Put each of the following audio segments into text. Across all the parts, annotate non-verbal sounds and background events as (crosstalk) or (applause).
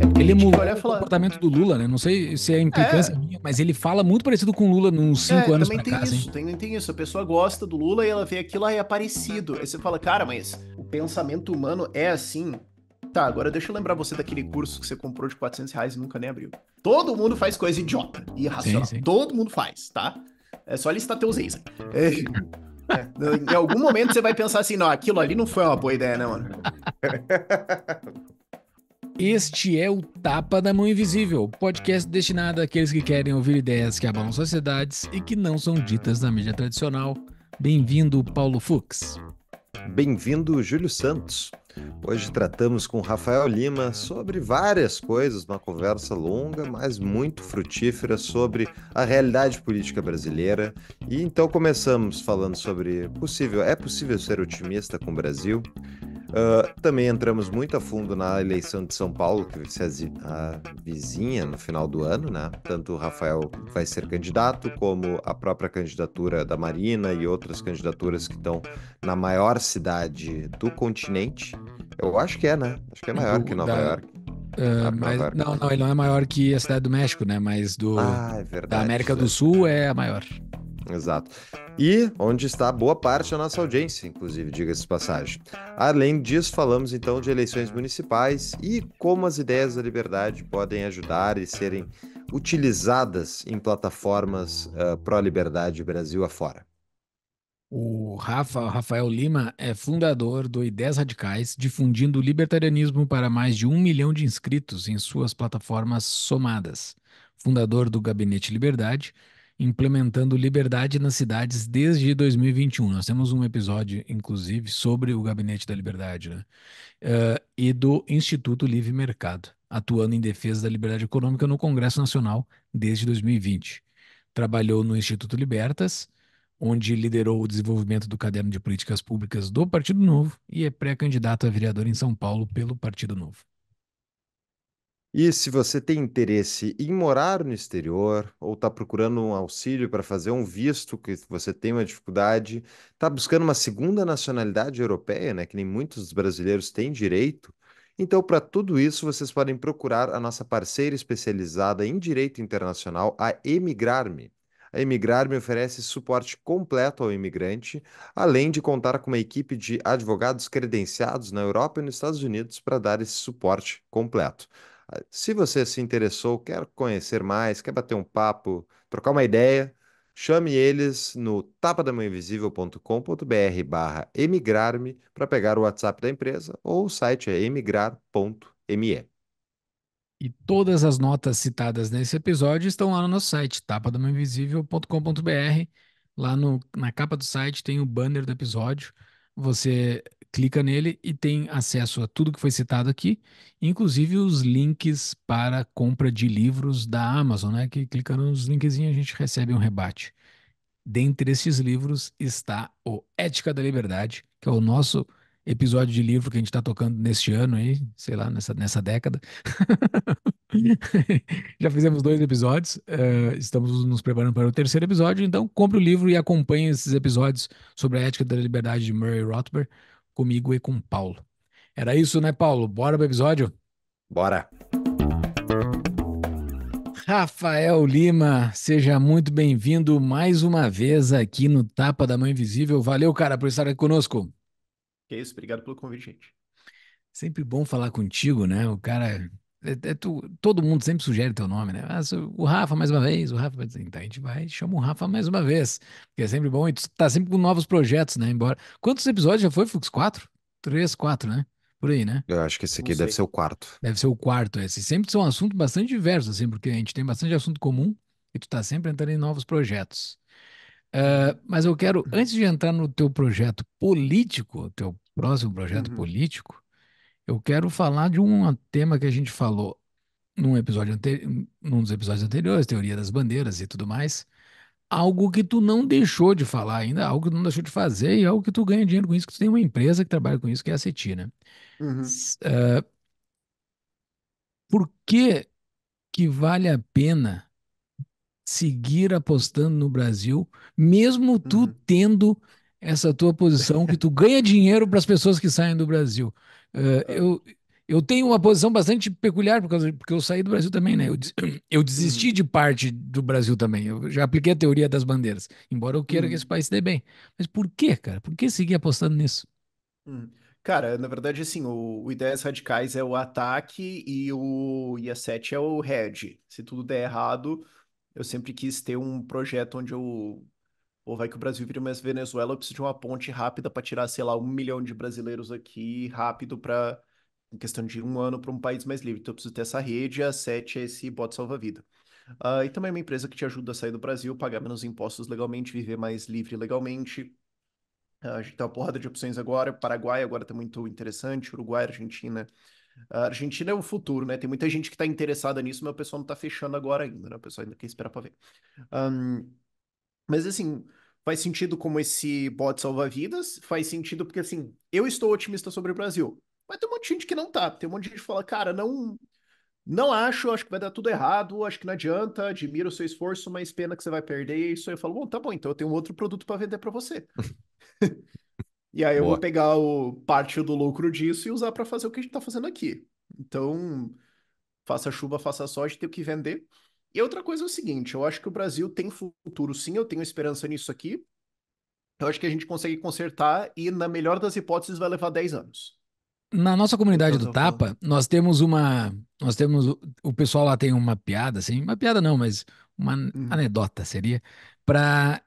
É ele emulou o comportamento do Lula, né? Não sei se é implicância é. minha, mas ele fala muito parecido com o Lula nos é, cinco é, anos também tem cá, isso, assim. tem, tem isso. A pessoa gosta do Lula e ela vê aquilo aí ah, é parecido. Aí você fala, cara, mas o pensamento humano é assim. Tá, agora deixa eu lembrar você daquele curso que você comprou de 400 reais e nunca nem abriu. Todo mundo faz coisa idiota e irracional. Sim, sim. Todo mundo faz, tá? É só listar teus ex. É... É, em algum momento você vai pensar assim, não, aquilo ali não foi uma boa ideia, né, mano? Este é o Tapa da Mão Invisível, podcast destinado àqueles que querem ouvir ideias que abalam sociedades e que não são ditas na mídia tradicional. Bem-vindo, Paulo Fux. Bem-vindo, Júlio Santos. Hoje tratamos com Rafael Lima sobre várias coisas, uma conversa longa, mas muito frutífera sobre a realidade política brasileira. E então começamos falando sobre possível, é possível ser otimista com o Brasil? Uh, também entramos muito a fundo na eleição de São Paulo, que vai ser a vizinha no final do ano, né? Tanto o Rafael vai ser candidato, como a própria candidatura da Marina e outras candidaturas que estão na maior cidade do continente. Eu acho que é, né? Acho que é maior do, que Nova da... York. Uh, mas, não, não, ele não é maior que a cidade do México, né? Mas do, ah, é da América do Sul é a maior. Exato. E onde está boa parte da nossa audiência, inclusive, diga-se passagem. Além disso, falamos então de eleições municipais e como as ideias da liberdade podem ajudar e serem utilizadas em plataformas uh, pró-liberdade Brasil afora. O Rafa, Rafael Lima é fundador do Ideias Radicais, difundindo o libertarianismo para mais de um milhão de inscritos em suas plataformas somadas. Fundador do Gabinete Liberdade, implementando liberdade nas cidades desde 2021. Nós temos um episódio, inclusive, sobre o Gabinete da Liberdade, né? Uh, e do Instituto Livre Mercado, atuando em defesa da liberdade econômica no Congresso Nacional desde 2020. Trabalhou no Instituto Libertas, onde liderou o desenvolvimento do caderno de políticas públicas do Partido Novo e é pré-candidato a vereador em São Paulo pelo Partido Novo. E se você tem interesse em morar no exterior ou está procurando um auxílio para fazer um visto que você tem uma dificuldade, está buscando uma segunda nacionalidade europeia, né, que nem muitos brasileiros têm direito, então para tudo isso vocês podem procurar a nossa parceira especializada em direito internacional, a Emigrarme. A Emigrar me oferece suporte completo ao imigrante, além de contar com uma equipe de advogados credenciados na Europa e nos Estados Unidos para dar esse suporte completo. Se você se interessou, quer conhecer mais, quer bater um papo, trocar uma ideia, chame eles no tapadamãoinvisível.com.br barra emigrar-me para pegar o WhatsApp da empresa ou o site é emigrar.me. E todas as notas citadas nesse episódio estão lá no nosso site, tapadamainvisível.com.br. Lá no, na capa do site tem o banner do episódio. Você clica nele e tem acesso a tudo que foi citado aqui, inclusive os links para compra de livros da Amazon, né? Que clicando nos linkzinhos a gente recebe um rebate. Dentre esses livros está o Ética da Liberdade, que é o nosso episódio de livro que a gente está tocando neste ano aí, sei lá, nessa, nessa década. (laughs) Já fizemos dois episódios, uh, estamos nos preparando para o terceiro episódio, então compre o livro e acompanhe esses episódios sobre a ética da liberdade de Murray Rothbard comigo e com Paulo. Era isso, né, Paulo? Bora pro episódio? Bora! Rafael Lima, seja muito bem-vindo mais uma vez aqui no Tapa da Mãe Invisível. Valeu, cara, por estar aqui conosco. Que isso, obrigado pelo convite, gente. Sempre bom falar contigo, né? O cara é, é tu, todo mundo sempre sugere teu nome, né? Ah, o Rafa mais uma vez, o Rafa. Então a gente vai e chama o Rafa mais uma vez, porque é sempre bom. E tu tá sempre com novos projetos, né? Embora. Quantos episódios já foi, Fux? Quatro? Três, quatro, né? Por aí, né? Eu acho que esse aqui Não deve sei. ser o quarto. Deve ser o quarto, é. esse. Sempre são assuntos bastante diversos, assim, porque a gente tem bastante assunto comum e tu tá sempre entrando em novos projetos. Uh, mas eu quero, uhum. antes de entrar no teu projeto político, teu próximo projeto uhum. político, eu quero falar de um tema que a gente falou num episódio anterior, num dos episódios anteriores, teoria das bandeiras e tudo mais. Algo que tu não deixou de falar ainda, algo que tu não deixou de fazer e algo que tu ganha dinheiro com isso, que tu tem uma empresa que trabalha com isso, que é a CETI, né? Uhum. Uh, por que que vale a pena seguir apostando no Brasil, mesmo tu uhum. tendo essa tua posição que tu ganha dinheiro para as pessoas que saem do Brasil? Ah, eu, eu tenho uma posição bastante peculiar, porque eu saí do Brasil também, né? Eu, (clears throat) eu desisti uhum. de parte do Brasil também. Eu já apliquei a teoria das bandeiras, embora eu queira que uhum. esse país se dê bem. Mas por que, cara? Por que seguir apostando nisso? Hum. Cara, na verdade, assim, o, o, Ideias Radicais é o ataque e, o, e a 7 é o head. Se tudo der errado, eu sempre quis ter um projeto onde eu ou vai que o Brasil vira mais Venezuela, eu preciso de uma ponte rápida para tirar, sei lá, um milhão de brasileiros aqui rápido para em questão de um ano para um país mais livre. Então eu preciso ter essa rede, a sete é esse bot salva-vida. Uh, e também é uma empresa que te ajuda a sair do Brasil, pagar menos impostos legalmente, viver mais livre legalmente. Uh, a gente tem uma porrada de opções agora. Paraguai agora está muito interessante, Uruguai, Argentina. Ah, Argentina é o futuro, né? Tem muita gente que está interessada nisso, mas o pessoal não está fechando agora ainda, né? O pessoal ainda quer esperar para ver. Um, mas assim, Faz sentido como esse bot salva-vidas, faz sentido porque, assim, eu estou otimista sobre o Brasil. Mas tem um monte de gente que não tá. Tem um monte de gente que fala, cara, não, não acho, acho que vai dar tudo errado, acho que não adianta, admiro o seu esforço, mas pena que você vai perder. E isso aí eu falo, bom, tá bom, então eu tenho um outro produto para vender para você. (laughs) e aí eu Boa. vou pegar o parte do lucro disso e usar para fazer o que a gente tá fazendo aqui. Então, faça chuva, faça sorte, tem o que vender. E outra coisa é o seguinte: eu acho que o Brasil tem futuro, sim, eu tenho esperança nisso aqui. Eu acho que a gente consegue consertar e, na melhor das hipóteses, vai levar 10 anos. Na nossa comunidade tá do Tapa, nós temos uma. Nós temos. O pessoal lá tem uma piada, assim. Uma piada não, mas uma hum. anedota seria. Para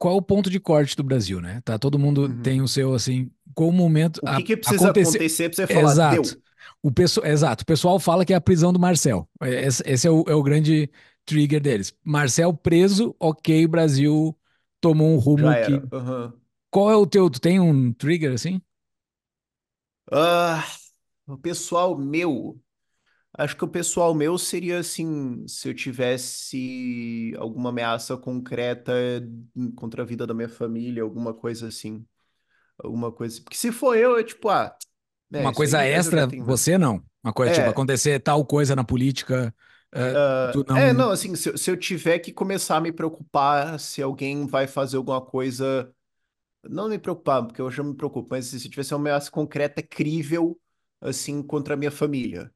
qual o ponto de corte do Brasil, né? Tá, todo mundo uhum. tem o seu assim, qual o momento. O que, a, que precisa acontecer, acontecer para você falar? Exato. O pessoal, exato, o pessoal fala que é a prisão do Marcel. É, esse, esse é, o, é, o, grande trigger deles. Marcel preso, ok, Brasil tomou um rumo aqui. Uhum. Qual é o teu? Tu tem um trigger assim? Uh, o pessoal meu Acho que o pessoal meu seria assim, se eu tivesse alguma ameaça concreta contra a vida da minha família, alguma coisa assim. Alguma coisa. Assim. Porque se for eu, é tipo, ah. Né, uma coisa extra, tenho... você não. Uma coisa, tipo, é. tipo, acontecer tal coisa na política. É, uh, não... É, não... assim, se, se eu tiver que começar a me preocupar se alguém vai fazer alguma coisa. Não me preocupar, porque eu já me preocupo, mas se tivesse uma ameaça concreta, crível, assim, contra a minha família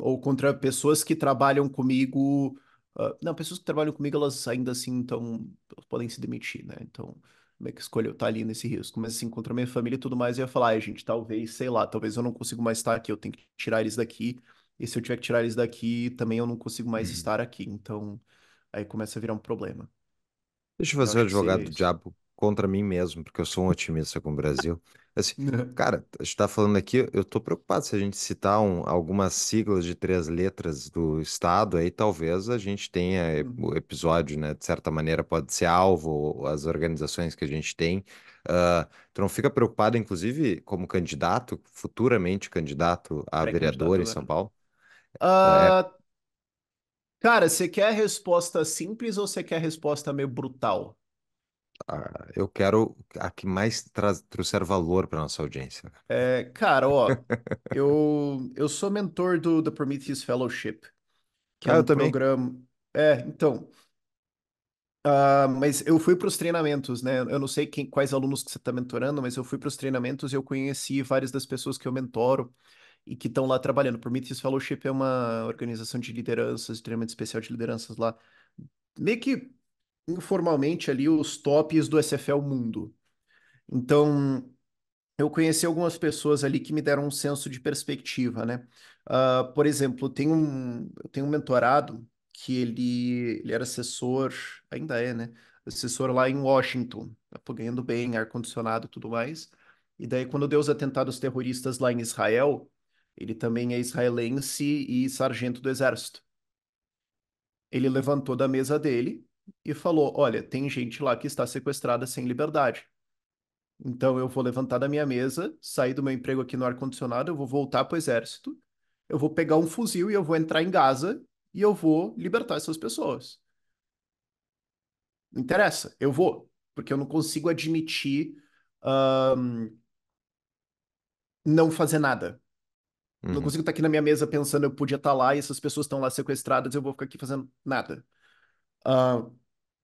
ou contra pessoas que trabalham comigo. Uh, não, pessoas que trabalham comigo, elas ainda assim então podem se demitir, né? Então, como é que escolheu estar tá ali nesse risco? Mas assim, contra minha família e tudo mais, eu ia falar, ai, gente, talvez, sei lá, talvez eu não consigo mais estar aqui, eu tenho que tirar eles daqui. E se eu tiver que tirar eles daqui, também eu não consigo mais hum. estar aqui. Então, aí começa a virar um problema. Deixa eu então, fazer eu advogado do diabo contra mim mesmo, porque eu sou um otimista com o Brasil. Assim, né. cara, a gente está falando aqui, eu estou preocupado se a gente citar um- algumas siglas de três letras do estado, aí talvez a gente tenha uhum. o episódio, né? De certa maneira pode ser alvo, as organizações que a gente tem. Ah, tu não fica preocupado, inclusive, como candidato, futuramente candidato a vereador em pré São né. Paulo? É, é ah, cara, você quer a resposta simples ou você quer a resposta meio brutal? Ah, eu quero a que mais trouxer valor para nossa audiência. É, cara, ó, (laughs) eu, eu sou mentor do The Prometheus Fellowship, que é ah, é um também. programa. É, então. Uh, mas eu fui para os treinamentos, né? Eu não sei quem, quais alunos que você está mentorando, mas eu fui para os treinamentos e eu conheci várias das pessoas que eu mentoro e que estão lá trabalhando. Prometheus Fellowship é uma organização de lideranças, de treinamento especial de lideranças lá. Meio que informalmente ali os tops do SFL mundo. Então, eu conheci algumas pessoas ali que me deram um senso de perspectiva, né? Uh, por exemplo, tem um, eu tenho um mentorado que ele, ele era assessor, ainda é, né? Assessor lá em Washington, tá ganhando bem, ar-condicionado e tudo mais. E daí, quando deu os atentados terroristas lá em Israel, ele também é israelense e sargento do exército. Ele levantou da mesa dele e falou: Olha, tem gente lá que está sequestrada sem liberdade. Então eu vou levantar da minha mesa, sair do meu emprego aqui no ar-condicionado, eu vou voltar para o exército, eu vou pegar um fuzil e eu vou entrar em Gaza e eu vou libertar essas pessoas. Não interessa, eu vou, porque eu não consigo admitir um, não fazer nada. Uhum. Não consigo estar tá aqui na minha mesa pensando eu podia estar tá lá e essas pessoas estão lá sequestradas, eu vou ficar aqui fazendo nada. Uh,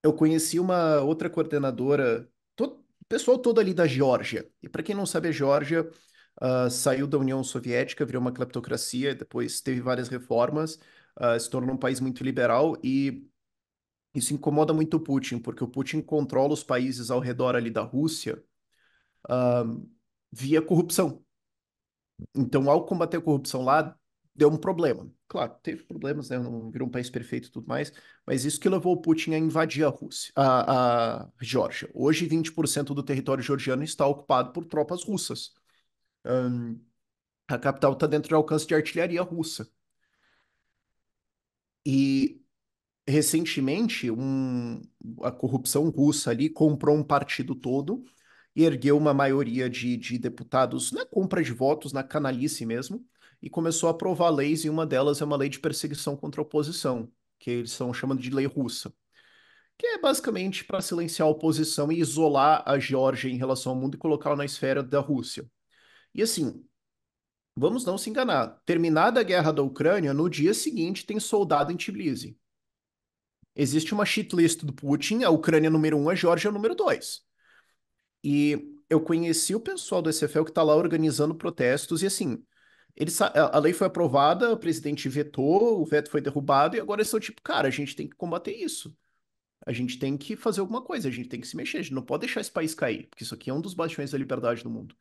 eu conheci uma outra coordenadora, todo, pessoal todo ali da Geórgia. E para quem não sabe, a Geórgia uh, saiu da União Soviética, virou uma cleptocracia, depois teve várias reformas, uh, se tornou um país muito liberal e isso incomoda muito o Putin, porque o Putin controla os países ao redor ali da Rússia uh, via corrupção. Então, ao combater a corrupção lá, deu um problema. Claro, teve problemas, né? Não virou um país perfeito e tudo mais, mas isso que levou o Putin a invadir a Rússia, a, a Geórgia. Hoje, 20% do território georgiano está ocupado por tropas russas. Um, a capital está dentro do alcance de artilharia russa. E recentemente, um, a corrupção russa ali comprou um partido todo e ergueu uma maioria de, de deputados na compra de votos, na canalice mesmo e começou a aprovar leis, e uma delas é uma lei de perseguição contra a oposição, que eles estão chamando de lei russa, que é basicamente para silenciar a oposição e isolar a Geórgia em relação ao mundo e colocá-la na esfera da Rússia. E assim, vamos não se enganar, terminada a guerra da Ucrânia, no dia seguinte tem soldado em Tbilisi. Existe uma shitlist do Putin, a Ucrânia número um, a Geórgia número dois. E eu conheci o pessoal do SFL que está lá organizando protestos, e assim, ele, a lei foi aprovada, o presidente vetou, o veto foi derrubado, e agora eles são tipo, cara, a gente tem que combater isso. A gente tem que fazer alguma coisa, a gente tem que se mexer, a gente não pode deixar esse país cair, porque isso aqui é um dos bastiões da liberdade do mundo.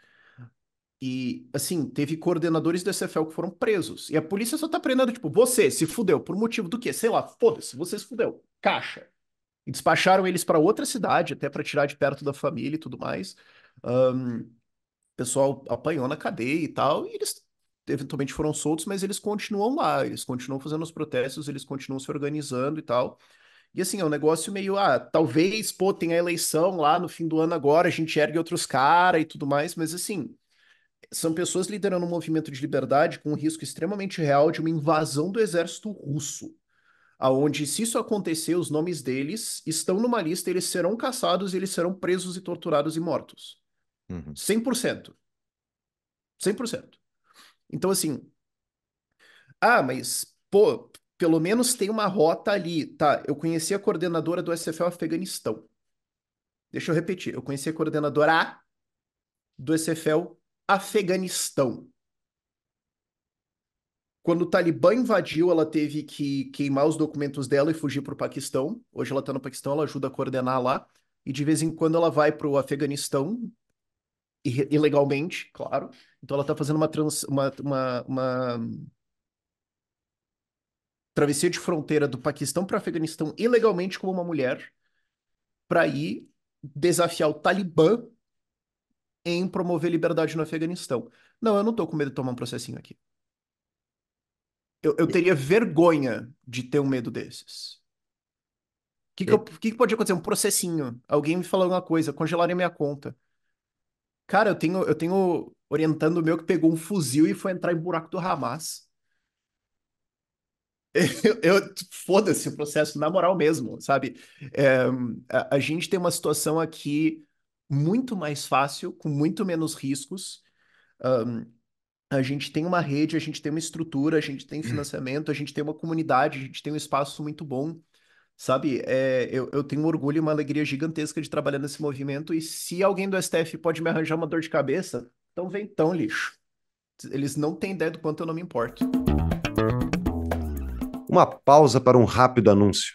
E, assim, teve coordenadores do SFL que foram presos. E a polícia só tá prendendo, tipo, você se fudeu, por motivo do quê? Sei lá, foda-se, você se fudeu. Caixa. E despacharam eles para outra cidade, até para tirar de perto da família e tudo mais. Um, o pessoal apanhou na cadeia e tal, e eles eventualmente foram soltos, mas eles continuam lá, eles continuam fazendo os protestos, eles continuam se organizando e tal. E assim, é um negócio meio, ah, talvez, pô, tem a eleição lá no fim do ano agora, a gente ergue outros caras e tudo mais, mas assim, são pessoas liderando um movimento de liberdade com um risco extremamente real de uma invasão do exército russo. Aonde, se isso acontecer, os nomes deles estão numa lista, eles serão caçados, eles serão presos e torturados e mortos. Uhum. 100%. 100%. Então, assim, ah, mas, pô, pelo menos tem uma rota ali. Tá, eu conheci a coordenadora do SFL Afeganistão. Deixa eu repetir, eu conheci a coordenadora A do SFL Afeganistão. Quando o Talibã invadiu, ela teve que queimar os documentos dela e fugir para o Paquistão. Hoje ela está no Paquistão, ela ajuda a coordenar lá. E de vez em quando ela vai para o Afeganistão ilegalmente, claro. Então ela está fazendo uma, trans, uma, uma, uma travessia de fronteira do Paquistão para o Afeganistão ilegalmente como uma mulher para ir desafiar o Talibã em promover liberdade no Afeganistão. Não, eu não estou com medo de tomar um processinho aqui. Eu, eu teria vergonha de ter um medo desses. O que, que, que, que pode acontecer? Um processinho. Alguém me falou alguma coisa, congelaria minha conta. Cara, eu tenho, eu tenho orientando o meu que pegou um fuzil e foi entrar em buraco do Hamas. (laughs) Eu, eu- foda-se o processo, na moral mesmo, sabe? É, a, a gente tem uma situação aqui muito mais fácil, com muito menos riscos. A gente tem uma rede, a gente tem uma estrutura, a gente tem hum. financiamento, a gente tem uma comunidade, a gente tem um espaço muito bom. Sabe, é, eu, eu tenho um orgulho e uma alegria gigantesca de trabalhar nesse movimento, e se alguém do STF pode me arranjar uma dor de cabeça, então vem tão lixo. Eles não têm ideia do quanto eu não me importo. Uma pausa para um rápido anúncio.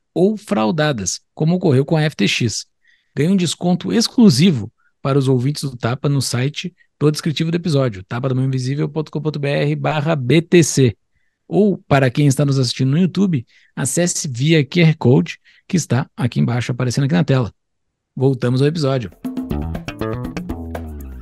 ou fraudadas, como ocorreu com a FTX. Ganhe um desconto exclusivo para os ouvintes do Tapa no site do descritivo do episódio, tapadomainvisível.com.br barra BTC. Ou, para quem está nos assistindo no YouTube, acesse via QR Code, que está aqui embaixo, aparecendo aqui na tela. Voltamos ao episódio.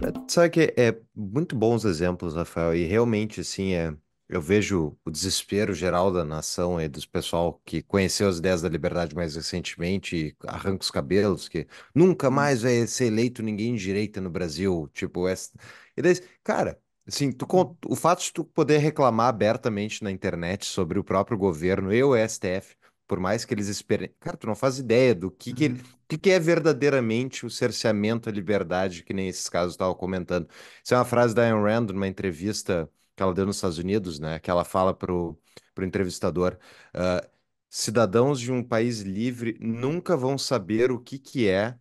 É, sabe que é muito bons exemplos, Rafael, e realmente, assim, é eu vejo o desespero geral da nação e dos pessoal que conheceu as ideias da liberdade mais recentemente, arranca os cabelos, que nunca hum. mais vai ser eleito ninguém de direita no Brasil. Tipo, essa... e daí, cara, assim, tu, hum. o fato de tu poder reclamar abertamente na internet sobre o próprio governo e o STF, por mais que eles esperem. Cara, tu não faz ideia do que, que, ele, uhum. que, que é verdadeiramente o cerceamento à liberdade, que nem esses casos estavam comentando. Isso é uma frase da Ayn Rand numa entrevista que ela deu nos Estados Unidos, né? Que ela fala pro, o entrevistador: uh, cidadãos de um país livre nunca vão saber o que, que é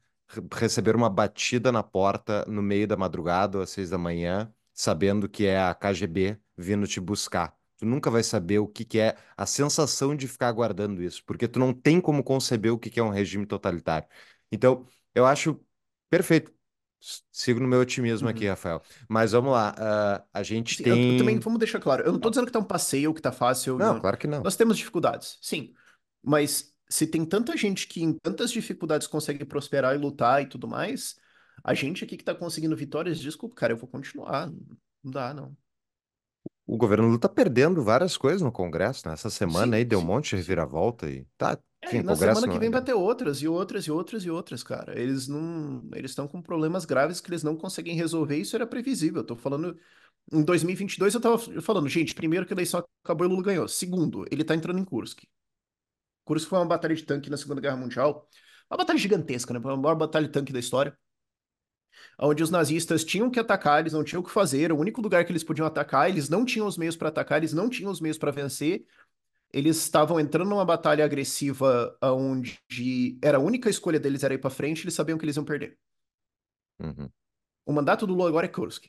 receber uma batida na porta no meio da madrugada, às seis da manhã, sabendo que é a KGB vindo te buscar. Tu nunca vai saber o que, que é a sensação de ficar aguardando isso, porque tu não tem como conceber o que, que é um regime totalitário. Então, eu acho perfeito Sigo no meu otimismo uhum. aqui, Rafael. Mas vamos lá, uh, a gente Sim, tem... Eu, também, vamos deixar claro, eu não estou dizendo que tá um passeio, que tá fácil. Não, não, claro que não. Nós temos dificuldades, sim. Mas se tem tanta gente que em tantas dificuldades consegue prosperar e lutar e tudo mais, a gente aqui que está conseguindo vitórias, desculpa, cara, eu vou continuar. Não dá, não o governo Lula tá perdendo várias coisas no Congresso, né? Essa semana sim, aí deu sim. um monte de reviravolta e tá. é, e na Congresso semana que vem vai ter outras e outras e outras e outras, cara. Eles não, eles estão com problemas graves que eles não conseguem resolver. Isso era previsível. Eu tô falando em 2022 eu tava falando, gente, primeiro que a eleição acabou e o Lula ganhou. Segundo, ele tá entrando em Kursk. Kursk foi uma batalha de tanque na Segunda Guerra Mundial. Uma batalha gigantesca, né? Foi a maior batalha de tanque da história onde os nazistas tinham que atacar, eles não tinham o que fazer, o único lugar que eles podiam atacar, eles não tinham os meios para atacar, eles não tinham os meios para vencer. Eles estavam entrando numa batalha agressiva onde era a única escolha deles era ir para frente, eles sabiam que eles iam perder. Uhum. O mandato do Lula agora é Kursk.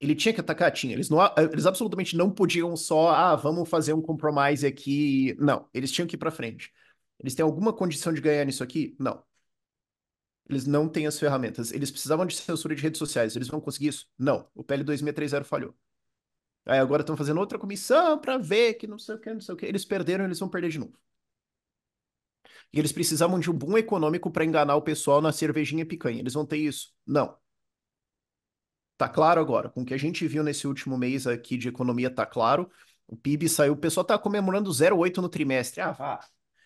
Ele tinha que atacar, tinha. Eles, não, eles absolutamente não podiam só, ah, vamos fazer um compromise aqui. Não, eles tinham que ir para frente. Eles têm alguma condição de ganhar nisso aqui? Não. Eles não têm as ferramentas. Eles precisavam de censura de redes sociais. Eles vão conseguir isso? Não. O PL 2630 falhou. Aí agora estão fazendo outra comissão para ver que não sei o que, não sei o que. Eles perderam, eles vão perder de novo. E eles precisavam de um boom econômico para enganar o pessoal na cervejinha picanha. Eles vão ter isso? Não. Tá claro agora. Com o que a gente viu nesse último mês aqui de economia, tá claro. O PIB saiu, o pessoal tá comemorando 0,8 no trimestre. Ah, vá.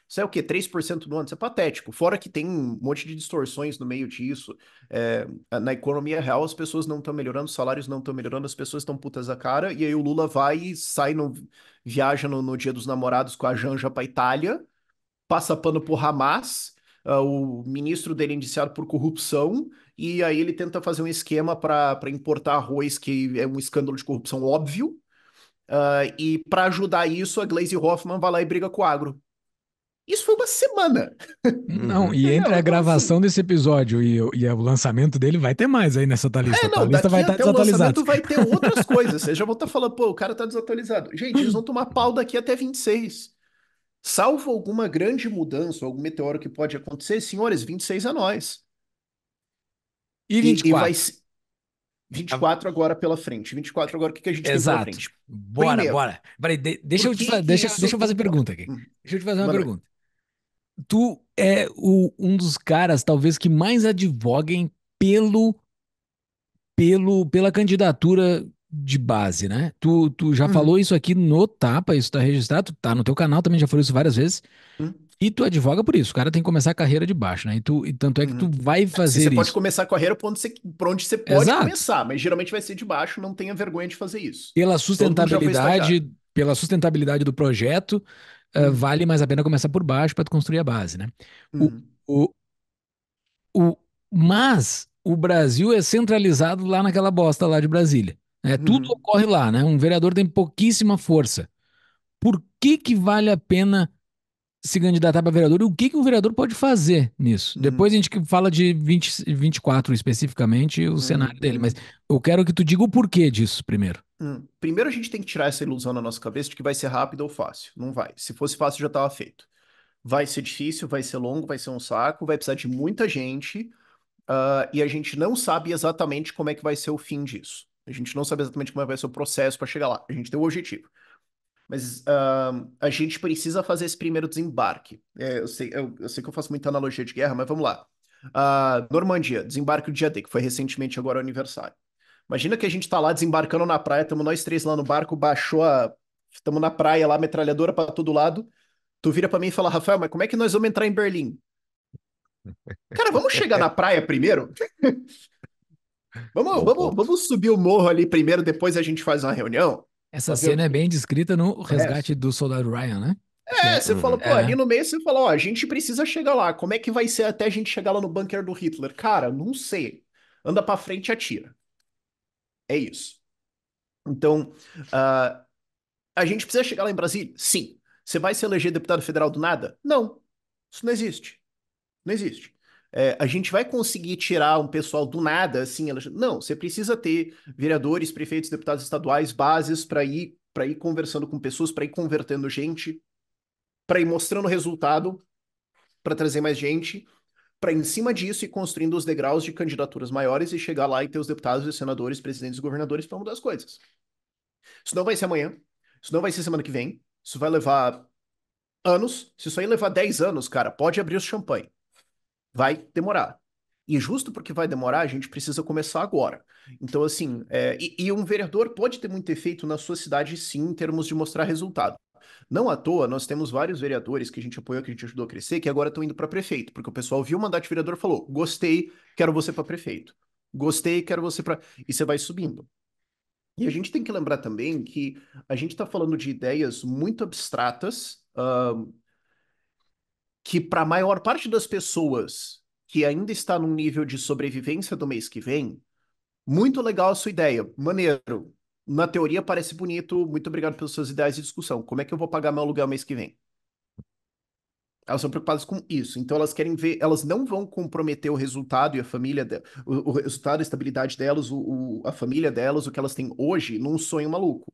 Isso é o quê? 3% no ano? Isso é patético. Fora que tem um monte de distorções no meio disso. É, na economia real, as pessoas não estão melhorando, os salários não estão melhorando, as pessoas estão putas a cara. E aí o Lula vai e sai, no, viaja no, no Dia dos Namorados com a Janja para Itália, passa pano por Hamas, uh, o ministro dele é indiciado por corrupção. E aí ele tenta fazer um esquema para importar arroz, que é um escândalo de corrupção óbvio. Uh, e para ajudar isso, a Glaze Hoffman vai lá e briga com o agro. Isso foi uma semana. Não, e (laughs) é, entre a gravação assim. desse episódio e, e, o lançamento dele, vai ter mais aí nessa lista. É, não, a lista vai tá estar desatualizada. Vai ter outras (laughs) coisas. Vocês já vão estar tá falando, pô, o cara tá desatualizado. Gente, eles vão tomar pau daqui até 26. Salvo alguma grande mudança, algum meteoro que pode acontecer, senhores, 26 a é nós. E 24. E, e vai... 24 agora pela frente. 24 agora, o que, que a gente Exato. tem pela frente? Bora, Primeiro, bora. Peraí, de, deixa, eu te, deixa, deixa eu fazer pergunta aqui. Hum. Deixa eu te fazer uma Mano, pergunta tu é o, um dos caras, talvez, que mais advoguem pelo, pelo pela candidatura de base, né? Tu, tu já uhum. falou isso aqui no Tapa, isso tá registrado, tá no teu canal também, já falou isso várias vezes. Uhum. E tu advoga por isso, o cara tem que começar a carreira de baixo, né? E, tu, e tanto é que tu uhum. vai é, fazer isso. Você pode começar a carreira por onde você, por onde você pode Exato. começar, mas geralmente vai ser de baixo, não tenha vergonha de fazer isso. Pela sustentabilidade, pela sustentabilidade do projeto, uh, vale mais a pena começar por baixo para construir a base, né? Uhum. O, o, o, mas o Brasil é centralizado lá naquela bosta lá de Brasília. Né? Tudo uhum. ocorre lá, né? Um vereador tem pouquíssima força. Por que que vale a pena se candidatar para vereador e o que, que o vereador pode fazer nisso. Uhum. Depois a gente fala de 20, 24 especificamente, o uhum. cenário dele, mas eu quero que tu diga o porquê disso primeiro. Hum, primeiro a gente tem que tirar essa ilusão da nossa cabeça de que vai ser rápido ou fácil. Não vai. Se fosse fácil já estava feito. Vai ser difícil, vai ser longo, vai ser um saco, vai precisar de muita gente uh, e a gente não sabe exatamente como é que vai ser o fim disso. A gente não sabe exatamente como é que vai ser o processo para chegar lá. A gente tem o objetivo. Mas uh, a gente precisa fazer esse primeiro desembarque. É, eu, sei, eu, eu, sei que eu faço muita analogia de guerra, mas vamos lá. Uh, Normandia, desembarque do dia D, que foi recentemente agora o aniversário. Imagina que a gente está lá desembarcando na praia, estamos nós três lá no barco, baixou a. Estamos na praia lá, metralhadora para todo lado. Tu vira para mim e fala, Rafael, mas como é que nós vamos entrar em Berlim? Cara, vamos chegar na praia primeiro? (laughs) vamos, vamos, vamos subir o morro ali primeiro, depois a gente faz uma reunião? Essa cena é bem descrita no é. resgate é. do soldado Ryan, né? É, é você fala, pô, é. ali no meio você fala, ó, a gente precisa chegar lá. Como é que vai ser até a gente chegar lá no bunker do Hitler? Cara, não sei. Anda pra frente e atira. É isso. Então, uh, a gente precisa chegar lá em Brasília? Sim. Você vai se eleger deputado federal do nada? Não. Isso não existe. Não existe é, a gente vai conseguir tirar um pessoal do nada, assim, ela, não, você precisa ter vereadores, prefeitos, deputados estaduais, bases para ir para ir conversando com pessoas, para ir convertendo gente, para ir mostrando resultado, para trazer mais gente, para em cima disso ir construindo os degraus de candidaturas maiores e chegar lá e ter os deputados, os senadores, presidentes e governadores para mudar as coisas. Isso não vai ser amanhã, isso não vai ser semana que vem, isso vai levar anos. Se isso aí levar 10 anos, cara, pode abrir os champanhe. Vai demorar. E é justo porque vai demorar, a gente precisa começar agora. Então, assim, é, e, e, um vereador pode ter muito efeito na sua cidade, sim, em termos de mostrar resultado. Não à toa, nós temos vários vereadores que a gente apoiou, que a gente ajudou a crescer, que agora estão indo para prefeito, porque o pessoal viu o mandato de vereador e falou: gostei, quero você para prefeito. Gostei, quero você para. E você vai subindo. E a gente tem que lembrar também que a gente está falando de ideias muito abstratas, uh, que para a maior parte das pessoas que ainda está num nível de sobrevivência do mês que vem, muito legal a sua ideia, maneiro. Na teoria parece bonito, muito obrigado pelas suas ideias de discussão. Como é que eu vou pagar meu aluguel mês que vem? Elas são preocupadas com isso. Então elas querem ver, elas não vão comprometer o resultado e a família, de, o, o resultado, a estabilidade delas, o, o, a família delas, o que elas têm hoje, num sonho maluco.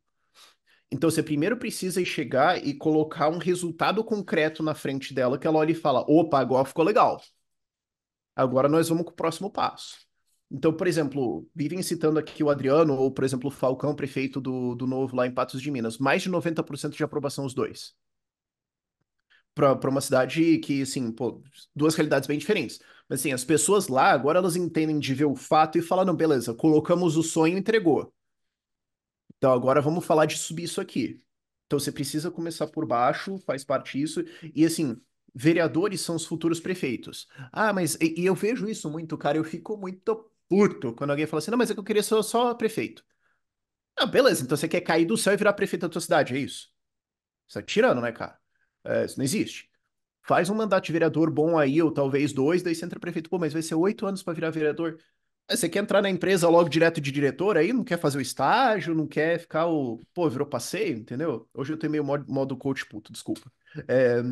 Então você primeiro precisa chegar e colocar um resultado concreto na frente dela que ela olha e fala: opa, agora ficou legal. Agora nós vamos para o próximo passo. Então, por exemplo, vivem citando aqui o Adriano, ou, por exemplo, o Falcão, prefeito do, do Novo lá em Patos de Minas. Mais de 90% de aprovação os dois. Para uma cidade que, assim, pô, duas realidades bem diferentes. Mas, assim, as pessoas lá, agora elas entendem de ver o fato e falam, não, beleza, colocamos o sonho, entregou. Então agora vamos falar de subir isso aqui. Então você precisa começar por baixo, faz parte disso. E assim, vereadores são os futuros prefeitos. Ah, mas e, e eu vejo isso muito, cara. Eu fico muito puto quando alguém fala assim: não, mas é que eu queria ser só prefeito. Ah, beleza, então você quer cair do céu e virar prefeito da tua cidade, é isso? Você tá tirando, né, cara? É, isso não existe. Faz um mandato de vereador bom aí, ou talvez dois, daí você entra prefeito. Pô, mas vai ser oito anos para virar vereador. É, você quer entrar na empresa logo direto de diretor aí? Não quer fazer o estágio? Não quer ficar o. Pô, virou passeio, entendeu? Hoje eu tenho meio modo, modo coach puto, desculpa. É...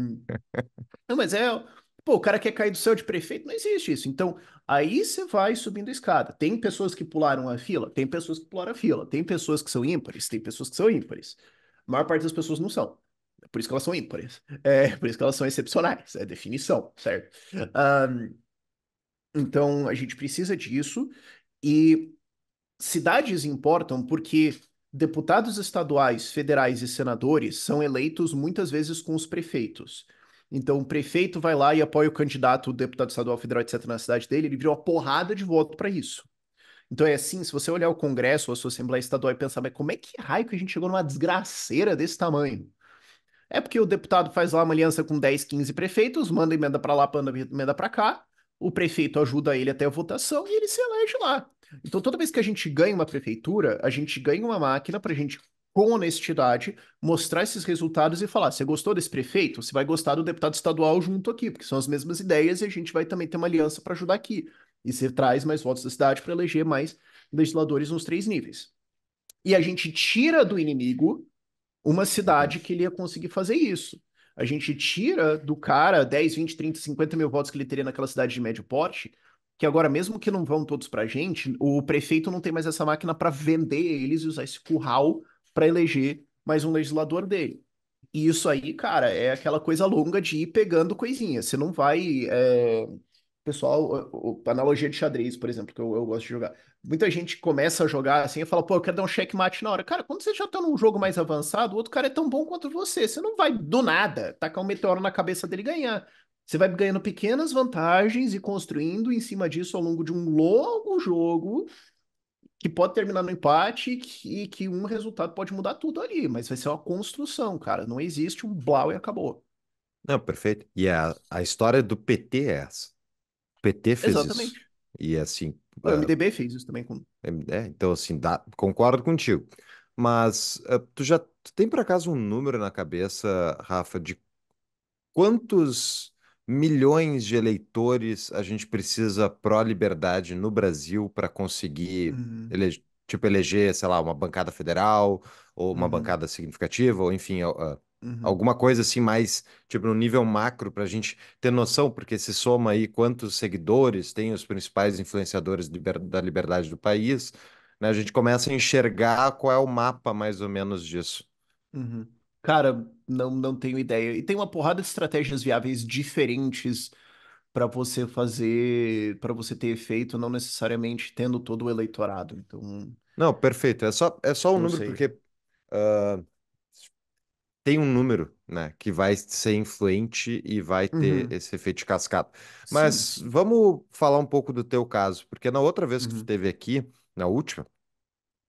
não, mas é. Pô, o cara quer cair do céu de prefeito? Não existe isso. Então, aí você vai subindo a escada. Tem pessoas que pularam a fila? Tem pessoas que pularam a fila. Tem pessoas que são ímpares? Tem pessoas que são ímpares. A maior parte das pessoas não são. É por isso que elas são ímpares. É, por isso que elas são excepcionais. É definição, certo? Um, então, a gente precisa disso e cidades importam porque deputados estaduais, federais e senadores são eleitos muitas vezes com os prefeitos. Então, o prefeito vai lá e apoia o candidato, o deputado estadual, federal, etc., na cidade dele, ele virou uma porrada de voto para isso. Então, é assim: se você olhar o Congresso ou a sua Assembleia Estadual e pensar, mas como é que raio que a gente chegou numa desgraceira desse tamanho? É porque o deputado faz lá uma aliança com 10, 15 prefeitos, manda emenda para lá, manda emenda para cá, o prefeito ajuda ele até a votação e ele se elege lá. Então, toda vez que a gente ganha uma prefeitura, a gente ganha uma máquina para a gente, com honestidade, mostrar esses resultados e falar: você gostou desse prefeito? Você vai gostar do deputado estadual junto aqui, porque são as mesmas ideias e a gente vai também ter uma aliança para ajudar aqui. E você traz mais votos da cidade para eleger mais legisladores nos três níveis. E a gente tira do inimigo uma cidade que ele ia conseguir fazer isso a gente tira do cara 10, 20, 30, 50 mil votos que ele teria naquela cidade de médio porte, que agora, mesmo que não vão todos pra gente, o prefeito não tem mais essa máquina para vender eles e usar esse curral para eleger mais um legislador dele. E isso aí, cara, é aquela coisa longa de ir pegando coisinha. Você não vai. É pessoal, analogia de xadrez, por exemplo, que eu, eu, gosto de jogar. Muita gente começa a jogar assim e fala, pô, eu quero dar um checkmate na hora. Cara, quando você já tá num jogo mais avançado, o outro cara é tão bom quanto você. Você não vai, do nada, tacar um meteoro na cabeça dele e ganhar. Você vai ganhando pequenas vantagens e construindo em cima disso ao longo de um longo jogo que pode terminar no empate e que, que um resultado pode mudar tudo ali, mas vai ser uma construção, cara. Não existe um blau e acabou. Não, perfeito. E a, a história do PT é essa. PT fez Exatamente. isso. E é assim. Ah, o é MDB uh, fez isso também. Com... É, é, então, assim, dá, concordo contigo. Mas uh, tu já tu tem por acaso um número na cabeça, Rafa, de quantos milhões de eleitores a gente precisa pró-liberdade no Brasil para conseguir uhum. eleger, tipo, eleger, sei lá, uma bancada federal ou uma uhum. bancada significativa, ou enfim, uh, Uhum. Alguma coisa assim, mais tipo no nível macro, para a gente ter noção, porque se soma aí quantos seguidores tem os principais influenciadores liber... da liberdade do país, né? A gente começa a enxergar qual é o mapa mais ou menos disso. Uhum. Cara, não, não tenho ideia. E tem uma porrada de estratégias viáveis diferentes para você fazer, para você ter efeito, não necessariamente tendo todo o eleitorado. Então, não, perfeito. É só, é só um número, sei. porque uh, tem um número, né, que vai ser influente e vai ter uhum. esse efeito de cascata. Mas Sim. vamos falar um pouco do teu caso, porque na outra vez uhum. que tu esteve uhum. aqui, na última,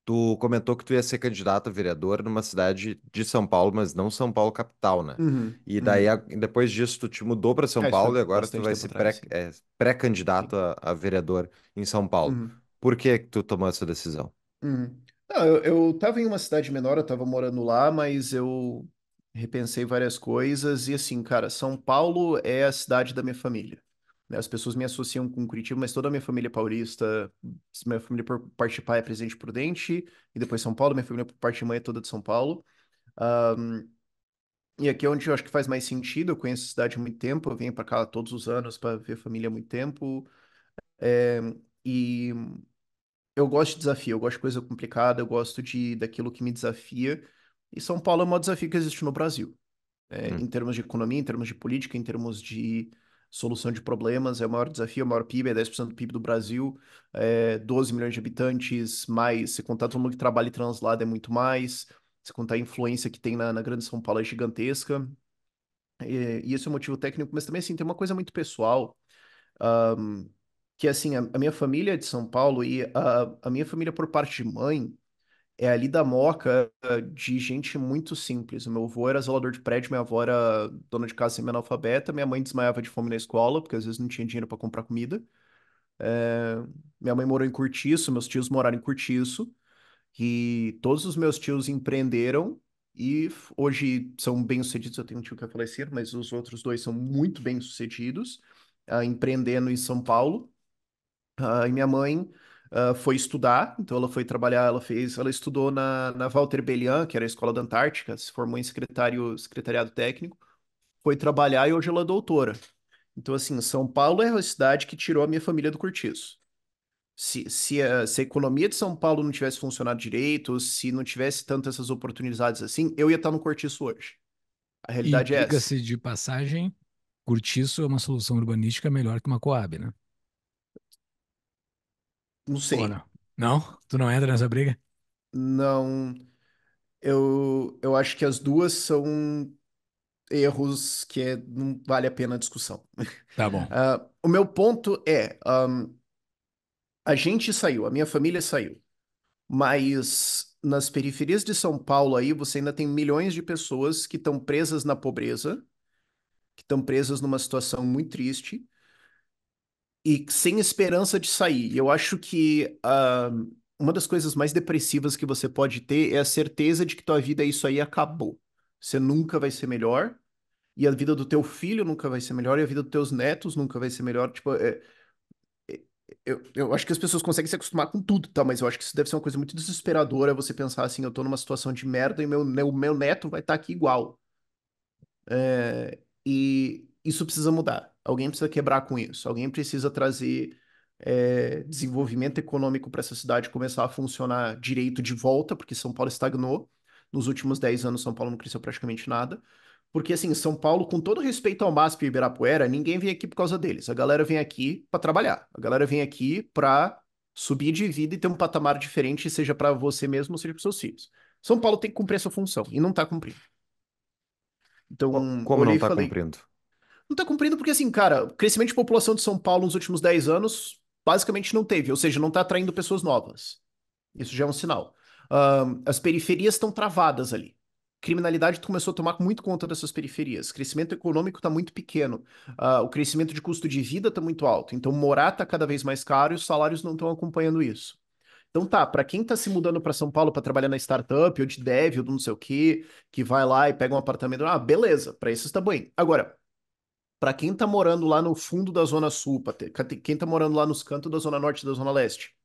tu comentou que tu ia ser candidato a vereador numa cidade de São Paulo, mas não São Paulo capital, né? Uhum. E daí, uhum. a, depois disso, tu te mudou para São é, Paulo e agora tu vai ser é, pré-candidato é, pré a, a, vereador em São Paulo. Uhum. Por que tu tomou essa decisão? Não, eu, eu tava em uma cidade menor, eu tava morando lá, mas eu repensei várias coisas e assim, cara, São Paulo é a cidade da minha família. Né? As pessoas me associam com Curitiba, mas toda a minha família é paulista, minha família por parte de pai é Presidente Prudente, e depois São Paulo, minha família por parte de mãe é toda de São Paulo. Um, e aqui é onde eu acho que faz mais sentido, eu conheço a cidade há muito tempo, eu venho para cá todos os anos para ver família há muito tempo. É, e eu gosto de desafio, eu gosto de coisa complicada, eu gosto de daquilo que me desafia. E São Paulo é o maior desafio que existe no Brasil. É, hum. Em termos de economia, em termos de política, em termos de solução de problemas, é o maior desafio, é o maior PIB, é 10% do PIB do Brasil, é 12 milhões de habitantes, mais, se contar todo mundo que trabalha e translada é muito mais, se contar a influência que tem na, na grande São Paulo é gigantesca, e, e, esse é o motivo técnico, mas também, assim, tem uma coisa muito pessoal, um, que, assim, a, a, minha família é de São Paulo e a, a minha família, por parte de mãe, é ali da moca de gente muito simples. O meu avô era zelador de prédio, minha avó era dona de casa semi-analfabeta, minha mãe desmaiava de fome na escola, porque às vezes não tinha dinheiro para comprar comida. É... Minha mãe morou em Curtiço, meus tios moraram em Curtiço, e todos os meus tios empreenderam e hoje são bem-sucedidos. Eu tenho um tio que é falecido, mas os outros dois são muito bem-sucedidos, uh, empreendendo em São Paulo. Uh, e minha mãe foi estudar, então ela foi trabalhar, ela fez, ela estudou na, na Walter Bellian, que era a escola da Antártica, se formou em secretário, secretariado técnico, foi trabalhar e hoje ela é doutora. Então, assim, São Paulo é a cidade que tirou a minha família do cortiço. Se, se, a, se a economia de São Paulo não tivesse funcionado direito, se não tivesse tantas essas oportunidades assim, eu ia estar no cortiço hoje. A realidade e, é essa. Diga-se de passagem, cortiço é uma solução urbanística melhor que uma Coab, né? Não sei. não. Tu não entra nessa briga? Não. Eu, eu acho que as duas são erros que é, não vale a pena a discussão. Tá bom. (laughs) Ah, o meu ponto é, a gente saiu, a minha família saiu, mas nas periferias de São Paulo aí você ainda tem milhões de pessoas que estão presas na pobreza, que estão presas numa situação muito triste e sem esperança de sair. Eu acho que uh, uma das coisas mais depressivas que você pode ter é a certeza de que tua vida é isso aí acabou. Você nunca vai ser melhor e a vida do teu filho nunca vai ser melhor e a vida dos teus netos nunca vai ser melhor. Tipo, é, é eu, eu acho que as pessoas conseguem se acostumar com tudo, tá? Mas eu acho que isso deve ser uma coisa muito desesperadora você pensar assim, eu tô numa situação de merda e meu, meu, meu neto vai estar tá aqui igual. É, e, isso precisa mudar. Alguém precisa quebrar com isso. Alguém precisa trazer é, desenvolvimento econômico para essa cidade começar a funcionar direito de volta, porque São Paulo estagnou. Nos últimos 10 anos, São Paulo não cresceu praticamente nada. Porque, assim, São Paulo, com todo respeito ao MASP e Ibirapuera, ninguém vem aqui por causa deles. A galera vem aqui para trabalhar. A galera vem aqui para subir de vida e ter um patamar diferente, seja para você mesmo, seja para seus filhos. São Paulo tem que cumprir essa função e não está cumprindo. Então, como não está falei... cumprindo? Não tá cumprindo porque, assim, cara, crescimento de população de São Paulo nos últimos 10 anos basicamente não teve, ou seja, não tá atraindo pessoas novas. Isso já é um sinal. Um, as periferias estão travadas ali. Criminalidade começou a tomar muito conta dessas periferias. Crescimento econômico está muito pequeno. Uh, o crescimento de custo de vida está muito alto. Então, morar está cada vez mais caro e os salários não estão acompanhando isso. Então tá, para quem tá se mudando para São Paulo para trabalhar na startup, ou de dev, ou do não sei o que, que vai lá e pega um apartamento, ah, beleza, para esses tá bem. Agora, para quem está morando lá no fundo da Zona Sul, pra quem está morando lá nos cantos da Zona Norte e da Zona Leste,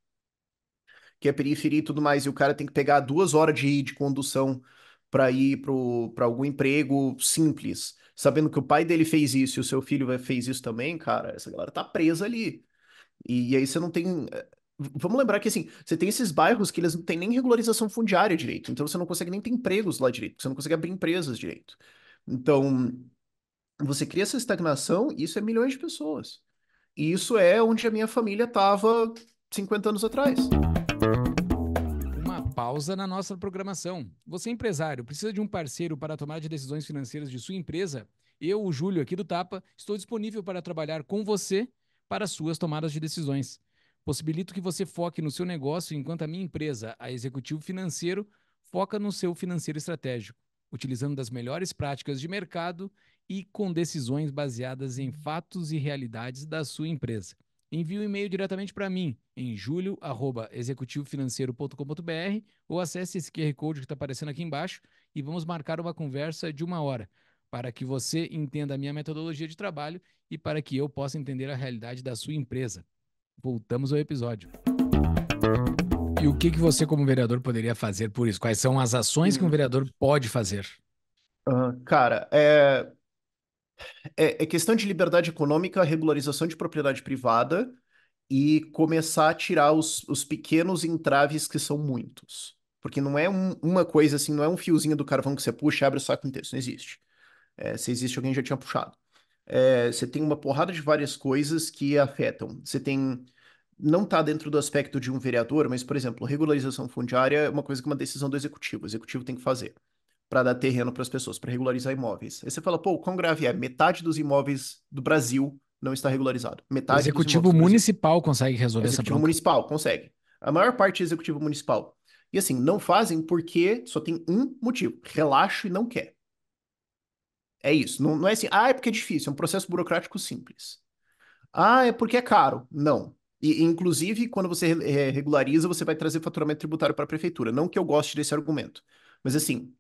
que é periferia e tudo mais, e o cara tem que pegar duas horas de, de condução para ir para algum emprego simples, sabendo que o pai dele fez isso e o seu filho fez isso também, cara, essa galera tá presa ali. E, e aí você não tem. Eh, vamos lembrar que assim, você tem esses bairros que eles não têm nem regularização fundiária direito, então você não consegue nem ter empregos lá direito, você não consegue abrir empresas direito. Então, você cria essa estagnação, isso é milhões de pessoas. E isso é onde a minha família estava 50 anos atrás. Uma pausa na nossa programação. Você, é empresário, precisa de um parceiro para tomar de decisões financeiras de sua empresa? Eu, o Júlio, aqui do Tapa, estou disponível para trabalhar com você para suas tomadas de decisões. Possibilito que você foque no seu negócio, enquanto a minha empresa, a Executivo Financeiro, foca no seu financeiro estratégico, utilizando das melhores práticas de mercado e com decisões baseadas em uhum. fatos e realidades da sua empresa. Envie o um e-mail diretamente para mim em julio@executivofinanceiro.com.br ou acesse esse QR Code que está aparecendo aqui embaixo e vamos marcar uma conversa de uma hora para que você entenda a minha metodologia de trabalho e para que eu possa entender a realidade da sua empresa. Voltamos ao episódio. E o que, que você, como vereador, poderia fazer por isso? Quais são as ações que um hum. vereador pode fazer? Uh, cara, é, é, é questão de liberdade econômica, regularização de propriedade privada e começar a tirar os, os pequenos entraves que são muitos. Porque não é um, uma coisa assim, não é um fiozinho do carvão que você puxa abre o saco inteiro. Isso não existe. É, se existe, alguém já tinha puxado. É, você tem uma porrada de várias coisas que afetam. Você tem. Não está dentro do aspecto de um vereador, mas, por exemplo, regularização fundiária é uma coisa que é uma decisão do executivo. O executivo tem que fazer para dar terreno para as pessoas, para regularizar imóveis. Aí você fala, pô, quão grave é? Metade dos imóveis do Brasil não está regularizado. Metade o executivo municipal consegue resolver executivo essa Executivo municipal consegue. A maior parte é executivo municipal. E assim, não fazem porque só tem um motivo: relaxo e não quer. É isso. Não, não é assim, ah, é porque é difícil. É um processo burocrático simples. Ah, é porque é caro. Não. E, inclusive, quando você regulariza, você vai trazer faturamento tributário para a prefeitura. Não que eu goste desse argumento. Mas assim,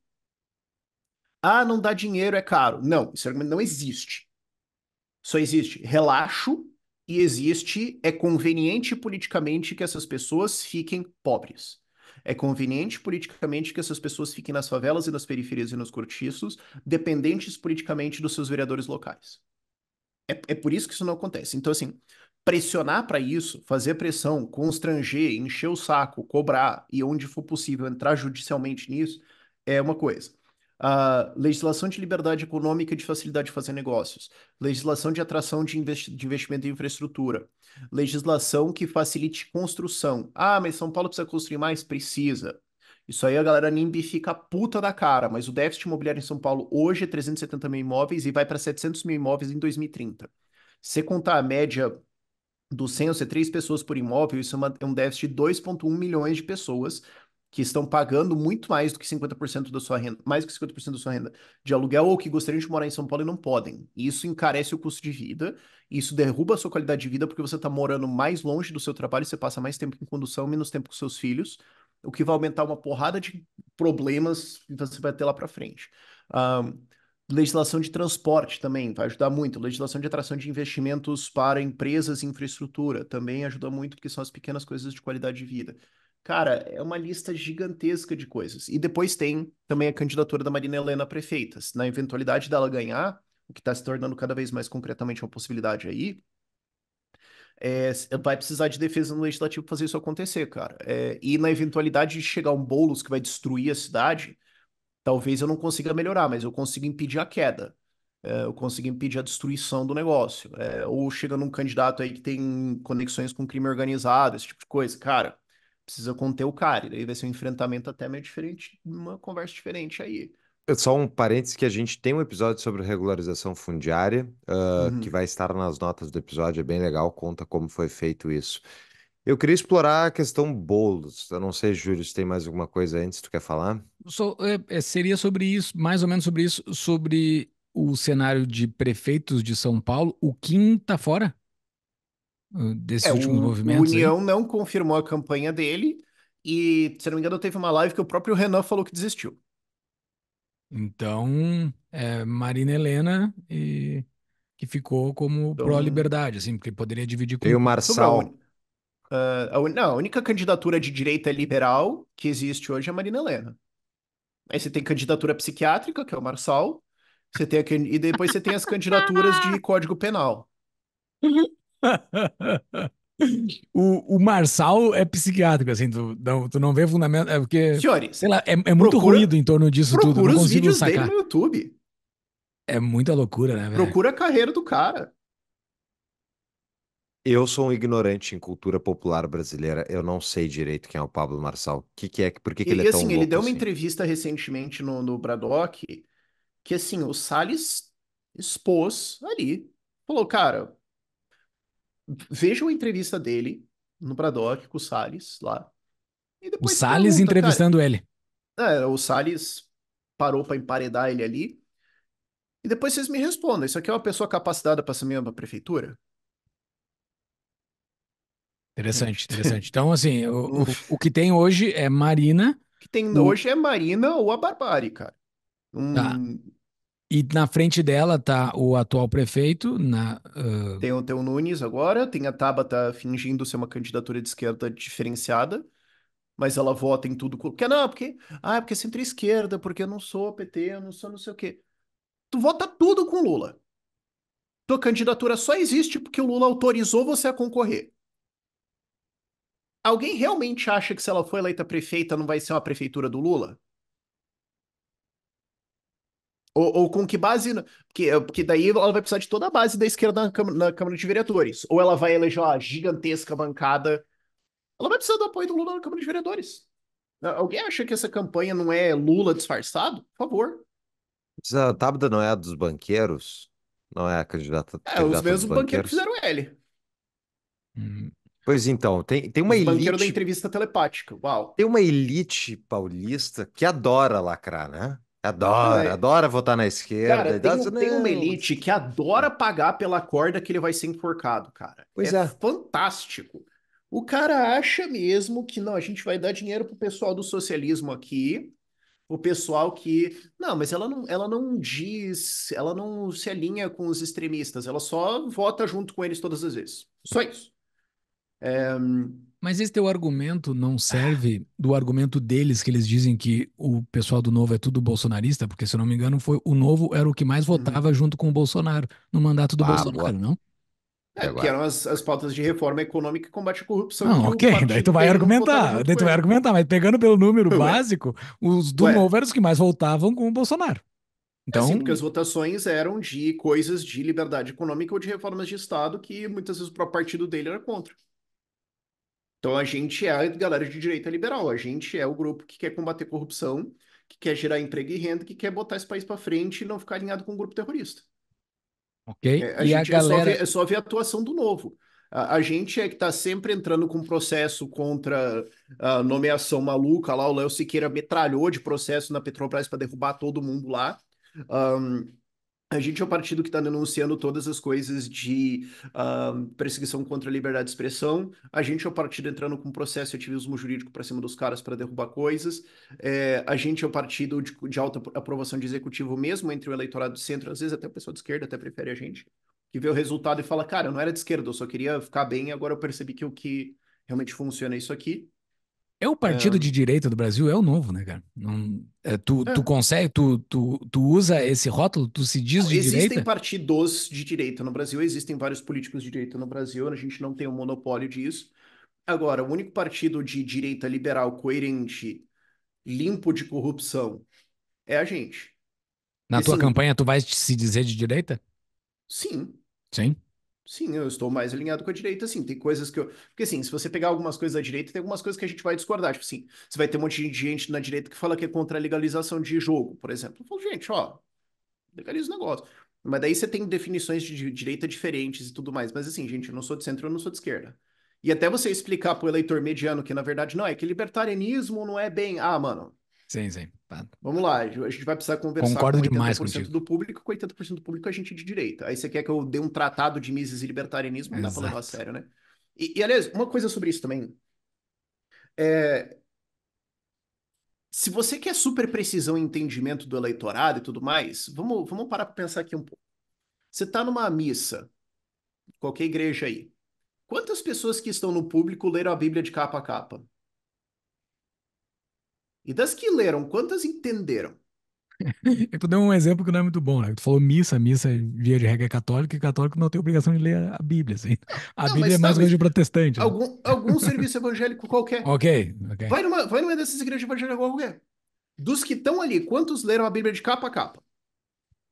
ah, não dá dinheiro, é caro. Não, esse argumento não existe. Só existe relaxo e existe é conveniente politicamente que essas pessoas fiquem pobres. É conveniente politicamente que essas pessoas fiquem nas favelas e nas periferias e nos cortiços, dependentes politicamente dos seus vereadores locais. É, é por isso que isso não acontece. Então, assim, pressionar para isso, fazer pressão, constranger, encher o saco, cobrar e, onde for possível, entrar judicialmente nisso, é uma coisa a legislação de liberdade econômica e de facilidade de fazer negócios, legislação de atração de, investi de investimento em infraestrutura, legislação que facilite construção. Ah, mas São Paulo precisa construir mais? Precisa. Isso aí a galera NIMBY fica puta da cara, mas o déficit imobiliário em São Paulo hoje é 370 mil imóveis e vai para 700 mil imóveis em 2030. Se contar a média do censo, é três pessoas por imóvel, isso é, uma, é um déficit de 2,1 milhões de pessoas que estão pagando muito mais do que 50% da sua renda, mais que 50% da sua renda de aluguel ou que gostariam de morar em São Paulo e não podem. isso encarece o custo de vida, isso derruba a sua qualidade de vida porque você está morando mais longe do seu trabalho, você passa mais tempo em condução, menos tempo com seus filhos, o que vai aumentar uma porrada de problemas que você vai ter lá para frente. Um, legislação de transporte também vai ajudar muito. Legislação de atração de investimentos para empresas e infraestrutura também ajuda muito, porque são as pequenas coisas de qualidade de vida. Cara, é uma lista gigantesca de coisas. E depois tem também a candidatura da Marina Helena a prefeita. na eventualidade dela ganhar, o que está se tornando cada vez mais concretamente uma possibilidade aí, é, é vai precisar de defesa no legislativo para fazer isso acontecer, cara. É, e na eventualidade de chegar um Boulos que vai destruir a cidade, talvez eu não consiga melhorar, mas eu consigo impedir a queda. É, eu consigo impedir a destruição do negócio. É, ou chega num candidato aí que tem conexões com crime organizado, esse tipo de coisa. Cara, precisa conter o cara. E daí vai ser um enfrentamento até meio diferente, uma conversa diferente aí. É só um parênteses que a gente tem um episódio sobre regularização fundiária, uh, uhum. que vai estar nas notas do episódio, é bem legal, conta como foi feito isso. Eu queria explorar a questão bolos. Eu não sei, Júlio, se tem mais alguma coisa antes tu quer falar? So, é, é, seria sobre isso, mais ou menos sobre isso, sobre o cenário de prefeitos de São Paulo. O Kim tá fora? Ah, desses é, últimos o, movimentos. O União aí? não confirmou a campanha dele, e, se não me engano, teve uma live que o próprio Renan falou que desistiu. Então, é Marina Helena e que ficou como então, pró-liberdade, assim, porque poderia dividir com... E o Marçal. Uh, a, un... Ah, não, a única candidatura de direita liberal que existe hoje é a Marina Helena. Aí você tem candidatura psiquiátrica, que é o Marçal, você tem a... e depois você tem as candidaturas de (laughs) Código Penal. (laughs) O, o Marçal é psiquiátrico, assim, tu não, tu não vê fundamento. É porque. Senhores, sei lá, é, é muito procura, ruído em torno disso tudo. Procura os vídeos sacar. dele no YouTube. É muita loucura, né? Velho? Procura a carreira do cara. Eu sou um ignorante em cultura popular brasileira. Eu não sei direito quem é o Pablo Marçal. Que que é, por que, que ele é tão assim, louco ele deu assim? uma entrevista recentemente no, no Braddock que, assim, o Salles expôs ali. Falou, cara, veja a entrevista dele no Braddock com o Salles lá. o Salles pergunta, entrevistando cara, ele. É, o Salles parou para emparedar ele ali. E depois vocês me respondam: isso aqui é uma pessoa capacitada para assumir uma prefeitura? Interessante, interessante. Então, assim, o, o, o, que tem hoje é Marina. O que tem o... hoje é Marina ou a Barbárie, cara. Um, tá. E na frente dela tá o atual prefeito. Na, uh... Tem o Teu Nunes agora, tem a Tabata tá fingindo ser uma candidatura de esquerda diferenciada, mas ela vota em tudo. Porque não, porque. Ah, é porque é centro-esquerda, porque eu não sou PT, eu não sou não sei o quê. Tu vota tudo com Lula. Tua candidatura só existe porque o Lula autorizou você a concorrer. Alguém realmente acha que se ela for eleita prefeita não vai ser uma prefeitura do Lula? Ou, ou, com que base. Porque, porque é, daí ela vai precisar de toda a base da esquerda na, Câmara, na Câmara de Vereadores. Ou ela vai eleger uma gigantesca bancada. Ela vai precisar do apoio do Lula na Câmara de Vereadores. Ah, alguém acha que essa campanha não é Lula disfarçado? Por favor. A Tabata não é a dos banqueiros? Não é a candidata. É, candidata os mesmos banqueiros. fizeram L. Hum. Pois então, tem, tem uma os elite. Banqueiro da entrevista telepática. Uau. Tem uma elite paulista que adora lacrar, né? Adora, adora votar na esquerda. Cara, então tem, um, tem, uma elite que adora pagar pela corda que ele vai ser enforcado, cara. Pois é, é. fantástico. O cara acha mesmo que não, a gente vai dar dinheiro pro pessoal do socialismo aqui, o pessoal que. Não, mas ela não, ela não diz, ela não se alinha com os extremistas, ela só vota junto com eles todas as vezes. Só isso. É, mas esse teu argumento não ah. serve do argumento deles que eles dizem que o pessoal do Novo é tudo bolsonarista, porque se eu não me engano foi o Novo era o que mais uhum. votava junto com o Bolsonaro no mandato do ah, Bolsonaro, não? É, é que eram as, as pautas de reforma econômica e combate à corrupção. Não, ok, daí tu vai argumentar, daí tu vai argumentar, mas pegando pelo número Ué. básico, os do Ué. Novo eram os que mais votavam com o Bolsonaro. É, então... Assim, porque as votações eram de coisas de liberdade econômica ou de reformas de Estado que muitas vezes o próprio partido dele era contra. Então a gente é a galera de direita liberal, a gente é o grupo que quer combater corrupção, que quer gerar emprego e renda, que quer botar esse país para frente e não ficar alinhado com o um grupo terrorista. Ok. É, a e gente a é galera... é, só ver, é a atuação do novo. A, a gente é que está sempre entrando com processo contra a nomeação maluca lá. O Léo Siqueira metralhou de processo na Petrobras para derrubar todo mundo lá. Um, a gente é o partido que está denunciando todas as coisas de uh, perseguição contra a liberdade de expressão. A gente é o partido entrando com processo de ativismo jurídico para cima dos caras para derrubar coisas. É, a gente é o partido de, de, alta aprovação de executivo mesmo entre o eleitorado do centro. Às vezes até o pessoal de esquerda até prefere a gente. Que vê o resultado e fala, cara, eu não era de esquerda, eu só queria ficar bem. Agora eu percebi que o que realmente funciona é isso aqui. É o partido é... de direita do Brasil, é o novo, né, cara? Não, é, tu, é. tu consegue, tu, tu, tu usa esse rótulo, tu se diz não, de existem direita? Existem partidos de direita no Brasil, existem vários políticos de direita no Brasil, a gente não tem um monopólio disso. Agora, o único partido de direita liberal coerente, limpo de corrupção, é a gente. Na tua campanha, tu vai se dizer de direita? Sim. Sim? Sim, eu estou mais alinhado com a direita, assim, tem coisas que eu... Porque, assim, se você pegar algumas coisas da direita, tem algumas coisas que a gente vai discordar, tipo assim, você vai ter um monte de gente na direita que fala que é contra a legalização de jogo, por exemplo. Eu falo, gente, ó, legaliza o negócio. Mas daí você tem definições de direita diferentes e tudo mais, mas assim, gente, eu não sou de centro, eu não sou de esquerda. E até você explicar pro eleitor mediano que, na verdade, não, é que libertarianismo não é bem... Ah, mano, Sim, sim. Tá. Vamos lá, a gente vai precisar conversar Concordo com 80% contigo. do público, com 80% do público a é gente de direita. Aí você quer que eu dê um tratado de Mises e libertarianismo? Não dá pra levar a sério, né? E, e aliás, uma coisa sobre isso também. É... Se você quer super precisão e entendimento do eleitorado e tudo mais, vamos, vamos parar para pensar aqui um pouco. Você está numa missa, qualquer igreja aí. Quantas pessoas que estão no público leram a Bíblia de capa a capa? E das que leram, quantas entenderam? É (laughs) tu deu um exemplo que não é muito bom, né? Tu falou missa, missa via de regra é católica, e católico não tem obrigação de ler a Bíblia, assim. A não, Bíblia é mais hoje protestante. Né? Algum, né? algum serviço evangélico qualquer. (laughs) Ok, ok. Vai numa, vai numa dessas igrejas evangélicas qualquer. Dos que estão ali, quantos leram a Bíblia de capa a capa?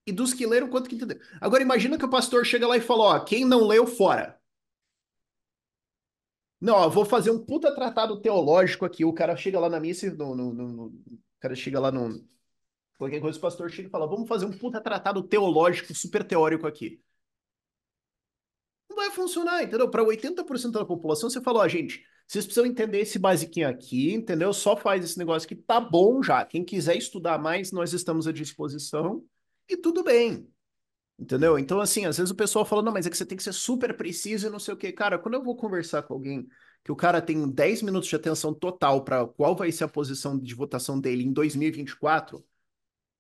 E dos que leram, quanto que entenderam? Agora imagina que o pastor chega lá e fala, ó, quem não leu, fora. Não, eu vou fazer um puta tratado teológico aqui. O cara chega lá na missa, no, no, no, o cara chega lá no. Qualquer coisa, o pastor chega e fala: vamos fazer um puta tratado teológico, super teórico aqui. Não vai funcionar, entendeu? Para 80% da população, você falou: ó, gente, vocês precisam entender esse basiquinho aqui, entendeu? Só faz esse negócio que tá bom já. Quem quiser estudar mais, nós estamos à disposição. E tudo bem, Entendeu? Então, assim, às vezes o pessoal fala, não, mas é que você tem que ser super preciso e não sei o quê. Cara, quando eu vou conversar com alguém que o cara tem 10 minutos de atenção total para qual vai ser a posição de votação dele em 2024,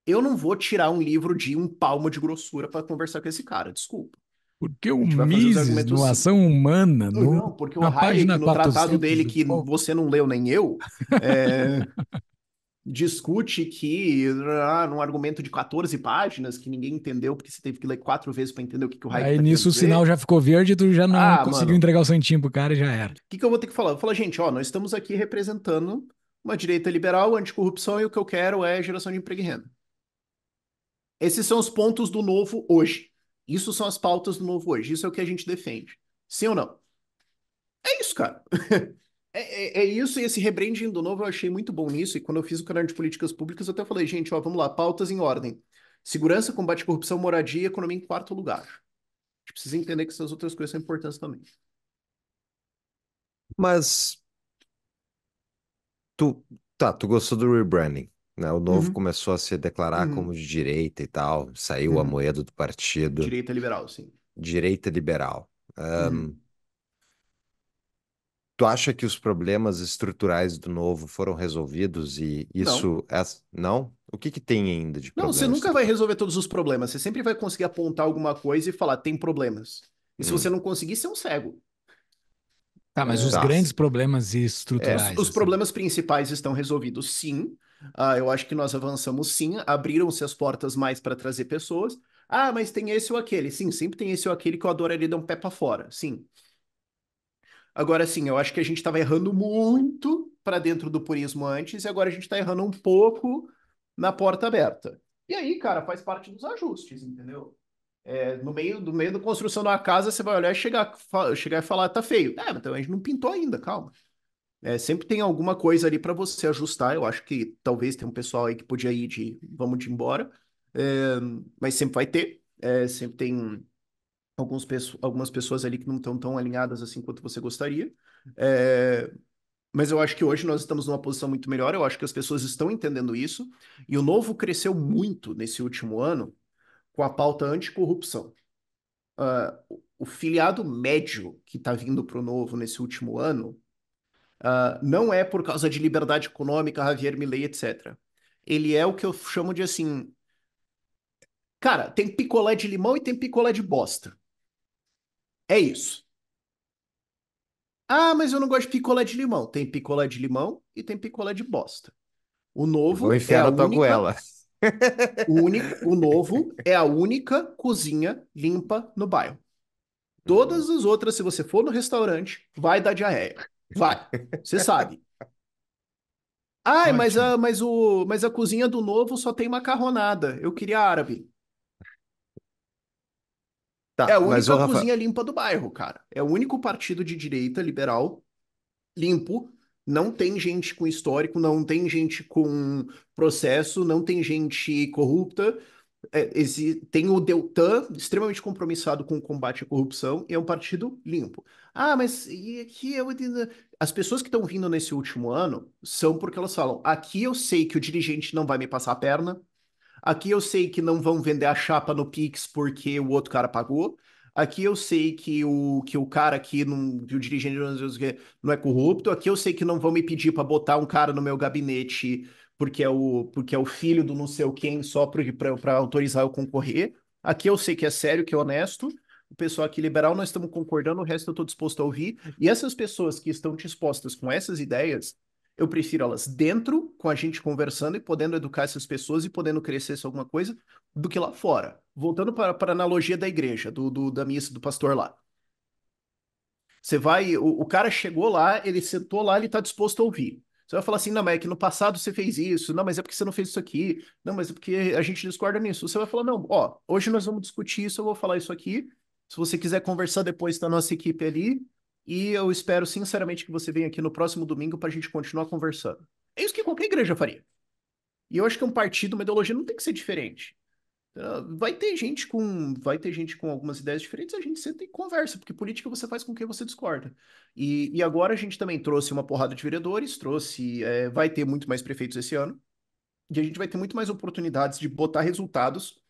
eu não vou tirar um livro de um palmo de grossura para conversar com esse cara, desculpa. Porque o Mises, no Ação Humana, no... não, porque o Hayek, no 400, tratado dele que você não leu nem eu, é discute que ah, num argumento de 14 páginas que ninguém entendeu porque você teve que ler quatro vezes para entender o que, que o Hayek Aí tá nisso o sinal já ficou verde e tu já não ah, conseguiu mano, entregar o santinho pro cara e já era. O que, que eu vou ter que falar? Eu vou falar, gente, ó, nós estamos aqui representando uma direita liberal, anticorrupção e o que eu quero é geração de emprego e renda. Esses são os pontos do novo hoje. Isso são as pautas do novo hoje. Isso é o que a gente defende. Sim ou não? É isso, cara. (laughs) É, é, é, isso, e esse rebranding do novo eu achei muito bom nisso, e quando eu fiz o canal de políticas públicas, eu até falei, gente, ó, vamos lá, pautas em ordem. Segurança, combate à corrupção, moradia e economia em quarto lugar. A gente precisa entender que essas outras coisas são importantes também. Mas tu, tá, tu gostou do rebranding, né? O novo uhum. começou a se declarar uhum. como de direita e tal, saiu uhum. a moeda do partido. Direita liberal, sim. Direita liberal. Um, uhum. Tu acha que os problemas estruturais do novo foram resolvidos e isso. Não? Essa, não? O que, que tem ainda de problema? Não, você nunca vai resolver todos os problemas. Você sempre vai conseguir apontar alguma coisa e falar, tem problemas. E hum. se você hum. não conseguir, você é um cego. Tá, mas é, os tá. grandes problemas estruturais. É, os, assim. problemas principais estão resolvidos, sim. Ah, eu acho que nós avançamos, sim. Abriram-se as portas mais para trazer pessoas. Ah, mas tem esse ou aquele. Sim, sempre tem esse ou aquele que eu adoraria dar um pé para fora. Sim. Agora, sim, eu acho que a gente estava errando muito para dentro do purismo antes e agora a gente está errando um pouco na porta aberta. E aí, cara, faz parte dos ajustes, entendeu? É, no, meio, do meio da construção de uma casa, você vai olhar e chegar, chegar e falar, tá feio. É, então a gente não pintou ainda, calma. É, sempre tem alguma coisa ali para você ajustar. Eu acho que talvez tenha um pessoal aí que podia ir de vamos de embora, é, mas sempre vai ter. É, sempre tem alguns, algumas pessoas ali que não estão tão alinhadas assim quanto você gostaria. É, mas eu acho que hoje nós estamos numa posição muito melhor. Eu acho que as pessoas estão entendendo isso. E o novo cresceu muito nesse último ano com a pauta anticorrupção. Uh, o filiado médio que está vindo para o novo nesse último ano uh, não é por causa de liberdade econômica, Javier Milei, etc. Ele é o que eu chamo de assim. Cara, tem picolé de limão e tem picolé de bosta. É isso. Ah, mas eu não gosto de picolé de limão. Tem picolé de limão e tem picolé de bosta. O novo Vou enfiar é a tua única... goela. (laughs) O, único, o novo é a única cozinha limpa no bairro. Todas as outras, se você for no restaurante, vai dar diarreia. Vai. Você sabe. Ai, mas a, mas, o, mas a cozinha do novo só tem macarronada. Eu queria árabe. Tá, é a única mas, cozinha Rafa... limpa do bairro, cara. É o único partido de direita liberal limpo. Não tem gente com histórico, não tem gente com processo, não tem gente corrupta. É, esse, tem o Deltan extremamente compromissado com o combate à corrupção e é um partido limpo. Ah, mas e aqui é eu. Né? As pessoas que estão vindo nesse último ano são porque elas falam: aqui eu sei que o dirigente não vai me passar a perna, Aqui eu sei que não vão vender a chapa no Pix porque o outro cara pagou. Aqui eu sei que o, que o cara aqui, não, que o dirigente não é corrupto. Aqui eu sei que não vão me pedir para botar um cara no meu gabinete porque é o, porque é o filho do não sei o quem só para autorizar eu concorrer. Aqui eu sei que é sério, que é honesto. O pessoal aqui liberal, nós estamos concordando, o resto eu estou disposto a ouvir. E essas pessoas que estão dispostas com essas ideias, eu prefiro elas dentro, com a gente conversando e podendo educar essas pessoas e podendo crescer se alguma coisa, do que lá fora. Voltando para, para a analogia da igreja, do, do, da missa do pastor lá. Você vai, o, o cara chegou lá, ele sentou lá, ele está disposto a ouvir. Você vai falar assim, não, mas é que no passado você fez isso, não, mas é porque você não fez isso aqui, não, mas é porque a gente discorda nisso. Você vai falar, não, ó, hoje nós vamos discutir isso, eu vou falar isso aqui. Se você quiser conversar depois da nossa equipe ali, e eu espero sinceramente que você venha aqui no próximo domingo para a gente continuar conversando. É isso que qualquer igreja faria. E eu acho que um partido, uma ideologia não tem que ser diferente. Vai ter gente com, vai ter gente com algumas ideias diferentes, a gente sempre conversa, porque política você faz com quem você discorda. E, e agora a gente também trouxe uma porrada de vereadores, trouxe, é, vai ter muito mais prefeitos esse ano, e a gente vai ter muito mais oportunidades de botar resultados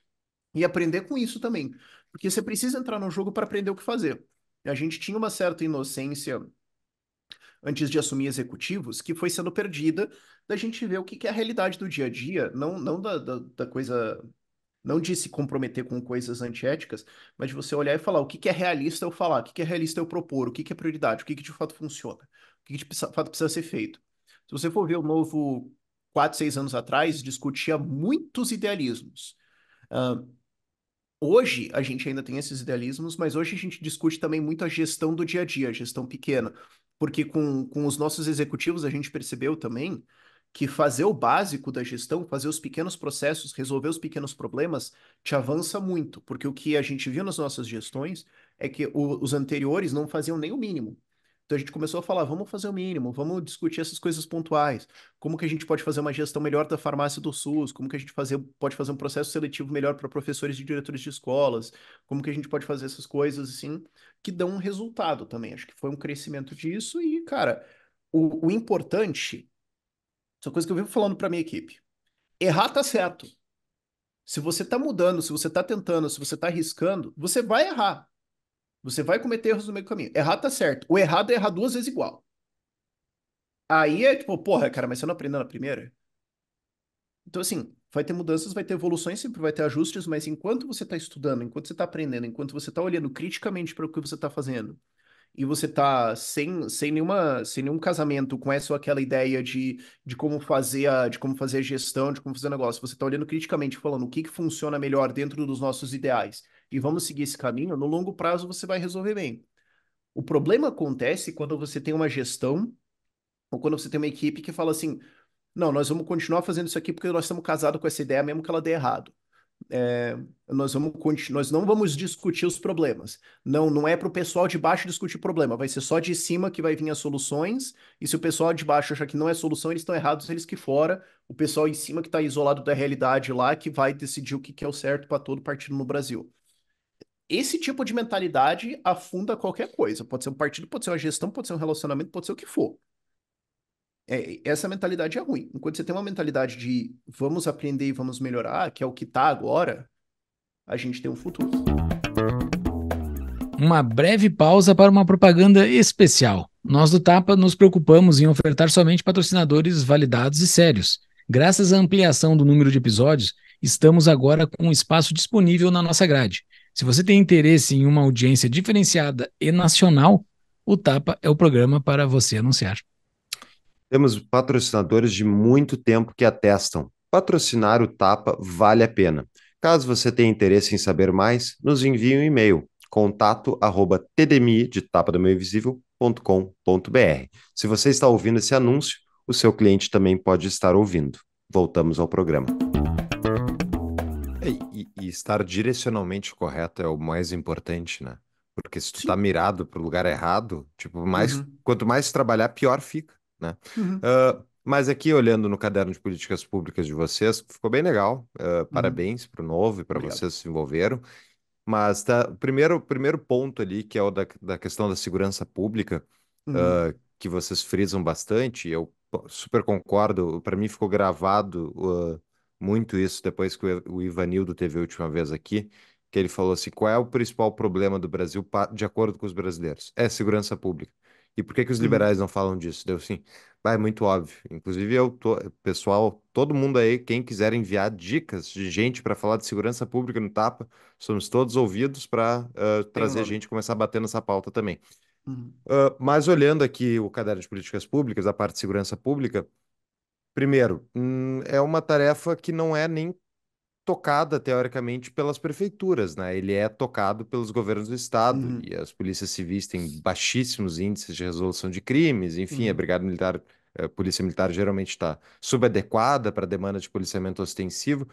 e aprender com isso também, porque você precisa entrar no jogo para aprender o que fazer a gente tinha uma certa inocência antes de assumir executivos que foi sendo perdida da gente ver o que, que é a realidade do dia a dia, não, não da, da, da coisa não de se comprometer com coisas antiéticas, mas de você olhar e falar o que, que é realista eu falar, o que, que é realista eu propor, o que, que é prioridade, o que, que de fato funciona, o que, que de fato precisa ser feito. Se você for ver o novo, quatro, seis anos atrás, discutia muitos idealismos. Uh, Hoje a gente ainda tem esses idealismos, mas hoje a gente discute também muito a gestão do dia a dia, a gestão pequena. Porque com, com os nossos executivos a gente percebeu também que fazer o básico da gestão, fazer os pequenos processos, resolver os pequenos problemas, te avança muito. Porque o que a gente viu nas nossas gestões é que o, os anteriores não faziam nem o mínimo. Então a gente começou a falar, vamos fazer o mínimo, vamos discutir essas coisas pontuais. Como que a gente pode fazer uma gestão melhor da farmácia do SUS? Como que a gente fazer, pode fazer um processo seletivo melhor para professores e diretores de escolas? Como que a gente pode fazer essas coisas assim que dão um resultado também? Acho que foi um crescimento disso e, cara, o, o importante, essa coisa que eu vivo falando para minha equipe. Errar tá certo. Se você tá mudando, se você tá tentando, se você tá arriscando, você vai errar. Você vai cometer erros no meio do caminho. Errado tá certo. O errado é errar duas vezes igual. Aí é tipo, porra, cara, mas você não aprendeu na primeira? Então, assim, vai ter mudanças, vai ter evoluções, sempre vai ter ajustes, mas enquanto você tá estudando, enquanto você tá aprendendo, enquanto você tá olhando criticamente para o que você tá fazendo, e você tá sem, sem, nenhuma, sem nenhum casamento com essa ou aquela ideia de, de como fazer a, de como fazer a gestão, de como fazer o negócio, você tá olhando criticamente, falando o que que funciona melhor dentro dos nossos ideais e vamos seguir esse caminho, no longo prazo você vai resolver bem. O problema acontece quando você tem uma gestão ou quando você tem uma equipe que fala assim: não, nós vamos continuar fazendo isso aqui porque nós estamos casados com essa ideia, mesmo que ela dê errado. É, nós, vamos nós não vamos discutir os problemas. Não, não é para o pessoal de baixo discutir problema, vai ser só de cima que vai vir as soluções. E se o pessoal de baixo achar que não é solução, eles estão errados, eles que fora. O pessoal em cima que está isolado da realidade lá que vai decidir o que, que é o certo para todo partido no Brasil esse tipo de mentalidade afunda qualquer coisa. Pode ser um partido, pode ser uma gestão, pode ser um relacionamento, pode ser o que for. É, essa mentalidade é ruim. Enquanto você tem uma mentalidade de vamos aprender e vamos melhorar, que é o que está agora, a gente tem um futuro. Uma breve pausa para uma propaganda especial. Nós do Tapa nos preocupamos em ofertar somente patrocinadores validados e sérios. Graças à ampliação do número de episódios, estamos agora com um espaço disponível na nossa grade. Se você tem interesse em uma audiência diferenciada e nacional, o Tapa é o programa para você anunciar. Temos patrocinadores de muito tempo que atestam. Patrocinar o Tapa vale a pena. Caso você tenha interesse em saber mais, nos envie um e-mail contato arroba tdmi de tapa do meio Se você está ouvindo esse anúncio, o seu cliente também pode estar ouvindo. Voltamos ao programa. É, e, e, estar direcionalmente correto é o mais importante, né? Porque se tu tá Sim. tá mirado pro lugar errado, tipo, mais, uhum. quanto mais trabalhar, pior fica, né? Uhum. Uh, mas aqui, olhando no caderno de políticas públicas de vocês, ficou bem legal. Uh, uhum. Parabéns para o novo e para vocês que se envolveram. Mas tá, o primeiro, primeiro ponto ali, que é o da, da questão da segurança pública, ah, uhum. uh, que vocês frisam bastante, eu super concordo. Para mim ficou gravado uh, muito isso depois que o Ivanildo teve a última vez aqui, que ele falou assim: qual é o principal problema do Brasil, de acordo com os brasileiros? É segurança pública. E por que, que os uhum. liberais não falam disso? Deu assim vai é muito óbvio. Inclusive, eu tô, pessoal, todo mundo aí, quem quiser enviar dicas de gente para falar de segurança pública no Tapa, somos todos ouvidos para uh, trazer a gente começar a bater nessa pauta também. Uhum. Uh, mas olhando aqui o caderno de políticas públicas, a parte de segurança pública, Primeiro, hum, é uma tarefa que não é nem tocada, teoricamente, pelas prefeituras, né? Ele é tocado pelos governos do Estado uhum. e as polícias civis têm baixíssimos índices de resolução de crimes, enfim, uhum. a Brigada Militar, eh, a Polícia Militar geralmente está subadequada para a demanda de policiamento ostensivo.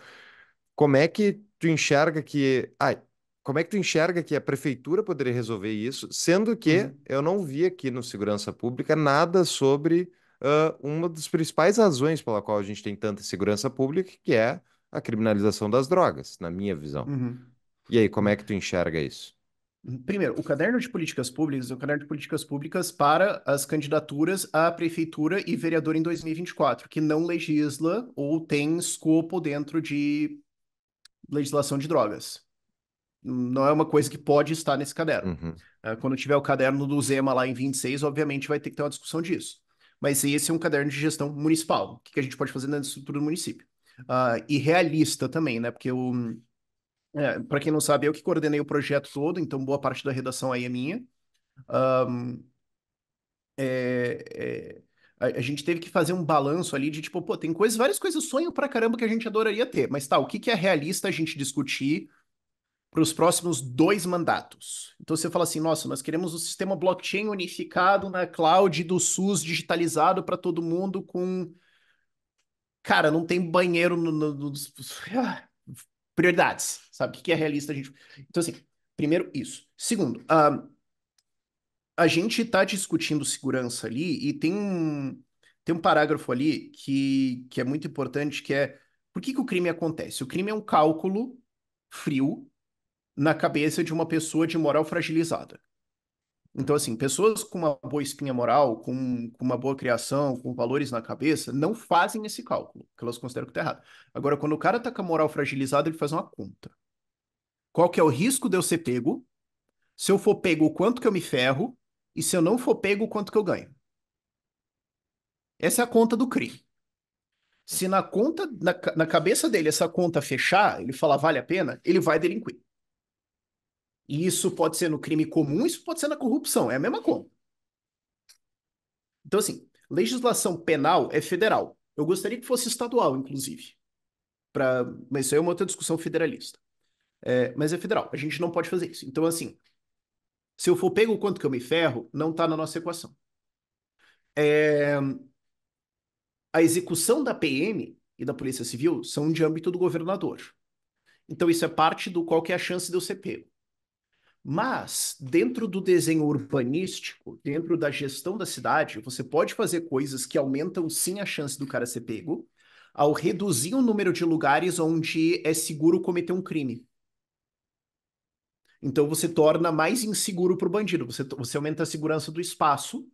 Como é que tu enxerga que. Ai, como é que tu enxerga que a prefeitura poderia resolver isso, sendo que uhum. eu não vi aqui no Segurança Pública nada sobre uh, uma das principais razões pela qual a gente tem tanta segurança pública, que é a criminalização das drogas, na minha visão. Uhum. E aí, como é que tu enxerga isso? Primeiro, o caderno de políticas públicas é o caderno de políticas públicas para as candidaturas à prefeitura e vereador em 2024, que não legisla ou tem escopo dentro de legislação de drogas. Não é uma coisa que pode estar nesse caderno. Uhum. É, quando tiver o caderno do Zema lá em 26, obviamente vai ter que ter uma discussão disso mas esse é um caderno de gestão municipal. O que, que a gente pode fazer na estrutura do município? Uh, e realista também, né? Porque eu, é, para quem não sabe, eu que coordenei o projeto todo, então boa parte da redação aí é minha. Um, é, é, a, a, gente teve que fazer um balanço ali de tipo, pô, tem coisas, várias coisas sonho pra caramba que a gente adoraria ter, mas tá, o que, que é realista a gente discutir para os próximos dois mandatos. Então você fala assim, nossa, nós queremos um sistema blockchain unificado na cloud do SUS digitalizado para todo mundo com cara, não tem banheiro no, no, no... (laughs) prioridades, sabe? O que é realista a gente. Então assim, primeiro isso. Segundo, uh, a gente está discutindo segurança ali e tem um tem um parágrafo ali que, que é muito importante que é por que, que o crime acontece? O crime é um cálculo frio na cabeça de uma pessoa de moral fragilizada. Então, assim, pessoas com uma boa espinha moral, com, com uma boa criação, com valores na cabeça, não fazem esse cálculo, que elas consideram que tá errado. Agora, quando o cara está com a moral fragilizada, ele faz uma conta. Qual que é o risco de eu ser pego? Se eu for pego, o quanto que eu me ferro? E se eu não for pego, o quanto que eu ganho? Essa é a conta do CRI. Se na conta, na, na cabeça dele, essa conta fechar, ele falar vale a pena, ele vai delinquir. E isso pode ser no crime comum, isso pode ser na corrupção, é a mesma coisa. Então, assim, legislação penal é federal. Eu gostaria que fosse estadual, inclusive. Pra... Mas isso aí é uma outra discussão federalista. É, mas é federal, a gente não pode fazer isso. Então, assim, se eu for pego o quanto que eu me ferro, não está na nossa equação. É... A execução da PM e da Polícia Civil são de âmbito do governador. Então, isso é parte do qual que é a chance de eu ser pego. Mas, dentro do desenho urbanístico, dentro da gestão da cidade, você pode fazer coisas que aumentam sim a chance do cara ser pego, ao reduzir o número de lugares onde é seguro cometer um crime. Então, você torna mais inseguro para o bandido, você, você aumenta a segurança do espaço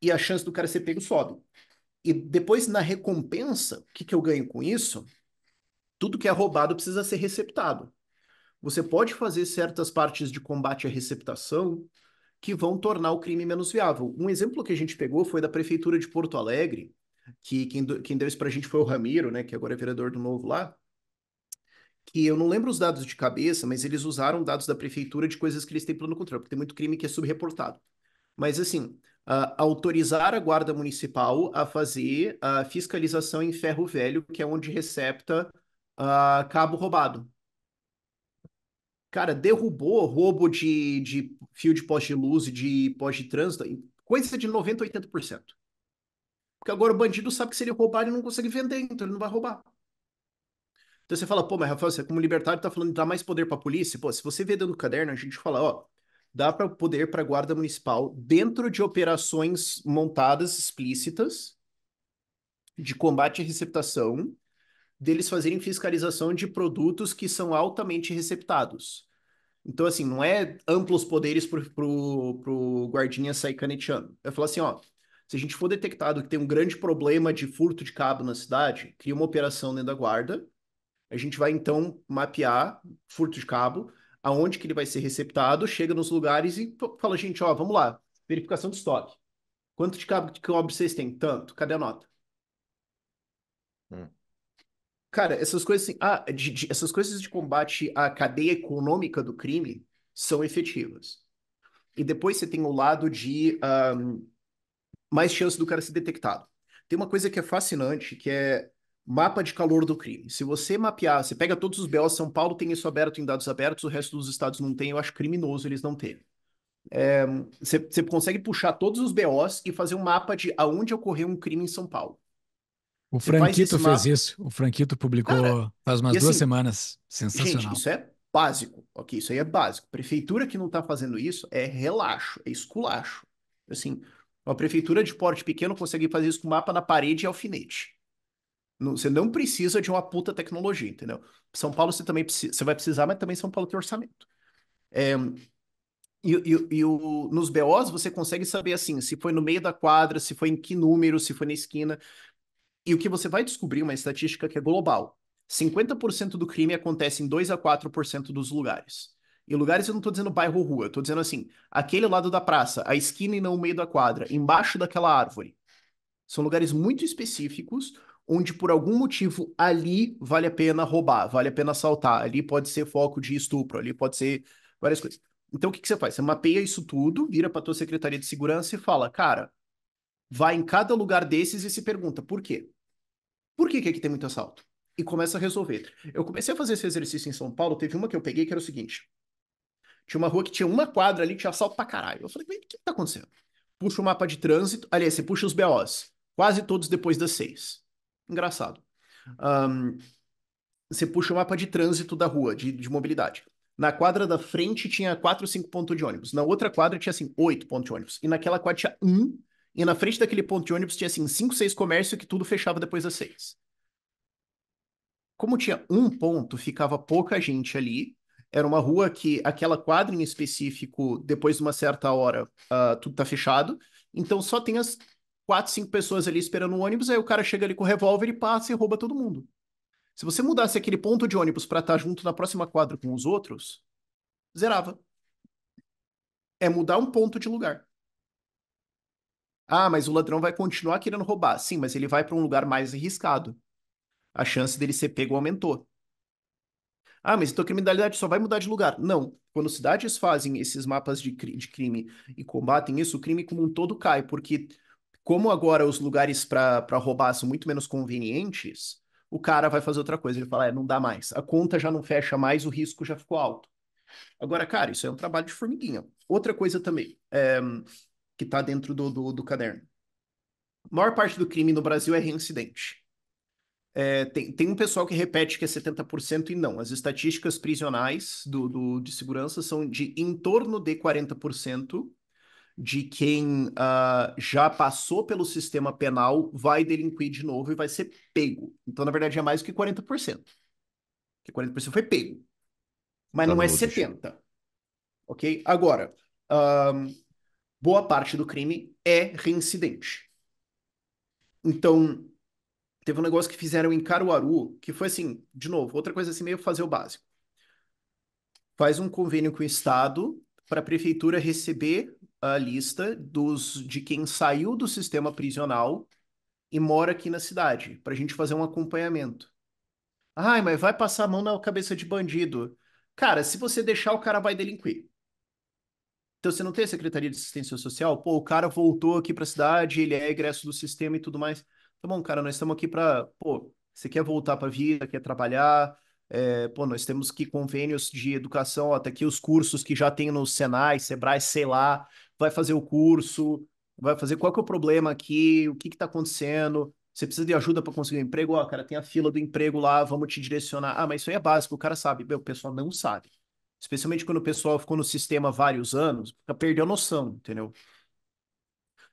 e a chance do cara ser pego sobe. E depois, na recompensa, o que, que eu ganho com isso? Tudo que é roubado precisa ser receptado. Você pode fazer certas partes de combate à receptação que vão tornar o crime menos viável. Um exemplo que a gente pegou foi da Prefeitura de Porto Alegre, que quem, quem deu isso para a gente foi o Ramiro, né, que agora é vereador do Novo lá, que eu não lembro os dados de cabeça, mas eles usaram dados da prefeitura de coisas que eles têm plano controle, porque tem muito crime que é subreportado. Mas assim, autorizar a guarda municipal a fazer a fiscalização em ferro velho, que é onde recepta ah, cabo roubado. Cara, derrubou roubo de, de fio de poste de luz e de poste de trânsito, coisa de 90, 80%. Porque agora o bandido sabe que se ele roubar, ele não consegue vender, então ele não vai roubar. Então você fala, pô, mas Rafael, você como libertário tá falando de dar mais poder pra polícia? Pô, se você vê dentro do caderno, a gente fala, ó, dá para poder para a guarda municipal dentro de operações montadas explícitas de combate à receptação deles fazerem fiscalização de produtos que são altamente receptados. Então, assim, não é amplos poderes pro, pro, pro guardinha sair caneteando. É falar assim, ó, se a gente for detectado que tem um grande problema de furto de cabo na cidade, cria uma operação dentro da guarda, a gente vai, então, mapear furto de cabo, aonde que ele vai ser receptado, chega nos lugares e fala, gente, ó, vamos lá, verificação de estoque. Quanto de cabo de cobre vocês têm? Tanto. Cadê a nota? Cara, essas coisas assim, ah, de, de, essas coisas de combate à cadeia econômica do crime são efetivas. E depois você tem o lado de um, mais chance do cara ser detectado. Tem uma coisa que é fascinante, que é mapa de calor do crime. Se você mapear, você pega todos os BOs, São Paulo tem isso aberto em dados abertos, o resto dos estados não tem, eu acho criminoso eles não terem. É, você, você consegue puxar todos os BOs e fazer um mapa de aonde ocorreu um crime em São Paulo. O Franquito fez isso. O Franquito publicou Cara, faz umas duas assim, semanas. Sensacional. Gente, isso é básico, ok? Isso aí é básico. Prefeitura que não está fazendo isso é relaxo, é esculacho. Assim, uma prefeitura de porte pequeno consegue fazer isso com mapa na parede e alfinete. Não, você não precisa de uma puta tecnologia, entendeu? São Paulo você também precisa, você vai precisar, mas também São Paulo tem orçamento. É, e, e, e o, nos BOs você consegue saber assim, se foi no meio da quadra, se foi em que número, se foi na esquina. E o que você vai descobrir é uma estatística que é global. 50% do crime acontece em 2 a 4% dos lugares. E lugares eu não estou dizendo bairro ou rua, eu tô dizendo assim, aquele lado da praça, a esquina e não o meio da quadra, embaixo daquela árvore. São lugares muito específicos onde por algum motivo ali vale a pena roubar, vale a pena assaltar, ali pode ser foco de estupro, ali pode ser várias coisas. Então o que, que você faz? Você mapeia isso tudo, vira para tua secretaria de segurança e fala, cara, vai em cada lugar desses e se pergunta por quê. Por que, que aqui tem muito assalto? E começa a resolver. Eu comecei a fazer esse exercício em São Paulo, teve uma que eu peguei que era o seguinte. Tinha uma rua que tinha uma quadra ali, tinha assalto pra caralho. Eu falei, o que, tá acontecendo? Puxa o mapa de trânsito, aliás, você puxa os BOs, quase todos depois das seis. Engraçado. Um, você puxa o mapa de trânsito da rua, de, de mobilidade. Na quadra da frente tinha quatro, cinco pontos de ônibus. Na outra quadra tinha, assim, oito pontos de ônibus. E naquela quadra tinha um e na frente daquele ponto de ônibus tinha assim cinco, seis comércios que tudo fechava depois das seis. Como tinha um ponto, ficava pouca gente ali. Era uma rua que aquela quadra em específico, depois de uma certa hora, uh, tudo tá fechado. Então só tem as quatro, cinco pessoas ali esperando o ônibus, aí o cara chega ali com o revólver e passa e rouba todo mundo. Se você mudasse aquele ponto de ônibus para estar tá junto na próxima quadra com os outros, zerava. É mudar um ponto de lugar. Ah, mas o ladrão vai continuar querendo roubar. Sim, mas ele vai para um lugar mais arriscado. A chance dele ser pego aumentou. Ah, mas então a criminalidade só vai mudar de lugar. Não. Quando cidades fazem esses mapas de, cri de crime e combatem isso, o crime como um todo cai, porque como agora os lugares para roubar são muito menos convenientes, o cara vai fazer outra coisa. Ele fala, é, não dá mais. A conta já não fecha mais, o risco já ficou alto. Agora, cara, isso é um trabalho de formiguinha. Outra coisa também. É que está dentro do, do, do, caderno. A maior parte do crime no Brasil é reincidente. É, tem, tem um pessoal que repete que é 70% e não. As estatísticas prisionais do, do, de segurança são de em torno de 40% de quem uh, já passou pelo sistema penal vai delinquir de novo e vai ser pego. Então, na verdade, é mais do que 40%. Porque 40% foi pego. Mas tá não é 70%. Ok? Agora, um, ah, boa parte do crime é reincidente. Então, teve um negócio que fizeram em Caruaru, que foi assim, de novo, outra coisa assim, meio fazer o básico. Faz um convênio com o Estado para a prefeitura receber a lista dos de quem saiu do sistema prisional e mora aqui na cidade, para a gente fazer um acompanhamento. Ai, mas vai passar a mão na cabeça de bandido. Cara, se você deixar, o cara vai delinquir. Então, você não tem a Secretaria de Assistência Social, pô, o cara voltou aqui para a cidade, ele é egresso do sistema e tudo mais. Tá bom, cara, nós estamos aqui para, pô, você quer voltar para a vida, quer trabalhar, é, pô, nós temos que convênios de educação, ó, até tá aqui os cursos que já tem no Senai, Sebrae, sei lá, vai fazer o curso, vai fazer qual que é o problema aqui, o que que tá acontecendo, você precisa de ajuda para conseguir um emprego, ó, cara, tem a fila do emprego lá, vamos te direcionar. Ah, mas isso aí é básico, o cara sabe, meu, o pessoal não sabe especialmente quando o pessoal ficou no sistema vários anos, perdeu a noção, entendeu?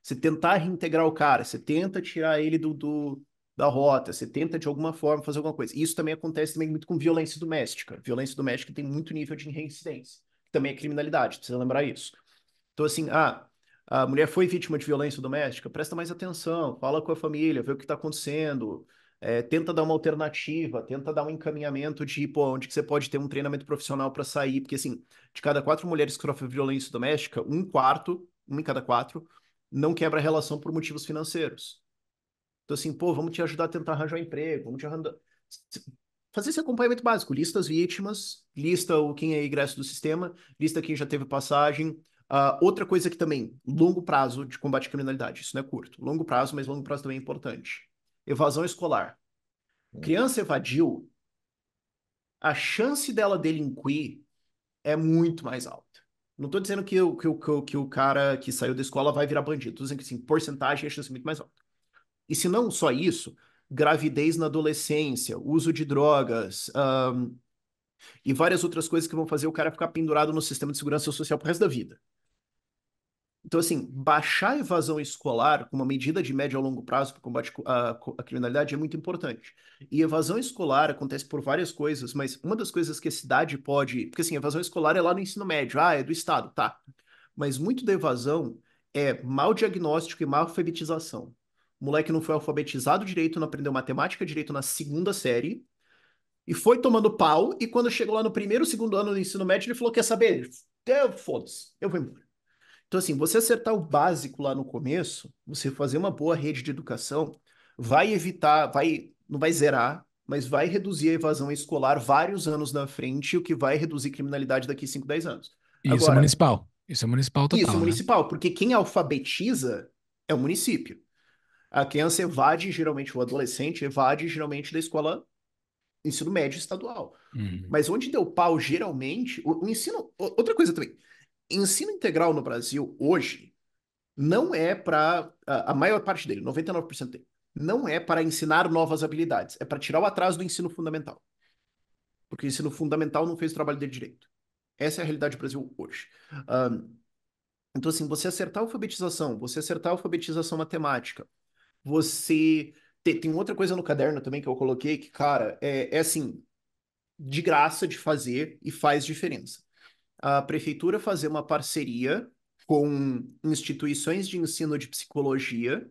Você tentar reintegrar o cara, você tenta tirar ele do, do da rota, você tenta de alguma forma fazer alguma coisa. Isso também acontece também muito com violência doméstica. Violência doméstica tem muito nível de reincidência, que também é criminalidade, precisa lembrar isso. Então, assim, ah, a mulher foi vítima de violência doméstica, presta mais atenção, fala com a família, vê o que está acontecendo, é, tenta dar uma alternativa, tenta dar um encaminhamento de, pô, onde que você pode ter um treinamento profissional para sair, porque assim, de cada quatro mulheres que sofrem violência doméstica, um quarto, um em cada quatro, não quebra a relação por motivos financeiros. Então assim, pô, vamos te ajudar a tentar arranjar um emprego, vamos te arranjar... Fazer esse acompanhamento básico, lista as vítimas, lista o quem é ingresso do sistema, lista quem já teve passagem, Uh, outra coisa que também, longo prazo de combate à criminalidade, isso não é curto. Longo prazo, mas longo prazo também é importante evasão escolar. Hum. Criança evadiu, a chance dela delinquir é muito mais alta. Não estou dizendo que, que, que, que o cara que saiu da escola vai virar bandido. Estou dizendo que, assim, porcentagem a chance é muito mais alta. E se não só isso, gravidez na adolescência, uso de drogas um, e várias outras coisas que vão fazer o cara ficar pendurado no sistema de segurança social pro resto da vida. Então, assim, baixar a evasão escolar como uma medida de médio a longo prazo para combate à, criminalidade é muito importante. E evasão escolar acontece por várias coisas, mas uma das coisas que a cidade pode. Porque, assim, evasão escolar é lá no ensino médio, ah, é do Estado, tá. Mas muito da evasão é mau diagnóstico e má alfabetização. O moleque não foi alfabetizado direito, não aprendeu matemática direito na segunda série, e foi tomando pau, e quando chegou lá no primeiro, segundo ano do ensino médio, ele falou: quer saber? Foda-se, eu vou embora. Então, assim, você acertar o básico lá no começo, você fazer uma boa rede de educação, vai evitar, vai, não vai zerar, mas vai reduzir a evasão escolar vários anos na frente, o que vai reduzir criminalidade daqui 5, 10 anos. É isso é municipal. Isso é né? municipal total. Isso é municipal, né? porque quem alfabetiza é o município. A criança evade, geralmente, o adolescente evade, geralmente, da escola ensino médio estadual. Uhum. Mas onde deu pau, geralmente, o, o ensino. Outra coisa também ensino integral no Brasil hoje não é para a, maior parte dele, 99% dele, não é para ensinar novas habilidades, é para tirar o atraso do ensino fundamental. Porque o ensino fundamental não fez o trabalho dele direito. Essa é a realidade do Brasil hoje. Um, então, assim, você acertar a alfabetização, você acertar a alfabetização matemática, você. Tem, tem outra coisa no caderno também que eu coloquei que, cara, é, é assim, de graça de fazer e faz diferença a prefeitura fazer uma parceria com instituições de ensino de psicologia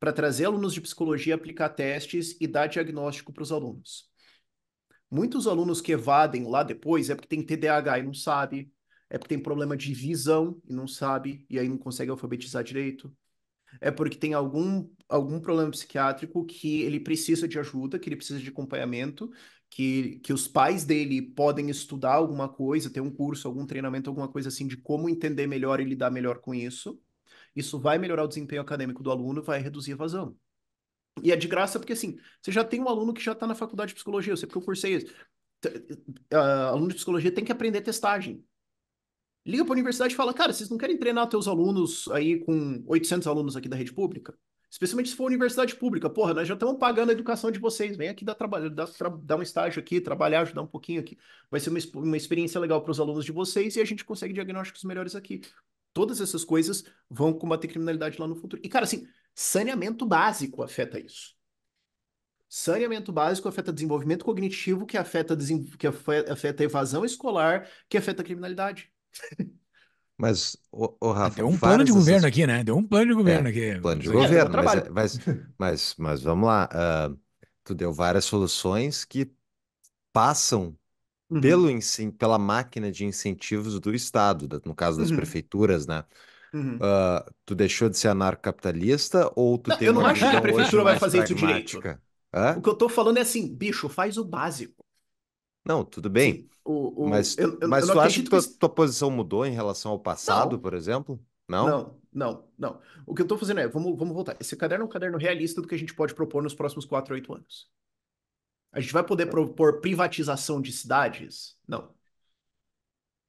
para trazer alunos de psicologia, aplicar testes e dar diagnóstico para os alunos. Muitos alunos que evadem lá depois é porque tem TDAH e não sabe, é porque tem problema de visão e não sabe, e aí não consegue alfabetizar direito. É porque tem algum, algum problema psiquiátrico que ele precisa de ajuda, que ele precisa de acompanhamento, que, que os pais dele podem estudar alguma coisa, ter um curso, algum treinamento, alguma coisa assim, de como entender melhor e lidar melhor com isso. Isso vai melhorar o desempenho acadêmico do aluno, vai reduzir a vazão. E é de graça porque, assim, você já tem um aluno que já está na faculdade de psicologia, eu sei porque eu cursei isso. Uh, aluno de psicologia tem que aprender testagem. Liga para a universidade e fala, cara, vocês não querem treinar teus alunos aí com 800 alunos aqui da rede pública? Especialmente se for universidade pública. Porra, nós já estamos pagando a educação de vocês. Vem aqui dar trabalho, dar, dar um estágio aqui, trabalhar, ajudar um pouquinho aqui. Vai ser uma, uma experiência legal para os alunos de vocês e a gente consegue diagnósticos melhores aqui. Todas essas coisas vão combater criminalidade lá no futuro. E, cara, assim, saneamento básico afeta isso. Saneamento básico afeta desenvolvimento cognitivo, que afeta, que afeta evasão escolar, que afeta criminalidade. (laughs) Mas, ah, Rafa. Deu um plano de essas... governo aqui, né? Deu um plano de governo é, aqui. Plano de governo, mas, é, mas, mas, mas, vamos lá. Uh, tu deu várias soluções que passam uhum. pelo pela máquina de incentivos do Estado, no caso das uhum. prefeituras, né? Uhum. Uh, tu deixou de ser anarcocapitalista ou tu não, tem Eu não acho que a prefeitura vai fazer isso direito. Hã? O que eu tô falando é assim, bicho, faz o básico. Não, tudo bem. O, o, mas eu, eu, mas eu tu acha que tua, que... tua posição mudou em relação ao passado, não. por exemplo? Não? Não, não, não. O que eu estou fazendo é, vamos, vamos voltar. Esse caderno é um caderno realista do que a gente pode propor nos próximos 4, 8 anos. A gente vai poder é. propor privatização de cidades? Não.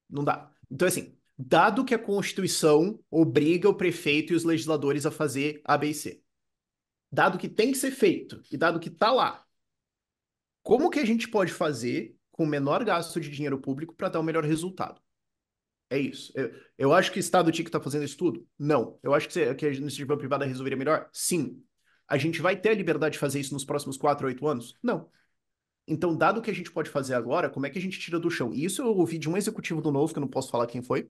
Não dá. Então, assim, dado que a Constituição obriga o prefeito e os legisladores a fazer ABC, dado que tem que ser feito e dado que está lá, como que a gente pode fazer com o menor gasto de dinheiro público para dar o melhor resultado. É isso. Eu, eu acho que o Estado tinha que estar tá fazendo isso tudo? Não. Eu acho que, que a iniciativa privada resolveria melhor? Sim. A gente vai ter a liberdade de fazer isso nos próximos 4, 8 anos? Não. Então, dado o que a gente pode fazer agora, como é que a gente tira do chão? E isso eu ouvi de um executivo do Novo, que eu não posso falar quem foi.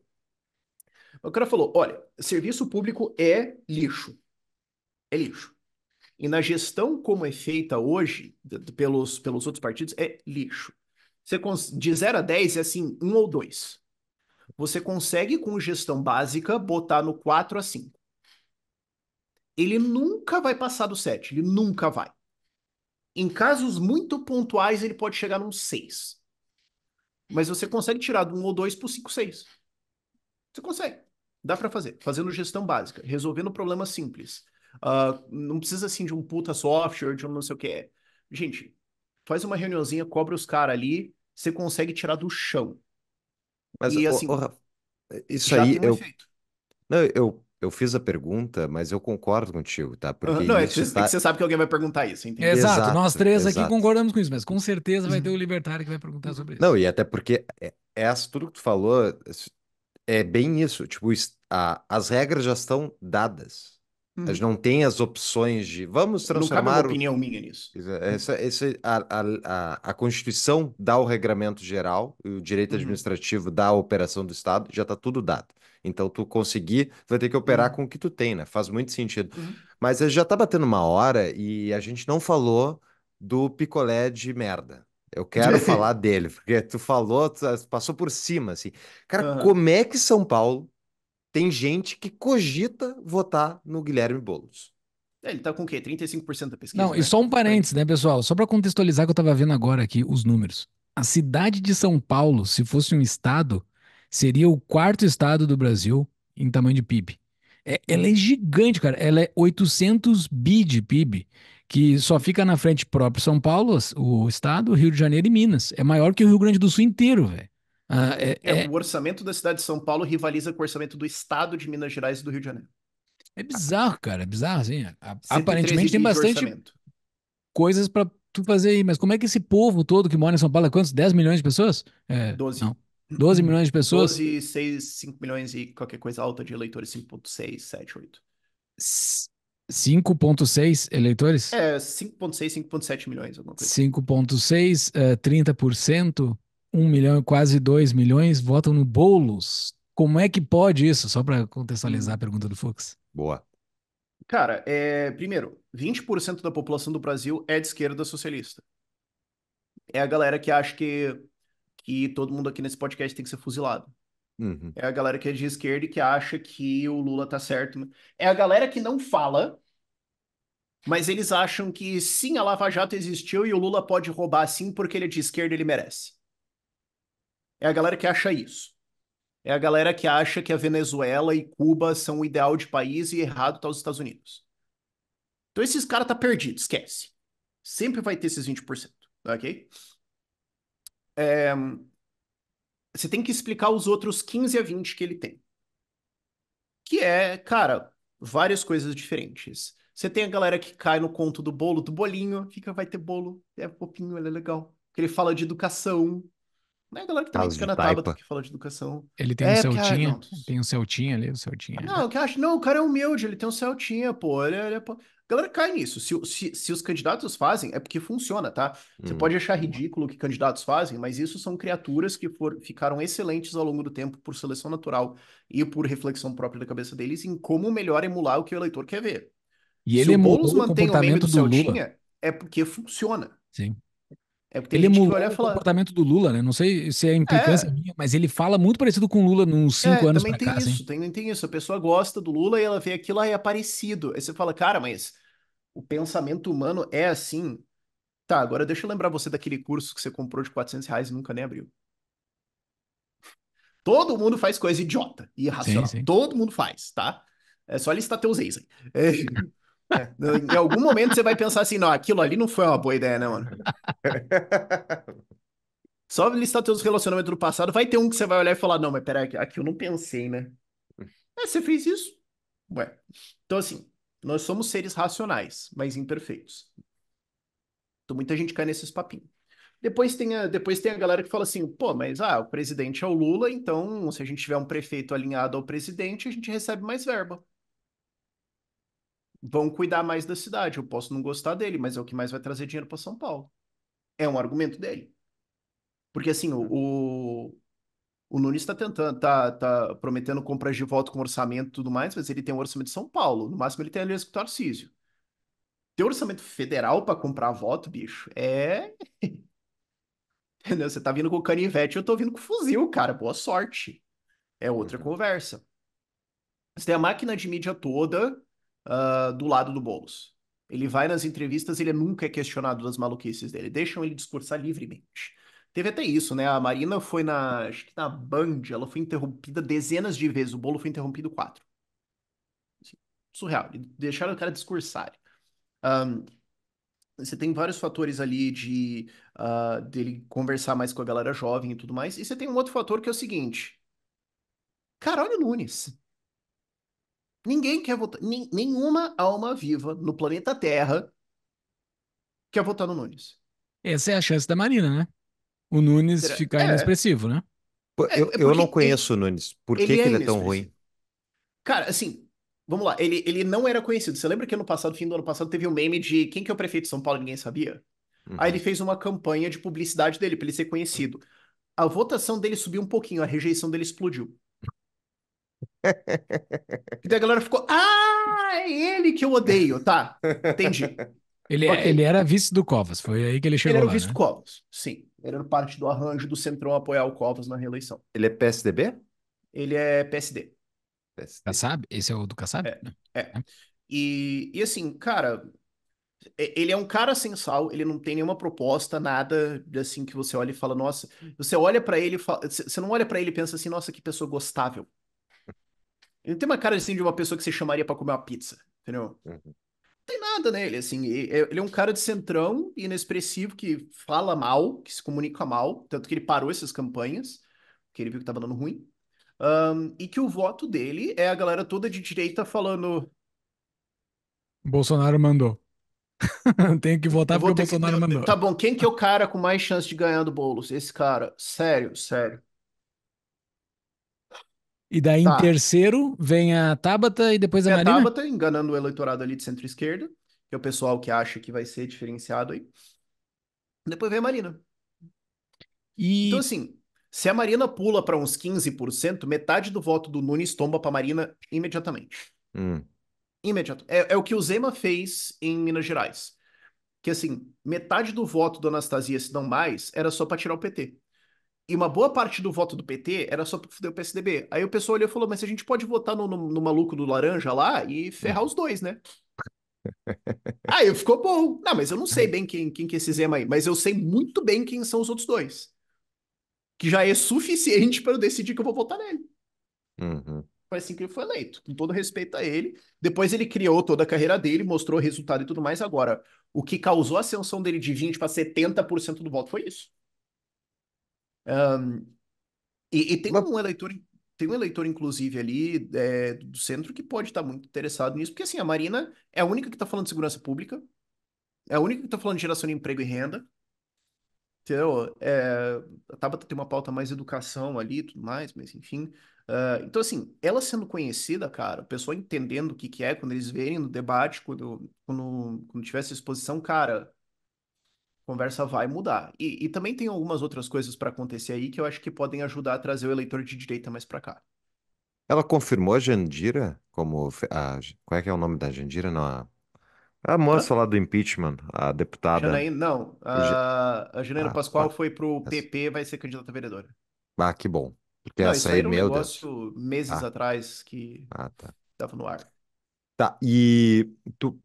O cara falou: olha, serviço público é lixo. É lixo. E na gestão como é feita hoje pelos, pelos outros partidos, é lixo. Você de 0 a 10 é assim, 1 um ou 2. Você consegue, com gestão básica, botar no 4 a 5. Ele nunca vai passar do 7, ele nunca vai. Em casos muito pontuais, ele pode chegar num 6. Mas você consegue tirar do 1 ou 2 para 5, 6. Você consegue. Dá para fazer. Fazendo gestão básica, resolvendo problemas simples. Uh, não precisa assim de um puta software, de um não sei o que. Gente, faz uma reuniãozinha, cobra os caras ali, você consegue tirar do chão. Mas, e, assim, oh, isso aí um eu, efeito. não, eu, eu fiz a pergunta, mas eu concordo contigo, tá? Porque não, é que, tá... é que, você sabe que alguém vai perguntar isso, entendeu? Exato, exato, nós três exato. aqui concordamos com isso, mas com certeza vai ter uhum. o libertário que vai perguntar sobre isso. Não, e até porque é, é tudo que tu falou é bem isso, tipo, a, as regras já estão dadas gente uhum. não tem as opções de vamos transformar. Não cabe opinião minha nisso. É, essa, essa, a, a, a Constituição dá o regramento geral, o direito uhum. administrativo uhum. dá a operação do Estado, já está tudo dado. Então, tu conseguir, vai ter que operar uhum. com o que tu tem, né? Faz muito sentido. Uhum. Mas eh, já está batendo uma hora e a gente não falou do picolé de merda. Eu quero (laughs) falar dele, porque tu falou, tu passou por cima, assim. Cara, como é que São Paulo tem gente que cogita votar no Guilherme Boulos. É, ele tá com o quê? 35% da pesquisa? Não, né? e só um parênteses, né, pessoal? Só para contextualizar que eu estava vendo agora aqui os números. A cidade de São Paulo, se fosse um estado, seria o quarto estado do Brasil em tamanho de PIB. É, ela é gigante, cara. Ela é 800 bi de PIB, que só fica na frente próprio São Paulo, o estado, Rio de Janeiro e Minas. É maior que o Rio Grande do Sul inteiro, velho. Ah, é, é, é, o orçamento da cidade de São Paulo rivaliza com o orçamento do estado de Minas Gerais e do Rio de Janeiro. É bizarro, cara. É bizarro, assim. É, aparentemente tem bastante coisas para tu fazer aí, mas como é que esse povo todo que mora em São Paulo é quantos? 10 milhões de pessoas? É, 12. Não. 12 uhum. milhões de pessoas? 12, 6, 5 milhões e qualquer coisa alta de eleitores, 5.6, 7, 8. 5.6 eleitores? É, 5.6, 5.7 milhões, alguma coisa. 5.6, uh, 30%? um milhão, quase dois milhões votam no Boulos. Como é que pode isso? Só para contextualizar a hum. pergunta do Fux. Boa. Cara, é, primeiro, 20% da população do Brasil é de esquerda socialista. É a galera que acha que, que todo mundo aqui nesse podcast tem que ser fuzilado. Uhum. É a galera que é de esquerda e que acha que o Lula tá certo. É a galera que não fala, mas eles acham que sim, a Lava Jato existiu e o Lula pode roubar sim porque ele é de esquerda e ele merece. É a galera que acha isso. É a galera que acha que a Venezuela e Cuba são o ideal de país e errado tá os Estados Unidos. Então esses caras tá perdido, esquece. Sempre vai ter esses 20%, ok? É... Você tem que explicar os outros 15 a 20 que ele tem. Que é, cara, várias coisas diferentes. Você tem a galera que cai no conto do bolo, do bolinho, fica, vai ter bolo, é popinho, ele é legal. Que ele fala de educação, não é a galera que tá também fica na Tabata que fala de educação. Ele tem é, um Celtinha, tem um Celtinha ali, o um Celtinha. Não, o que acho, não, o cara é humilde, ele tem um Celtinha, pô, ele, é, ele é... A galera cai nisso. Se, se, se, os candidatos fazem, é porque funciona, tá? Você hum. pode achar ridículo o que candidatos fazem, mas isso são criaturas que for, ficaram excelentes ao longo do tempo por seleção natural e por reflexão própria da cabeça deles em como melhor emular o que o eleitor quer ver. E ele se o Boulos mantém o, o meme do, do Celtinha, Lula. é porque funciona. Sim. É porque ele emulou o falar... comportamento do Lula, né? Não sei se é implicância é. minha, mas ele fala muito parecido com o Lula nos é, cinco é, anos também tem cá, assim. isso, tem, tem, isso. A pessoa gosta do Lula e ela vê aquilo aí é parecido. Aí você fala, cara, mas o pensamento humano é assim. Tá, agora deixa eu lembrar você daquele curso que você comprou de 400 reais e nunca nem abriu. Todo mundo faz coisa idiota e irracional. Sim, sim. Todo mundo faz, tá? É só listar teus ex aí. É... (laughs) É. Em algum momento você vai pensar assim, não, aquilo ali não foi uma boa ideia, né, mano? (laughs) Só listar teus relacionamentos do passado, vai ter um que você vai olhar e falar, não, mas peraí, aqui eu não pensei, né? (laughs) É, você fez isso. Ué. Então, assim, nós somos seres racionais, mas imperfeitos. Então, muita gente cai nesses papinhos. Depois tem, a, depois tem a galera que fala assim, pô, mas ah, o presidente é o Lula, então se a gente tiver um prefeito alinhado ao presidente, a gente recebe mais verba vão cuidar mais da cidade. Eu posso não gostar dele, mas é o que mais vai trazer dinheiro para São Paulo. É um argumento dele. Porque assim, o, uhum. o, o Nunes está tentando, tá, tá prometendo compras de voto com orçamento e tudo mais, mas ele tem um orçamento de São Paulo. No máximo ele tem aliança com o Tarcísio. Ter orçamento federal para comprar voto, bicho, é. (laughs) Entendeu? Você tá vindo com canivete, eu tô vindo com fuzil, cara. Boa sorte. É outra uhum. conversa. Você tem a máquina de mídia toda uh, do lado do Boulos. Ele vai nas entrevistas, ele nunca é questionado das maluquices dele, deixam ele discursar livremente. Teve até isso, né? A Marina foi na, acho que na Band, ela foi interrompida dezenas de vezes, o bolo foi interrompido quatro. Assim, surreal, deixaram o cara discursar. Um, você tem vários fatores ali de uh, dele conversar mais com a galera jovem e tudo mais, e você tem um outro fator que é o seguinte: Carolho Nunes. Ninguém quer votar, nenhuma alma viva no planeta Terra quer votar no Nunes. Essa é a chance da Marina, né? O Nunes Será? ficar é. inexpressivo, né? É, eu, é eu não conheço ele, o Nunes. Por que ele, que é ele é, é tão ruim? Cara, assim, vamos lá. Ele, ele não era conhecido. Você lembra que no passado, fim do ano passado, teve um meme de quem que é o prefeito de São Paulo ninguém sabia? Uhum. Aí ele fez uma campanha de publicidade dele para ele ser conhecido. A votação dele subiu um pouquinho, a rejeição dele explodiu e daí a galera ficou, ah, é ele que eu odeio, tá, entendi. Ele, é, okay. ele era vice do Covas, foi aí que ele chegou Ele era lá, vice né? do Covas, sim. Ele era parte do arranjo do Centrão apoiar o Covas na reeleição. Ele é PSDB? Ele é PSD. PSD. Kassab? Esse é o do Kassab? É. é. é. E, e assim, cara, ele é um cara sem sal, ele não tem nenhuma proposta, nada assim que você olha e fala, nossa, você olha para ele, você não olha para ele e pensa assim, nossa, que pessoa gostável. Ele tem uma cara assim de uma pessoa que você chamaria para comer uma pizza, entendeu? Uhum. Não tem nada nele, assim. É, ele é um cara de centrão, inexpressivo, que fala mal, que se comunica mal, tanto que ele parou essas campanhas, que ele viu que tava dando ruim. Um, e que o voto dele é a galera toda de direita falando. Bolsonaro mandou. (laughs) Tenho que votar porque o Bolsonaro que... mandou. Tá bom, quem que é o cara com mais chance de ganhar do Boulos? Esse cara. Sério, sério. E daí tá. em terceiro vem a Tabata e depois a Marina? A Tabata enganando o eleitorado ali de centro-esquerda, que é o pessoal que acha que vai ser diferenciado aí. Depois vem a Marina. E... Então assim, se a Marina pula para uns 15%, metade do voto do Nunes tomba para Marina imediatamente. Hum. Imediato. É, é o que o Zema fez em Minas Gerais. Que assim, metade do voto do Anastasia, se não mais, era só para tirar o PT. E uma boa parte do voto do PT era só pra fuder o PSDB. Aí o pessoal olhou e falou: Mas a gente pode votar no, no, no maluco do laranja lá e ferrar os dois, né? (laughs) aí ficou bom. Não, mas eu não sei bem quem, quem que é esse Zema aí, mas eu sei muito bem quem são os outros dois. Que já é suficiente para eu decidir que eu vou votar nele. Uhum. Foi assim que ele foi eleito, com todo respeito a ele. Depois ele criou toda a carreira dele, mostrou resultado e tudo mais. Agora, o que causou a ascensão dele de 20 para 70% do voto foi isso e, e, tem um eleitor, tem um eleitor, inclusive, ali é, do centro que pode estar muito interessado nisso, porque assim, a Marina é a única que está falando de segurança pública, é a única que está falando de geração de emprego e renda. Entendeu? É, a Tabata tem uma pauta mais educação ali tudo mais, mas enfim. Uh, então, assim, ela sendo conhecida, cara, a pessoa entendendo o que, que é, quando eles verem no debate, quando, quando, quando tiver essa exposição, cara, conversa vai mudar. E, e também tem algumas outras coisas para acontecer aí que eu acho que podem ajudar a trazer o eleitor de direita mais para cá. Ela confirmou a Jandira como. A, qual é que é o nome da Jandira? Não, a, é a moça ah? lá do impeachment, a deputada. Janaína, não, a, a Janaína ah, Pascoal ah, foi pro essa. PP, vai ser candidata a vereadora. Ah, que bom. Porque não, essa aí, era um meu negócio Deus. meses ah. atrás que ah, tá. estava no ar. Tá, e tu,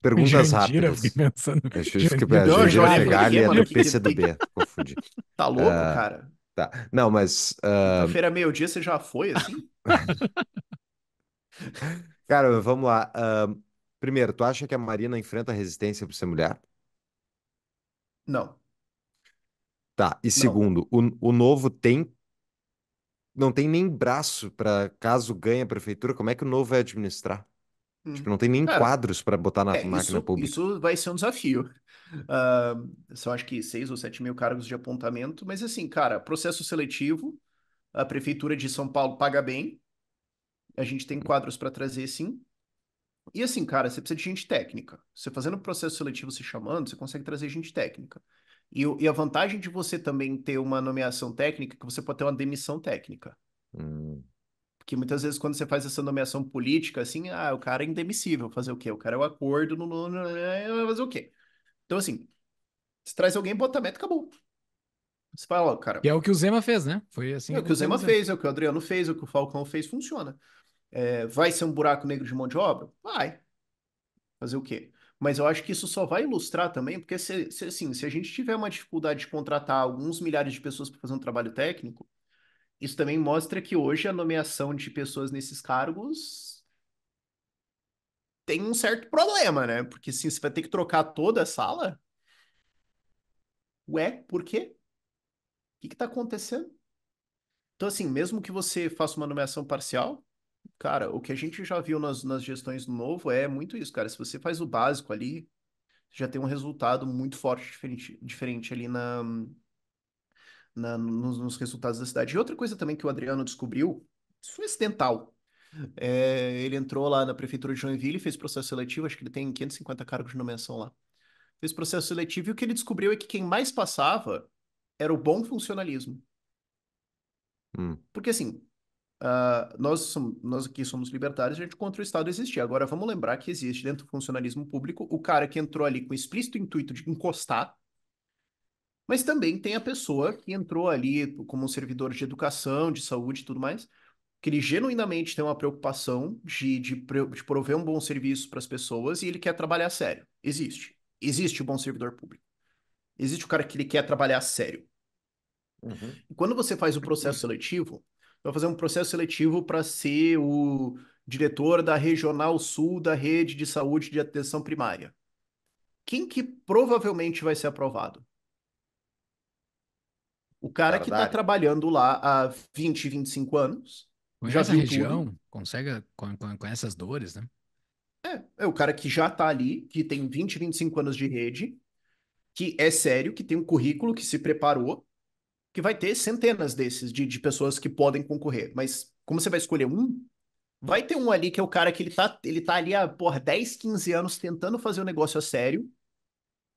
Perguntas rápidas. rápidas. Eu pensando. É a Jandira chegar ali é do PCdoB. (laughs) Confundi. Tá louco, uh, cara? Tá. Não, mas. Uh... Ah, Feira meio-dia você já foi assim? (laughs) cara, vamos lá. Uh, primeiro, tu acha que a Marina enfrenta resistência por ser mulher? Não. Tá. E segundo, o, o novo tem. Não tem nem braço para caso ganhe a prefeitura. Como é que o novo vai administrar? Tipo, uhum. não tem nem Cara, quadros para botar na é, máquina isso, pública. Isso vai ser um desafio. Uh, ah, são acho que 6 ou 7 mil cargos de apontamento, mas assim, cara, processo seletivo, a prefeitura de São Paulo paga bem, a gente tem quadros para trazer sim. E assim, cara, você precisa de gente técnica. Você fazendo o processo seletivo, se chamando, você consegue trazer gente técnica. E, e, a vantagem de você também ter uma nomeação técnica é que você pode ter uma demissão técnica. Hum. Porque muitas vezes quando você faz essa nomeação política, assim, ah, o cara é indemissível, fazer o quê? O cara é o um acordo, não, não, não, fazer o quê? Então, assim, se traz alguém, bota meta, acabou. Você fala, ó, cara... E é o que o Zema fez, né? Foi assim... É o que o Zema fez, é o que o Adriano fez, é o que o Falcão fez, funciona. É, vai ser um buraco negro de mão de obra? Vai. Fazer o quê? Mas eu acho que isso só vai ilustrar também, porque se, se, assim, se a gente tiver uma dificuldade de contratar alguns milhares de pessoas para fazer um trabalho técnico, isso também mostra que hoje a nomeação de pessoas nesses cargos tem um certo problema, né? Porque assim, você vai ter que trocar toda a sala. Ué, por quê? O que está acontecendo? Então, assim, mesmo que você faça uma nomeação parcial, cara, o que a gente já viu nas, nas gestões do novo é muito isso, cara. Se você faz o básico ali, já tem um resultado muito forte, diferente, diferente ali na, na, nos, nos, resultados da cidade. E outra coisa também que o Adriano descobriu, isso foi acidental. É, ele entrou lá na prefeitura de Joinville, e fez processo seletivo, acho que ele tem 550 cargos de nomeação lá. Fez processo seletivo e o que ele descobriu é que quem mais passava era o bom funcionalismo. Hum. Porque assim, Uh, nós, nós aqui somos libertários, a gente contra o Estado existir. Agora, vamos lembrar que existe dentro do funcionalismo público o cara que entrou ali com explícito intuito de encostar, mas também tem a pessoa que entrou ali como um servidor de educação, de saúde e tudo mais, que ele genuinamente tem uma preocupação de, de, de prover um bom serviço para as pessoas e ele quer trabalhar sério. Existe. Existe o bom servidor público. Existe o cara que ele quer trabalhar sério. Uhum. Quando você faz o processo seletivo, vai fazer um processo seletivo para ser o diretor da Regional Sul da Rede de Saúde de Atenção Primária. Quem que provavelmente vai ser aprovado? O cara que está trabalhando lá há 20, 25 anos. Conhece já essa região, tudo. consegue, conhece as dores, né? É, é o cara que já está ali, que tem 20, 25 anos de rede, que é sério, que tem um currículo, que se preparou, que vai ter centenas desses de, de pessoas que podem concorrer. Mas como você vai escolher um, vai ter um ali que é o cara que ele tá, ele tá ali há por 10, 15 anos tentando fazer o um negócio a sério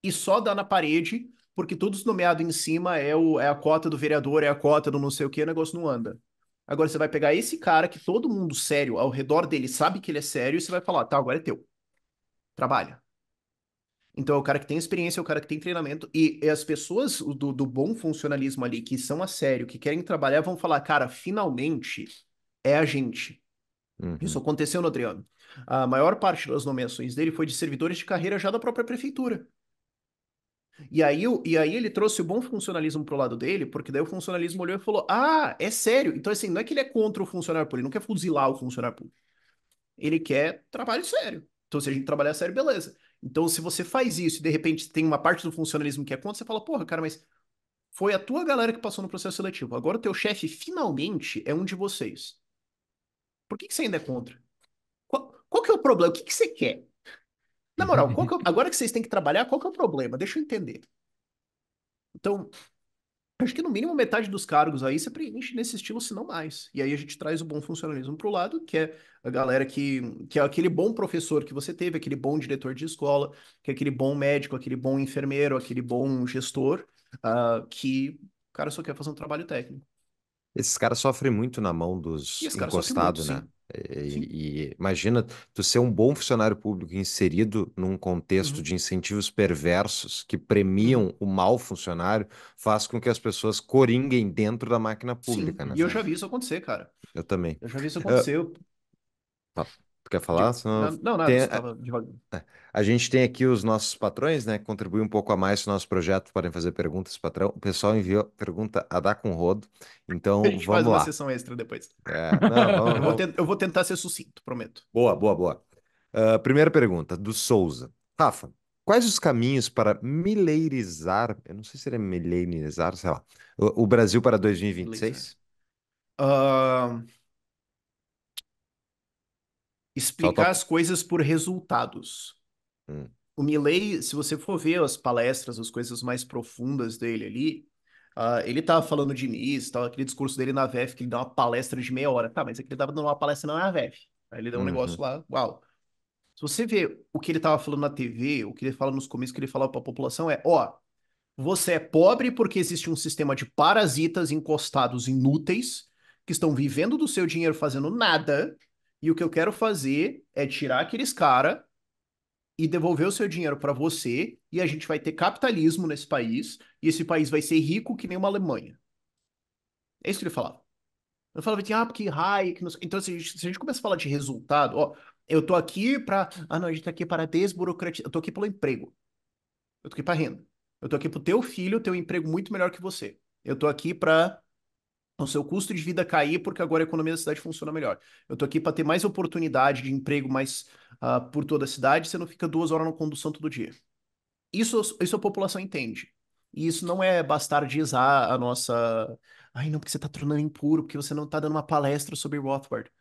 e só dá na parede porque todos nomeados em cima é, o, é a cota do vereador, é a cota do não sei o que, o negócio não anda. Agora você vai pegar esse cara que todo mundo sério ao redor dele sabe que ele é sério e você vai falar, tá, agora é teu. Trabalha. Então é o cara que tem experiência, é o cara que tem treinamento e, e as pessoas do, do bom funcionalismo ali, que são a sério, que querem trabalhar, vão falar, cara, finalmente é a gente. Uhum. Isso aconteceu no Adriano. A maior parte das nomeações dele foi de servidores de carreira já da própria prefeitura. E aí, e aí ele trouxe o bom funcionalismo pro lado dele, porque daí o funcionalismo olhou e falou: Ah, é sério. Então, assim, não é que ele é contra o funcionário público, ele não quer fuzilar o funcionário público. Ele quer trabalho sério. Então, se a gente trabalhar sério, beleza. Então, se você faz isso e de repente tem uma parte do funcionalismo que é contra, você fala, porra, cara, mas foi a tua galera que passou no processo seletivo. Agora o teu chefe finalmente é um de vocês. Por que, que você ainda é contra? Qual, qual que é o problema? O que, que você quer? Na moral, que é agora que vocês têm que trabalhar, qual que é o problema? Deixa eu entender. Então, acho que no mínimo metade dos cargos aí você preenche nesse estilo, se não mais. E aí a gente traz o bom funcionalismo para o lado, que é a galera que, que é aquele bom professor que você teve, aquele bom diretor de escola, que é aquele bom médico, aquele bom enfermeiro, aquele bom gestor, uh, que o cara só quer fazer um trabalho técnico. Esses caras sofrem muito na mão dos encostados, né? E, e imagina tu ser um bom funcionário público inserido num contexto uhum. de incentivos perversos que uhum. premiam o mau funcionário, faz com que as pessoas coringuem dentro da máquina pública, Sim. né? E eu já vi isso acontecer, cara. Eu também. Eu já vi isso acontecer. Uh... Eu... Tá. Tu quer falar? Senão... Não, não, nada, tem... estava devagar. É, a gente tem aqui os nossos patrões, né? Que contribuem um pouco a mais para o nosso projeto, podem fazer perguntas, patrão. O pessoal enviou pergunta a dar com rodo. Então, a gente faz uma lá. sessão extra depois. É, não, (laughs) vamos, eu, vou tentar, eu, vou tentar ser sucinto, prometo. Boa, boa, boa. Uh, primeira pergunta, do Souza. Rafa, quais os caminhos para mileirizar, eu não sei se seria é mileirizar, sei lá, o, o Brasil para 2026? Uh, Explicar as coisas por resultados. Hum. O Milley, se você for ver as palestras, as coisas mais profundas dele ali, uh, ele tava falando de Miss, tava aquele discurso dele na VEF, que ele dá uma palestra de meia hora. Tá, mas é que ele tava dando uma palestra não na VEF. Aí ele deu um uhum. negócio lá, uau. Se você ver o que ele tava falando na TV, o que ele fala nos começos, o que ele fala para a população é, ó, você é pobre porque existe um sistema de parasitas encostados inúteis que estão vivendo do seu dinheiro fazendo nada e o que eu quero fazer é tirar aqueles cara e devolver o seu dinheiro para você, e a gente vai ter capitalismo nesse país, e esse país vai ser rico que nem uma Alemanha. É isso que ele falava. Eu falava assim, ah, porque Hayek... Então, se a, gente, se a gente começa a falar de resultado, ó, eu tô aqui para... Ah, não, a gente tá aqui para desburocratizar. Eu tô aqui pelo emprego. Eu tô aqui para renda. Eu tô aqui pro teu filho ter um emprego muito melhor que você. Eu tô aqui para o seu custo de vida cair porque agora a economia da cidade funciona melhor. Eu tô aqui para ter mais oportunidade de emprego mais uh, por toda a cidade, você não fica duas horas na condução todo dia. Isso, isso a população entende. E isso não é bastardizar a nossa. Ai, não, porque você tá tornando impuro, porque você não tá dando uma palestra sobre Rothbard.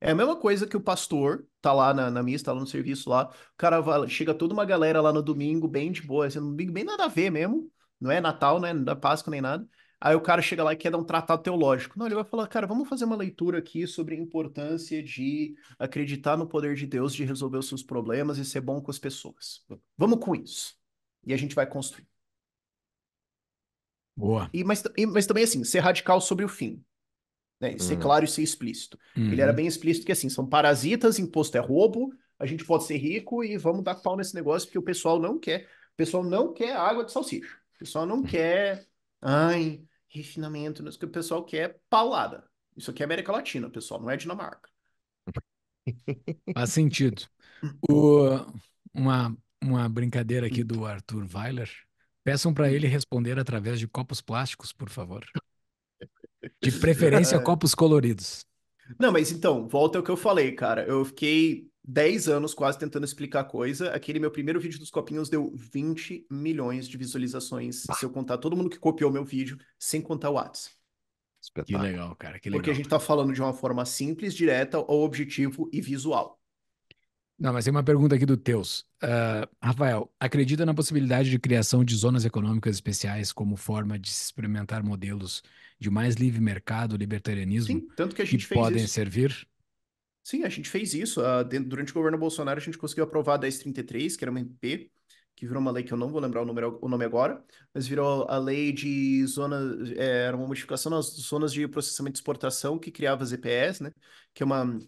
É a mesma coisa que o pastor tá lá na, na missa, tá lá no serviço lá. O cara vai, chega toda uma galera lá no domingo, bem de boa, assim, tem bem nada a ver mesmo. Não é Natal, não é da é Páscoa nem nada. Aí o cara chega lá e quer dar um tratado teológico. Não, ele vai falar, cara, vamos fazer uma leitura aqui sobre a importância de acreditar no poder de Deus, de resolver os seus problemas e ser bom com as pessoas. Vamos com isso. E a gente vai construir. Boa. E, mas, e, mas também, assim, ser radical sobre o fim. Né? Ser uhum. claro e ser explícito. Uhum. Ele era uhum. bem explícito que, assim, são parasitas, imposto é roubo, a gente pode ser rico e vamos dar pau nesse negócio porque o pessoal não quer. O pessoal não quer água de salsicha. O pessoal não hum. quer... Ai, refinamento, o pessoal quer paulada. Isso aqui é América Latina, pessoal, não é Dinamarca. (laughs) Faz sentido. O, uma, uma brincadeira aqui do Arthur Weiler. Peçam para ele responder através de copos plásticos, por favor. De preferência, (laughs) copos coloridos. Não, mas então, volta ao que eu falei, cara. Eu fiquei 10 anos quase tentando explicar a coisa. Aquele meu primeiro vídeo dos copinhos deu 20 milhões de visualizações. Ah. Se eu contar todo mundo que copiou meu vídeo, sem contar o WhatsApp. Que legal, cara. Que legal. Porque a gente está falando de uma forma simples, direta, ao objetivo e visual. Não, mas tem uma pergunta aqui do Teus. Uh, Rafael, acredita na possibilidade de criação de zonas econômicas especiais como forma de se experimentar modelos de mais livre mercado, libertarianismo, Sim, tanto que, a gente que fez podem isso. servir? Sim, a gente fez isso. Uh, ah, dentro, durante o governo Bolsonaro, a gente conseguiu aprovar a 1033, que era uma MP, que virou uma lei que eu não vou lembrar o, número, o nome agora, mas virou a lei de zona. É, era uma modificação nas zonas de processamento de exportação que criava as EPS, né? Que é uma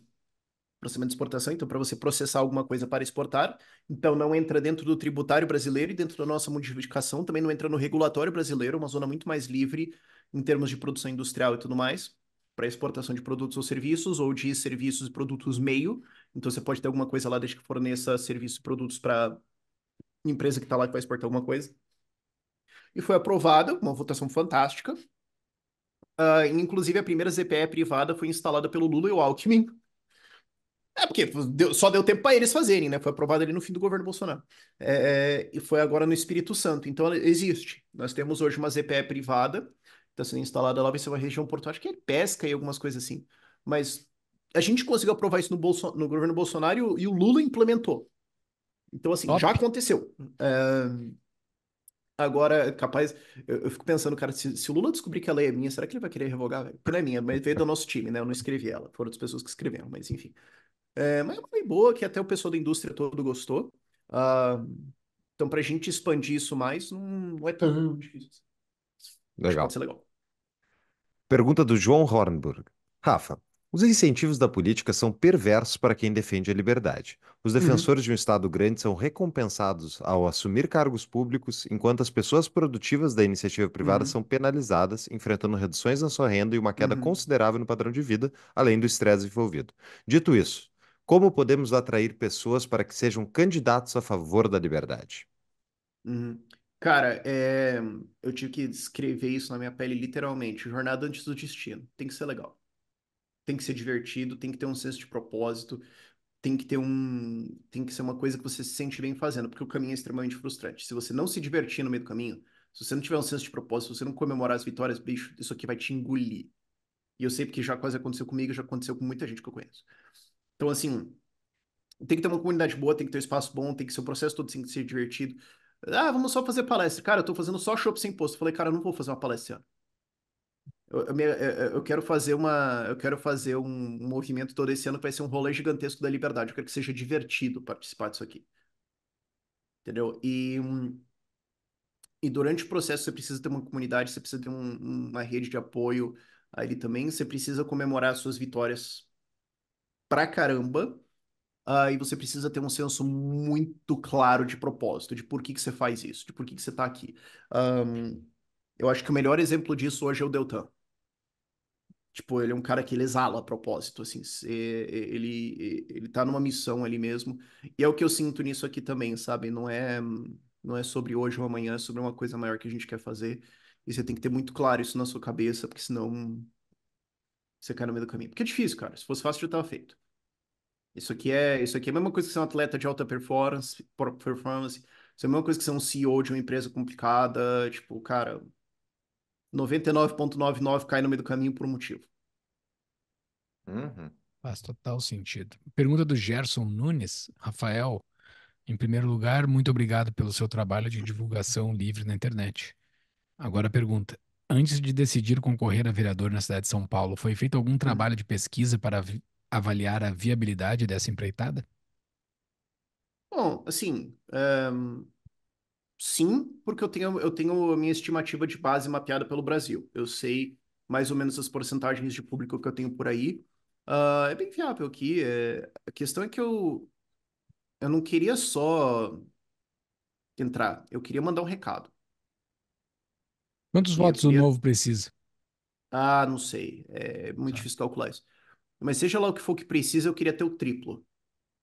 processamento de exportação, então para você processar alguma coisa para exportar, então não entra dentro do tributário brasileiro e dentro da nossa modificação também não entra no regulatório brasileiro, uma zona muito mais livre em termos de produção industrial e tudo mais para exportação de produtos ou serviços, ou de serviços e produtos meio. Então você pode ter alguma coisa lá desde que forneça serviços e produtos para empresa que está lá que vai exportar alguma coisa. E foi aprovado, uma votação fantástica. Uh, inclusive, a primeira ZPE privada foi instalada pelo Lula e o Alckmin. É porque deu, só deu tempo para eles fazerem, né? Foi aprovado ali no fim do governo Bolsonaro. É, é e foi agora no Espírito Santo. Então, existe. Nós temos hoje uma ZPE privada está sendo instalada lá vai ser uma região portuária, que é pesca e algumas coisas assim. Mas a gente conseguiu aprovar isso no, Bolso no governo Bolsonaro e o, Lula implementou. Então, assim, Top. já aconteceu. É... Agora, capaz, eu, eu, fico pensando, cara, se, se, o Lula descobrir que a lei é minha, será que ele vai querer revogar? Porque não é minha, mas veio do nosso time, né? Eu não escrevi ela, foram as pessoas que escreveram, mas enfim. É, mas é uma lei boa que até o pessoal da indústria todo gostou. Uh, então, para a gente expandir isso mais, não, não é tão uhum. difícil. Assim. Legal. legal. Pergunta do João Hornburg. Rafa, os incentivos da política são perversos para quem defende a liberdade. Os uhum. defensores uhum. de um Estado grande são recompensados ao assumir cargos públicos, enquanto as pessoas produtivas da iniciativa privada uhum. são penalizadas, enfrentando reduções na sua renda e uma queda uhum. considerável no padrão de vida, além do estresse envolvido. Dito isso, como podemos atrair pessoas para que sejam candidatos a favor da liberdade? Uhum. Cara, é, eu tive que escrever isso na minha pele literalmente. Jornada antes do destino. Tem que ser legal. Tem que ser divertido, tem que ter um senso de propósito, tem que ter um, tem que ser uma coisa que você se sente bem fazendo, porque o caminho é extremamente frustrante. Se você não se divertir no meio do caminho, se você não tiver um senso de propósito, se você não comemorar as vitórias, bicho, isso aqui vai te engolir. E eu sei porque já quase aconteceu comigo, já aconteceu com muita gente que eu conheço. Então, assim, tem que ter uma comunidade boa, tem que ter um espaço bom, tem que ser um processo todo tem que ser divertido. Ah, vamos só fazer palestra. Cara, eu tô fazendo só show sem imposto. Falei, cara, eu não vou fazer uma palestra ano. Eu, eu, eu, quero fazer uma, eu quero fazer um, movimento todo esse ano que vai ser um rolê gigantesco da liberdade. Eu quero que seja divertido participar disso aqui. Entendeu? E, e durante o processo você precisa ter uma comunidade, você precisa ter um, uma rede de apoio ali também, você precisa comemorar as suas vitórias pra caramba uh, e você precisa ter um senso muito claro de propósito, de por que, que você faz isso, de por que, que você está aqui. Um, eu acho que o melhor exemplo disso hoje é o Deltan. Tipo, ele é um cara que ele exala a propósito, assim, ele, ele tá numa missão ali mesmo, e é o que eu sinto nisso aqui também, sabe? Não é, não é sobre hoje ou amanhã, é sobre uma coisa maior que a gente quer fazer, e você tem que ter muito claro isso na sua cabeça, porque senão você cai no meio do caminho. Porque é difícil, cara, se fosse fácil já tava feito. Isso aqui é, isso aqui é a mesma coisa que ser um atleta de alta performance, performance. Isso é a mesma coisa que ser um CEO de uma empresa complicada, tipo, cara, 99.99 cai no meio do caminho por um motivo. Uhum. Faz total sentido. Pergunta do Gerson Nunes, Rafael. Em primeiro lugar, muito obrigado pelo seu trabalho de divulgação livre na internet. Agora a pergunta: antes de decidir concorrer a vereador na cidade de São Paulo, foi feito algum trabalho de pesquisa para avaliar a viabilidade dessa empreitada? Bom, assim, um, sim, porque eu tenho, eu tenho a minha estimativa de base mapeada pelo Brasil. Eu sei mais ou menos as porcentagens de público que eu tenho por aí. Uh, é bem viável aqui. É... A questão é que eu, eu não queria só entrar, eu queria mandar um recado. Quantos e votos queria... o novo precisa? Ah, não sei. É muito ah. difícil calcular isso mas seja lá o que for que precisa, eu queria ter o triplo.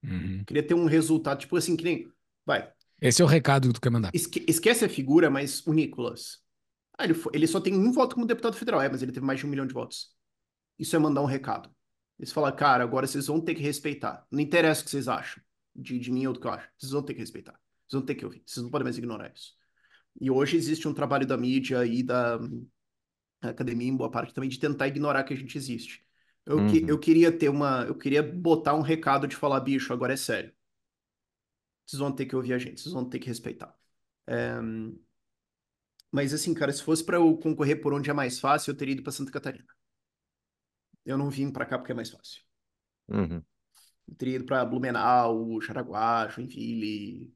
Uhum. Queria ter um resultado, tipo assim, que nem. Vai. Esse é o recado que tu quer mandar. Esque esquece a figura, mas o Nicolas. Ah, ele, ele só tem um voto como deputado federal, é, mas ele teve mais de um milhão de votos. Isso é mandar um recado. Eles falam, cara, agora vocês vão ter que respeitar. Não interessa o que vocês acham de, de mim ou do que eu acho. Vocês vão ter que respeitar. Vocês vão ter que ouvir. Vocês não podem mais ignorar isso. E hoje existe um trabalho da mídia e da academia, em boa parte também, de tentar ignorar que a gente existe. Eu, que, uhum. eu queria ter uma. Eu queria botar um recado de falar, bicho, agora é sério. Vocês vão ter que ouvir a gente, vocês vão ter que respeitar. É... Mas assim, cara, se fosse para eu concorrer por onde é mais fácil, eu teria ido para Santa Catarina. Eu não vim para cá porque é mais fácil. Uhum. Eu teria ido para Blumenau, Jaraguá, Joinville,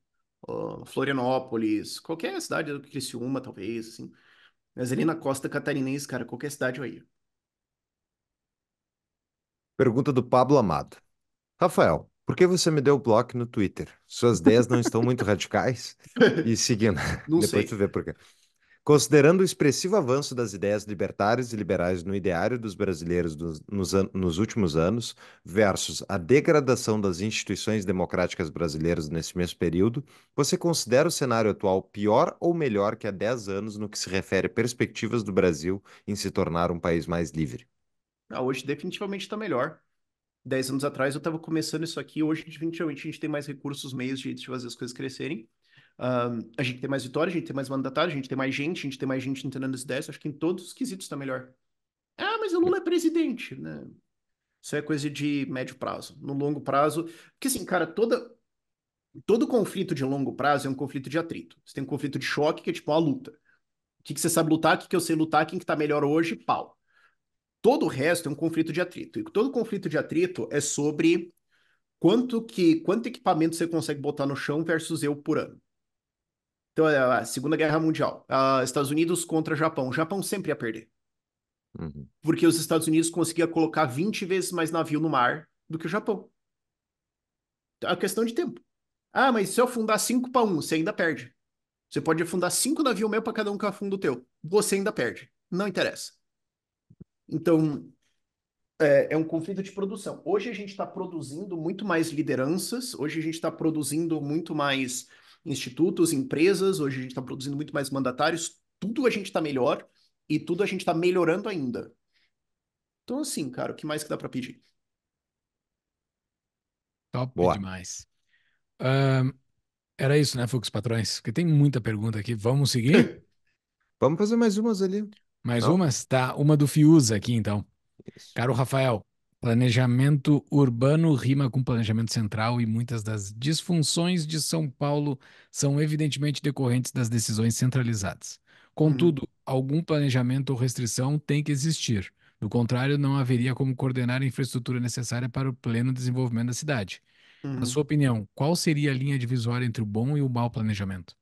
Florianópolis, qualquer cidade, Criciúma, talvez, assim. Mas ali na costa catarinense, cara, qualquer cidade eu ia. Pergunta do Pablo Amado. Rafael, por que você me deu o bloco no Twitter? Suas ideias não estão muito radicais? E seguindo, (laughs) não depois sei. tu vê por quê. Considerando o expressivo avanço das ideias libertárias e liberais no ideário dos brasileiros dos, nos, nos, últimos anos, versus a degradação das instituições democráticas brasileiras nesse mesmo período, você considera o cenário atual pior ou melhor que há 10 anos no que se refere a perspectivas do Brasil em se tornar um país mais livre? Ah, hoje definitivamente está melhor. Dez anos atrás eu estava começando isso aqui, hoje definitivamente a gente tem mais recursos, meios, jeitos de fazer as coisas crescerem. Um, a gente tem mais vitórias, a gente tem mais mandatários, a gente tem mais gente, a gente tem mais gente entendendo as ideias. Acho que em todos os quesitos está melhor. Ah, mas o Lula é presidente, né? Isso é coisa de médio prazo. No longo prazo. Porque, assim, cara, toda, todo conflito de longo prazo é um conflito de atrito. Você tem um conflito de choque, que é tipo uma luta. O que, que você sabe lutar, o que, que eu sei lutar, quem que tá melhor hoje, pau. Todo o resto é um conflito de atrito. E todo conflito de atrito é sobre quanto que quanto equipamento você consegue botar no chão versus eu por ano. Então, é a Segunda Guerra Mundial, a ah, Estados Unidos contra Japão. O Japão sempre ia perder. Uhum. Porque os Estados Unidos conseguia colocar 20 vezes mais navio no mar do que o Japão. Então, é uma questão de tempo. Ah, mas se eu afundar 5 para 1, você ainda perde. Você pode afundar 5 navios meu para cada um que afunda o teu. Você ainda perde. Não interessa. Então, é, é, um conflito de produção. Hoje a gente está produzindo muito mais lideranças, hoje a gente está produzindo muito mais institutos, empresas, hoje a gente está produzindo muito mais mandatários, tudo a gente está melhor e tudo a gente está melhorando ainda. Então, assim, cara, o que mais que dá para pedir? Top Boa. demais. era isso, né, Fux Patrões? Porque tem muita pergunta aqui. Vamos seguir? (clears throat) Vamos fazer mais umas ali. Mais Não. umas? Tá, uma do Fiuza aqui então. Isso. Caro Rafael, planejamento urbano rima com planejamento central e muitas das disfunções de São Paulo são evidentemente decorrentes das decisões centralizadas. Contudo, uhum. algum planejamento ou restrição tem que existir. Do contrário, não haveria como coordenar a infraestrutura necessária para o pleno desenvolvimento da cidade. Uhum. Na sua opinião, qual seria a linha divisória entre o bom e o mau planejamento?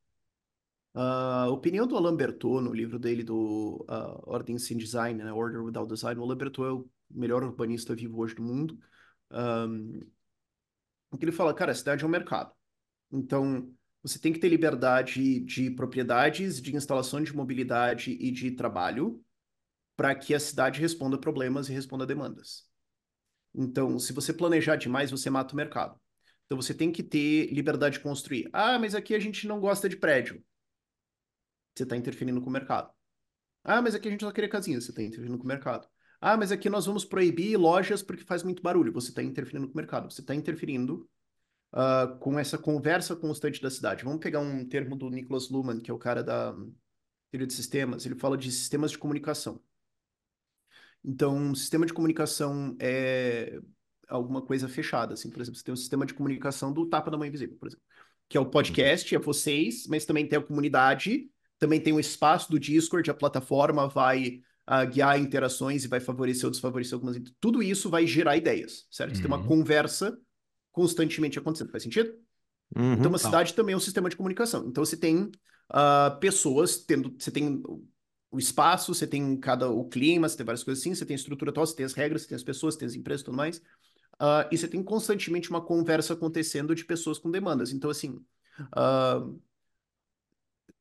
Ah, a uh, opinião do Alain Bertot, no livro dele do uh, ah, Ordem Sem Design, né? Order Without Design, o Alain Bertot é o melhor urbanista vivo hoje do mundo. Um, que ele fala, cara, a cidade é um mercado. Então, você tem que ter liberdade de propriedades, de instalação de mobilidade e de trabalho para que a cidade responda a problemas e responda a demandas. Então, se você planejar demais, você mata o mercado. Então, você tem que ter liberdade de construir. Ah, mas aqui a gente não gosta de prédio você está interferindo com o mercado. Ah, mas aqui a gente só queria casinha, você está interferindo com o mercado. Ah, mas aqui nós vamos proibir lojas porque faz muito barulho. Você está interferindo com o mercado, você está interferindo uh, com essa conversa constante da cidade. Vamos pegar um termo do Nicholas Luhmann, que é o cara da teoria de sistemas, ele fala de sistemas de comunicação. Então, um sistema de comunicação é alguma coisa fechada, assim, por exemplo, você tem um sistema de comunicação do Tapa da Mãe Invisível, por exemplo, que é o uhum. podcast, é vocês, mas também tem a comunidade, também tem o um espaço do Discord, a plataforma vai uh, guiar interações e vai favorecer ou desfavorecer algumas. Tudo isso vai gerar ideias, certo? Uhum. Você tem uma uhum. conversa constantemente acontecendo. Faz sentido? Uhum, então, uma tá. cidade também é um sistema de comunicação. Então, você tem uh, pessoas tendo. Você tem o espaço, você tem cada o clima, você tem várias coisas assim, você tem a estrutura tal, você tem as regras, você tem as pessoas, você tem as empresas e tudo mais. Uh, e você tem constantemente uma conversa acontecendo de pessoas com demandas. Então, assim, uh,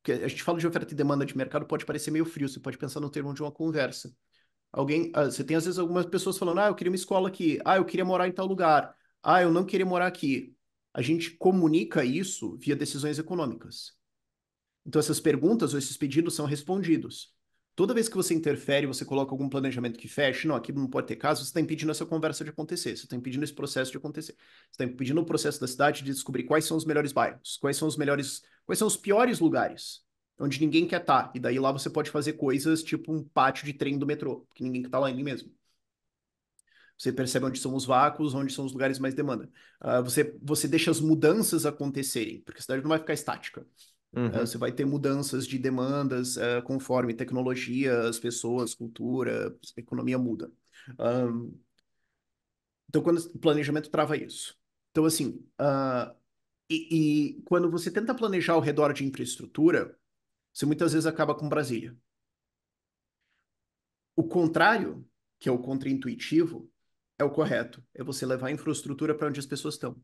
que a gente fala de oferta e demanda de mercado, pode parecer meio frio, você pode pensar no termo de uma conversa. Alguém, ah, você tem às vezes algumas pessoas falando, ah, eu queria uma escola aqui, ah, eu queria morar em tal lugar, ah, eu não queria morar aqui. A gente comunica isso via decisões econômicas. Então essas perguntas ou esses pedidos são respondidos. Toda vez que você interfere, você coloca algum planejamento que feche, não, aqui não pode ter caso, você está impedindo essa conversa de acontecer, você está impedindo esse processo de acontecer. Você está impedindo o processo da cidade de descobrir quais são os melhores bairros, quais são os melhores, quais são os piores lugares onde ninguém quer estar. Tá. E daí lá você pode fazer coisas tipo um pátio de trem do metrô, que ninguém quer estar tá lá em mim mesmo. Você percebe onde são os vácuos, onde são os lugares mais demanda. Uh, você, você deixa as mudanças acontecerem, porque a cidade não vai ficar estática. Uhum. Uh, você vai ter mudanças de demandas uh, conforme tecnologia, as pessoas, cultura, economia muda. então, quando o planejamento trava isso. Então, assim, uh, e, e, quando você tenta planejar ao redor de infraestrutura, você muitas vezes acaba com Brasília. O contrário, que é o contraintuitivo, é o correto. É você levar a infraestrutura para onde as pessoas estão.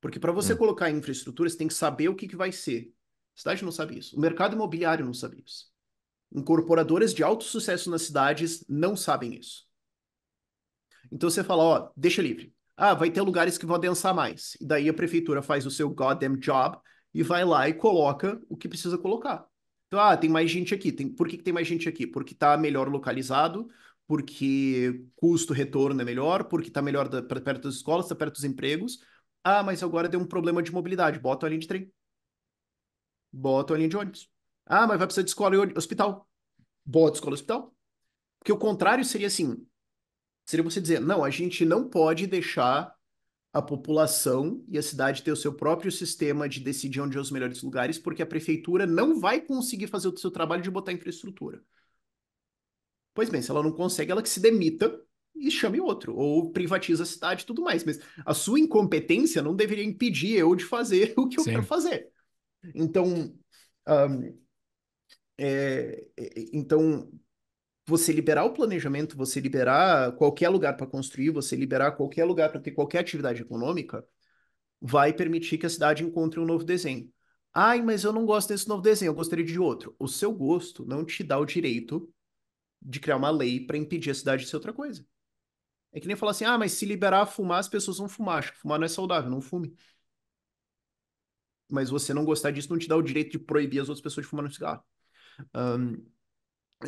Porque para você hum. colocar infraestrutura, você tem que saber o que, que vai ser. A cidade não sabe isso. O mercado imobiliário não sabe isso. Incorporadores de alto sucesso nas cidades não sabem isso. Então você fala, ó, deixa livre. Ah, vai ter lugares que vão adensar mais. E daí a prefeitura faz o seu goddamn job e vai lá e coloca o que precisa colocar. Então, ah, tem mais gente aqui. Tem... Por que, que tem mais gente aqui? Porque está melhor localizado, porque custo-retorno é melhor, porque está melhor da... perto das escolas, está perto dos empregos. Ah, mas agora deu um problema de mobilidade, bota a linha de trem. Bota a linha de ônibus. Ah, mas vai precisar de escola e hospital. Bota escola e hospital. Porque o contrário seria assim: seria você dizer, não, a gente não pode deixar a população e a cidade ter o seu próprio sistema de decidir onde é os melhores lugares, porque a prefeitura não vai conseguir fazer o seu trabalho de botar infraestrutura. Pois bem, se ela não consegue, ela que se demita e chame outro, ou privatiza a cidade e tudo mais. Mas a sua incompetência não deveria impedir eu de fazer (laughs) o que eu Sim. quero fazer. Então, um, é, é, é, então você liberar o planejamento, você liberar qualquer lugar para construir, você liberar qualquer lugar para ter qualquer atividade econômica, vai permitir que a cidade encontre um novo desenho. Ai, mas eu não gosto desse novo desenho, eu gostaria de outro. O seu gosto não te dá o direito de criar uma lei para impedir a cidade de ser outra coisa. É que nem falar assim, ah, mas se liberar fumar, as pessoas vão fumar. Acho que fumar não é saudável, não fume mas você não gostar disso não te dá o direito de proibir as outras pessoas de fumar um cigarro. Um,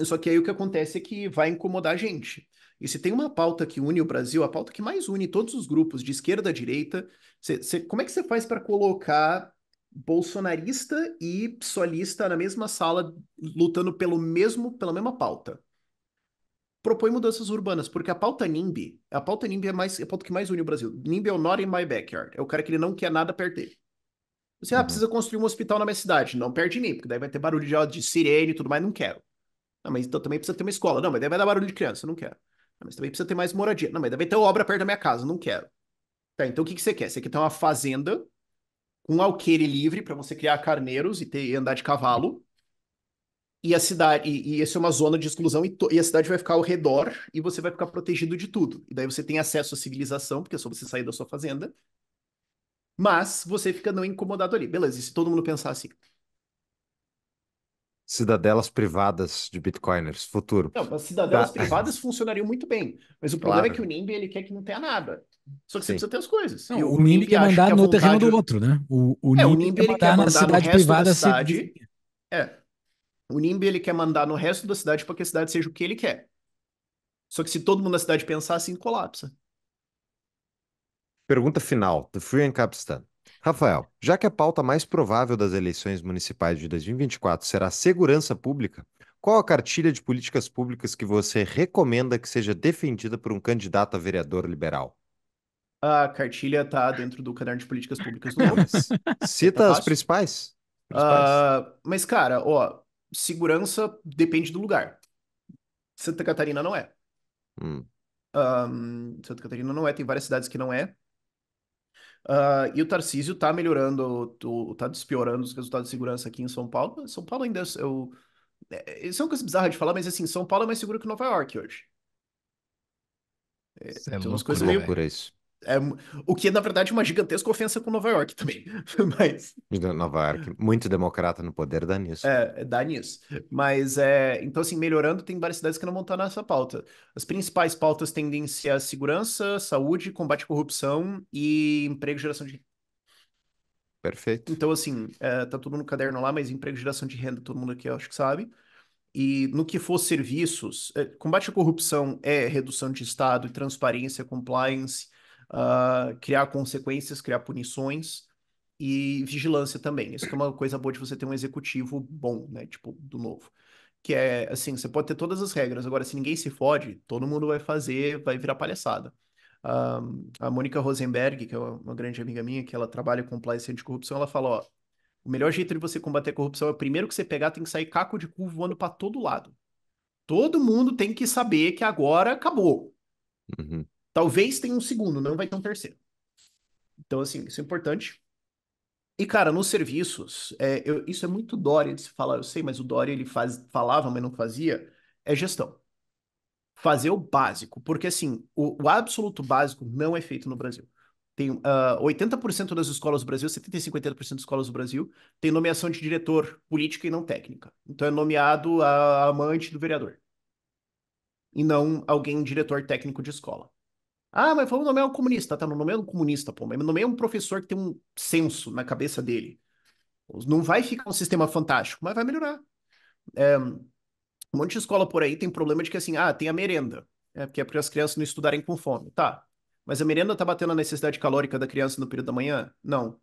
só que aí o que acontece é que vai incomodar a gente. E se tem uma pauta que une o Brasil, a pauta que mais une todos os grupos, de esquerda a direita, cê, cê, como é que você faz para colocar bolsonarista e psolista na mesma sala, lutando pelo mesmo, pela mesma pauta? Propõe mudanças urbanas, porque a pauta NIMBY, a pauta NIMBY é mais, é a pauta que mais une o Brasil. NIMBY é o not in my backyard, é o cara que ele não quer nada perder. Você ah, uhum. precisa construir um hospital na minha cidade. Não perde mim, porque daí vai ter barulho de, de sirene e tudo mais, não quero. Não, mas então também precisa ter uma escola. Não, mas daí vai dar barulho de criança, não quero. Não, mas também precisa ter mais moradia. Não, mas daí vai ter obra perto da minha casa, não quero. Tá, então o que, que você quer? Você quer ter uma fazenda com alqueire livre para você criar carneiros e, ter, e andar de cavalo. E a cidade, e, e essa é uma zona de exclusão, e, to, e a cidade vai ficar ao redor e você vai ficar protegido de tudo. E daí você tem acesso à civilização, porque é só você sair da sua fazenda, mas você fica não incomodado ali. Beleza, e se todo mundo pensar assim? Cidadelas privadas de bitcoiners, futuro. Não, as cidadelas tá. privadas funcionariam muito bem. Mas o problema é que o NIMBY ele quer que não tenha nada. Só que Sim. você precisa ter as coisas. Não, o, o NIMBY quer mandar que no terreno do outro, né? O, o é, NIMBY, quer mandar, mandar na cidade privada. Cidade. É. O NIMBY ele quer mandar no resto da cidade para que a cidade seja o que ele quer. Só que se todo mundo na cidade pensar assim, colapsa. Pergunta final, do Free and Capistan. Rafael, já que a pauta mais provável das eleições municipais de 2024 será a segurança pública, qual a cartilha de políticas públicas que você recomenda que seja defendida por um candidato a vereador liberal? A cartilha está dentro do caderno de políticas públicas do Cita tá as principais. Ah, principais. Uh, mas, cara, ó, segurança depende do lugar. Santa Catarina não é. Hum. Um, Santa Catarina não é, tem várias cidades que não é. Uh, e o Tarcísio está melhorando, está despiorando os resultados de segurança aqui em São Paulo. São Paulo ainda é, é, é, é, isso é uma coisa bizarra de falar, mas assim, São Paulo é mais seguro que Nova York hoje. É, é tem umas coisas né, meio... isso. É, o que é, na verdade, uma gigantesca ofensa com Nova York também. (laughs) Mas... Nova York, muito democrata no poder, dá nisso. É, dá nisso. Mas, é, então, assim, melhorando, tem várias cidades que não vão estar nessa pauta. As principais pautas tendem a ser segurança, saúde, combate à corrupção e emprego e geração de Perfeito. Então, assim, é, tá tudo no caderno lá, mas emprego e geração de renda, todo mundo aqui acho que sabe. E no que for serviços, é, combate à corrupção é redução de Estado e transparência, compliance, uh, criar consequências, criar punições e vigilância também. Isso que é uma coisa boa de você ter um executivo bom, né? Tipo, do novo. Que é assim, você pode ter todas as regras, agora, se ninguém se fode, todo mundo vai fazer, vai virar palhaçada. Ah, a Mônica Rosenberg, que é uma grande amiga minha, que ela trabalha com compliance de anticorrupção, ela fala, ó, o melhor jeito de você combater a corrupção é primeiro que você pegar, tem que sair caco de cu voando para todo lado. Todo mundo tem que saber que agora acabou. Uhum. Talvez tenha um segundo, não vai ter um terceiro. Então, assim, isso é importante. E, cara, nos serviços, é, eu, isso é muito Dória de se falar, eu sei, mas o Dória ele faz, falava, mas não fazia, é gestão. Fazer o básico, porque, assim, o, o absoluto básico não é feito no Brasil. Tem uh, ah, 80% das escolas do Brasil, 75% 80% das escolas do Brasil, tem nomeação de diretor política e não técnica. Então é nomeado a amante do vereador. E não alguém diretor técnico de escola. Ah, mas vamos nomear é um comunista. Tá, não nomeia é um comunista, pô. Mas nomeia é um professor que tem um senso na cabeça dele. Não vai ficar um sistema fantástico, mas vai melhorar. É, um monte de escola por aí tem problema de que assim, ah, tem a merenda. É, né, porque é para as crianças não estudarem com fome. Tá. Mas a merenda tá batendo a necessidade calórica da criança no período da manhã? Não.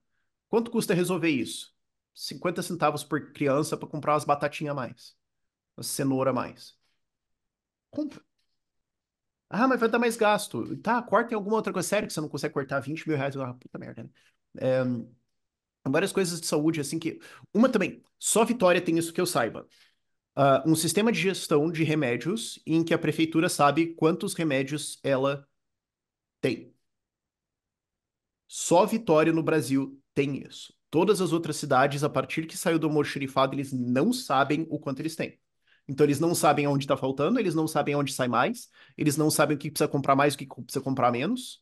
Quanto custa resolver isso? 50 centavos por criança para comprar umas batatinhas a mais. Uma cenoura a mais. Compre. Ah, mas vai dar mais gasto. Tá, corta em alguma outra coisa. Sério que você não consegue cortar 20 mil reais? Ah, puta merda, né? É, várias coisas de saúde, assim que. Uma também, só Vitória tem isso que eu saiba. Uh, um sistema de gestão de remédios em que a prefeitura sabe quantos remédios ela tem. Só Vitória no Brasil tem isso. Todas as outras cidades, a partir que saiu do almoxerifado, eles não sabem o quanto eles têm. Então eles não sabem onde está faltando, eles não sabem onde sai mais, eles não sabem o que precisa comprar mais, o que precisa comprar menos.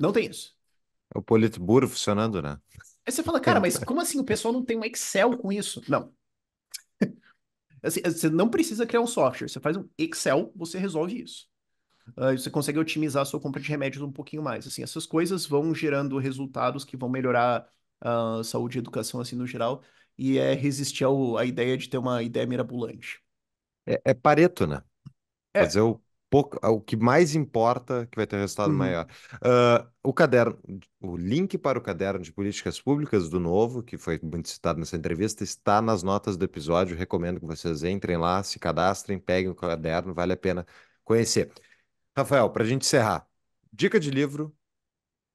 Não tem isso. É o Politburo funcionando, né? Aí você fala, cara, mas (laughs) como assim o pessoal não tem um Excel com isso? Não. (laughs) Assim, você não precisa criar um software, você faz um Excel, você resolve isso. Uh, você consegue otimizar a sua compra de remédios um pouquinho mais. Assim, essas coisas vão gerando resultados que vão melhorar a uh, saúde e educação assim no geral e é resistir ao, à ideia de ter uma ideia mirabolante. É, é, Pareto, né? É. Fazer o pouco, o que mais importa que vai ter resultado uhum. maior. Uh, o caderno, o link para o caderno de políticas públicas do novo, que foi muito citado nessa entrevista, está nas notas do episódio. Recomendo que vocês entrem lá, se cadastrem, peguem o caderno, vale a pena conhecer. Rafael, para a gente encerrar, dica de livro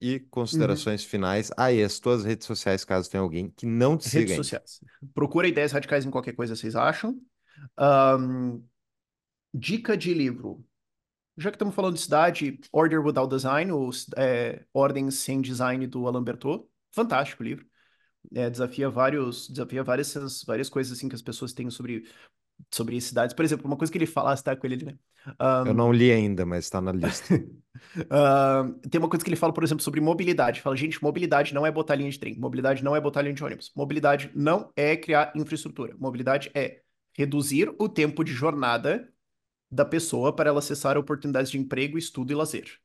e uhum. considerações uhum. finais. Ah, e as tuas redes sociais, caso tenha alguém que não te redes siga. Redes sociais. Procura ideias radicais em qualquer coisa, vocês acham? Um, dica de livro. Já que estamos falando de cidade, Order Without Design, ou é, Ordem Sem Design, do Alain Bertot. Fantástico livro. É, desafia vários, desafia várias, várias coisas assim que as pessoas têm sobre sobre cidades. Por exemplo, uma coisa que ele fala, está com ele ali, né? Um, eu não li ainda, mas está na lista. uh, (laughs) tem uma coisa que ele fala, por exemplo, sobre mobilidade. Fala, gente, mobilidade não é botar linha de trem, mobilidade não é botar linha de ônibus, mobilidade não é criar infraestrutura, mobilidade é reduzir o tempo de jornada da pessoa para ela acessar oportunidades de emprego, estudo e lazer.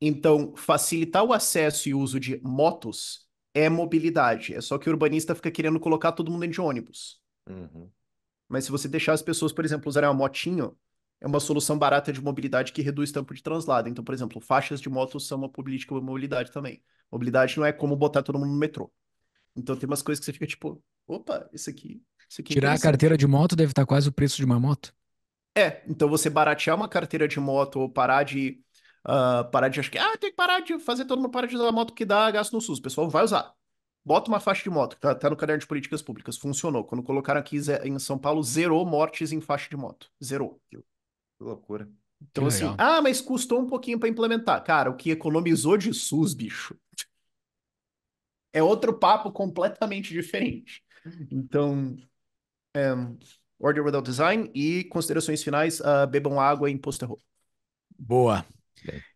Então, facilitar o acesso e uso de motos é mobilidade. É só que o urbanista fica querendo colocar todo mundo dentro de ônibus. Uhum. Mas se você deixar as pessoas, por exemplo, usarem uma motinho, é uma solução barata de mobilidade que reduz tempo de translado. Então, por exemplo, faixas de motos são uma política de mobilidade também. Mobilidade não é como botar todo mundo no metrô. Então tem umas coisas que você fica tipo, opa, isso aqui é Tirar a carteira de moto deve estar quase o preço de uma moto. É, então você baratear uma carteira de moto ou parar de. Uh, parar de acho que. Ah, tem que parar de fazer todo mundo parar de usar a moto que dá gasto no SUS. O pessoal vai usar. Bota uma faixa de moto, tá, tá no caderno de políticas públicas. Funcionou. Quando colocaram aqui em São Paulo, zerou mortes em faixa de moto. Zerou. Que loucura. Então, que assim, legal. ah, mas custou um pouquinho para implementar. Cara, o que economizou de SUS, bicho, (laughs) é outro papo completamente diferente. Então, um, ehm, Order Without Design e considerações finais, uh, bebam água em Poster terror Boa.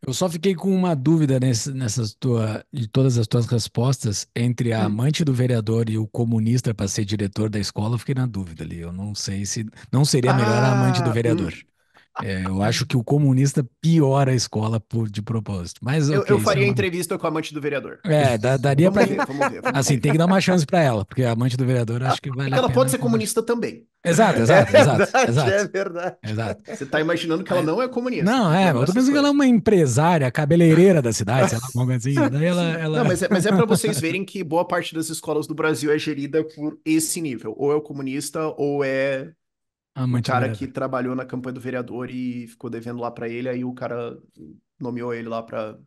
Eu só fiquei com uma dúvida nesse, nessas tua, de todas as tuas respostas entre a hum. amante do vereador e o comunista para ser diretor da escola. Eu fiquei na dúvida ali. Eu não sei se não seria melhor ah, a amante do ah, hum. vereador. É, eu acho que o comunista piora a escola por, de propósito. Mas eu, okay, eu faria não... É entrevista com a amante do vereador. É, dá, daria para assim tem que dar uma chance para ela, porque a amante do vereador acho que vai. Ela pena. pode ser comunista também. Exato, exato, é exato, verdade, exato. É verdade. Exato. Você está imaginando que ela não é comunista. Não, é, eu tô pensando que ela é uma empresária, cabeleireira da cidade, sei lá, alguma coisa assim. Daí ela, ela... Não, mas é, mas é para vocês verem que boa parte das escolas do Brasil é gerida por esse nível. Ou é o comunista, ou é ah, muito o cara que trabalhou na campanha do vereador e ficou devendo lá para ele, aí o cara nomeou ele lá para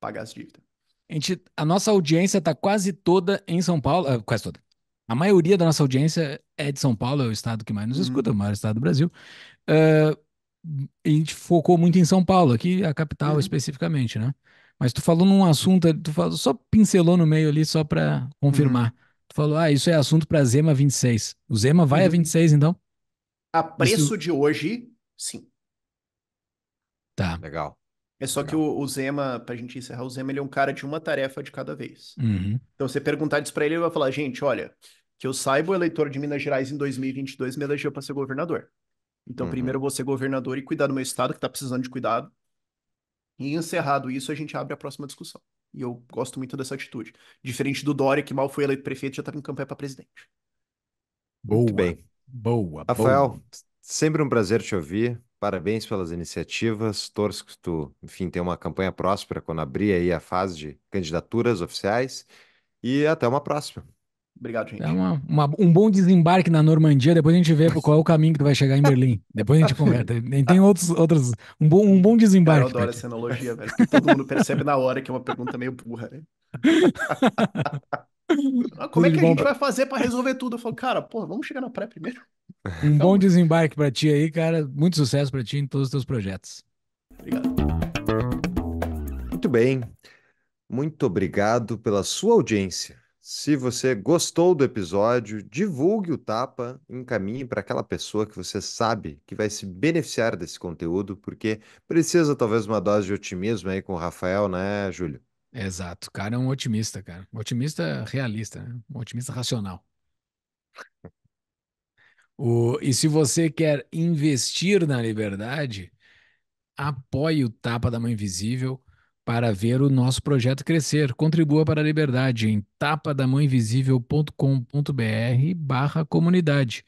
pagar as dívidas. A, gente, a nossa audiência está quase toda em São Paulo, ah, quase toda. A maioria da nossa audiência é de São Paulo, é o estado que mais nos escuta, uhum. o maior estado do Brasil. Uh, a gente focou muito em São Paulo, aqui a capital uhum. especificamente, né? Mas tu falou num assunto, tu falou, só pincelou no meio ali só para uhum. confirmar. Uhum. Tu falou, ah, isso é assunto para Zema 26. O Zema vai uhum. a 26 então? A preço Isso... de hoje, sim. Tá. Legal. É só Legal. que o, o Zema, pra gente encerrar, o Zema ele é um cara de uma tarefa de cada vez. Uhum. Então, você perguntar isso pra ele, ele vai falar: gente, olha, que eu saiba, o eleitor de Minas Gerais em 2022 me elegeu para ser governador. Então, uhum. primeiro eu vou ser governador e cuidar do meu estado, que tá precisando de cuidado. E encerrado isso, a gente abre a próxima discussão. E eu gosto muito dessa atitude. Diferente do Dória, que mal foi eleito prefeito, já estava em campanha para presidente. Boa. Muito bem. Boa, Rafael, boa. sempre um prazer te ouvir. Parabéns pelas iniciativas. Torço que tu, enfim, tenha uma campanha próspera quando abrir aí a fase de candidaturas oficiais. E até uma próxima. Obrigado, gente. É uma, uma, um bom desembarque na Normandia, depois a gente vê qual é o caminho que tu vai chegar em Berlim. Depois a gente conversa. (laughs) Tem outros, outros um, bom, um bom desembarque. eu adoro essa analogia, velho, todo mundo percebe na hora que é uma pergunta meio burra, né? (laughs) Ah, como é que a gente vai fazer para resolver tudo? Eu falo, cara, pô, vamos chegar na pré primeiro. (laughs) Um bom desembarque para ti aí, cara. Muito sucesso para ti em todos os teus projetos. Obrigado. Muito bem. Muito obrigado pela sua audiência. Se você gostou do episódio, divulgue o Tapa, encaminhe para aquela pessoa que você sabe que vai se beneficiar desse conteúdo, porque precisa talvez uma dose de otimismo aí com o Rafael, né, Júlio? Exato. O cara é um otimista, cara. Um otimista realista, né? Um otimista racional. O, e se você quer investir na liberdade, apoie o Tapa da Mãe Invisível para ver o nosso projeto crescer. Contribua para a liberdade em tapadamãeinvisível.com.br barra comunidade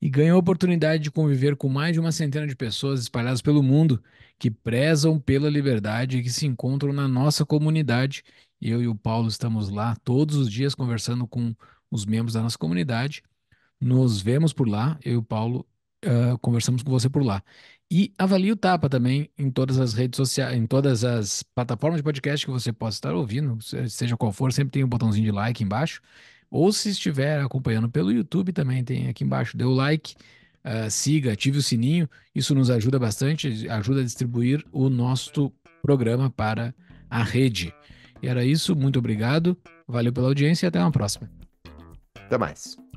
e ganhe a oportunidade de conviver com mais de uma centena de pessoas espalhadas pelo mundo que prezam pela liberdade e que se encontram na nossa comunidade. Eu e o Paulo estamos lá todos os dias conversando com os membros da nossa comunidade. Nos vemos por lá, eu e o Paulo uh, conversamos com você por lá. E avalie o Tapa também em todas as redes sociais, em todas as plataformas de podcast que você possa estar ouvindo, seja qual for, sempre tem um botãozinho de like embaixo. Ou se estiver acompanhando pelo YouTube também, tem aqui embaixo, dê o like, uh, siga, ative o sininho. Isso nos ajuda bastante, ajuda a distribuir o nosso programa para a rede. E era isso, muito obrigado, valeu pela audiência e até uma próxima. Até mais.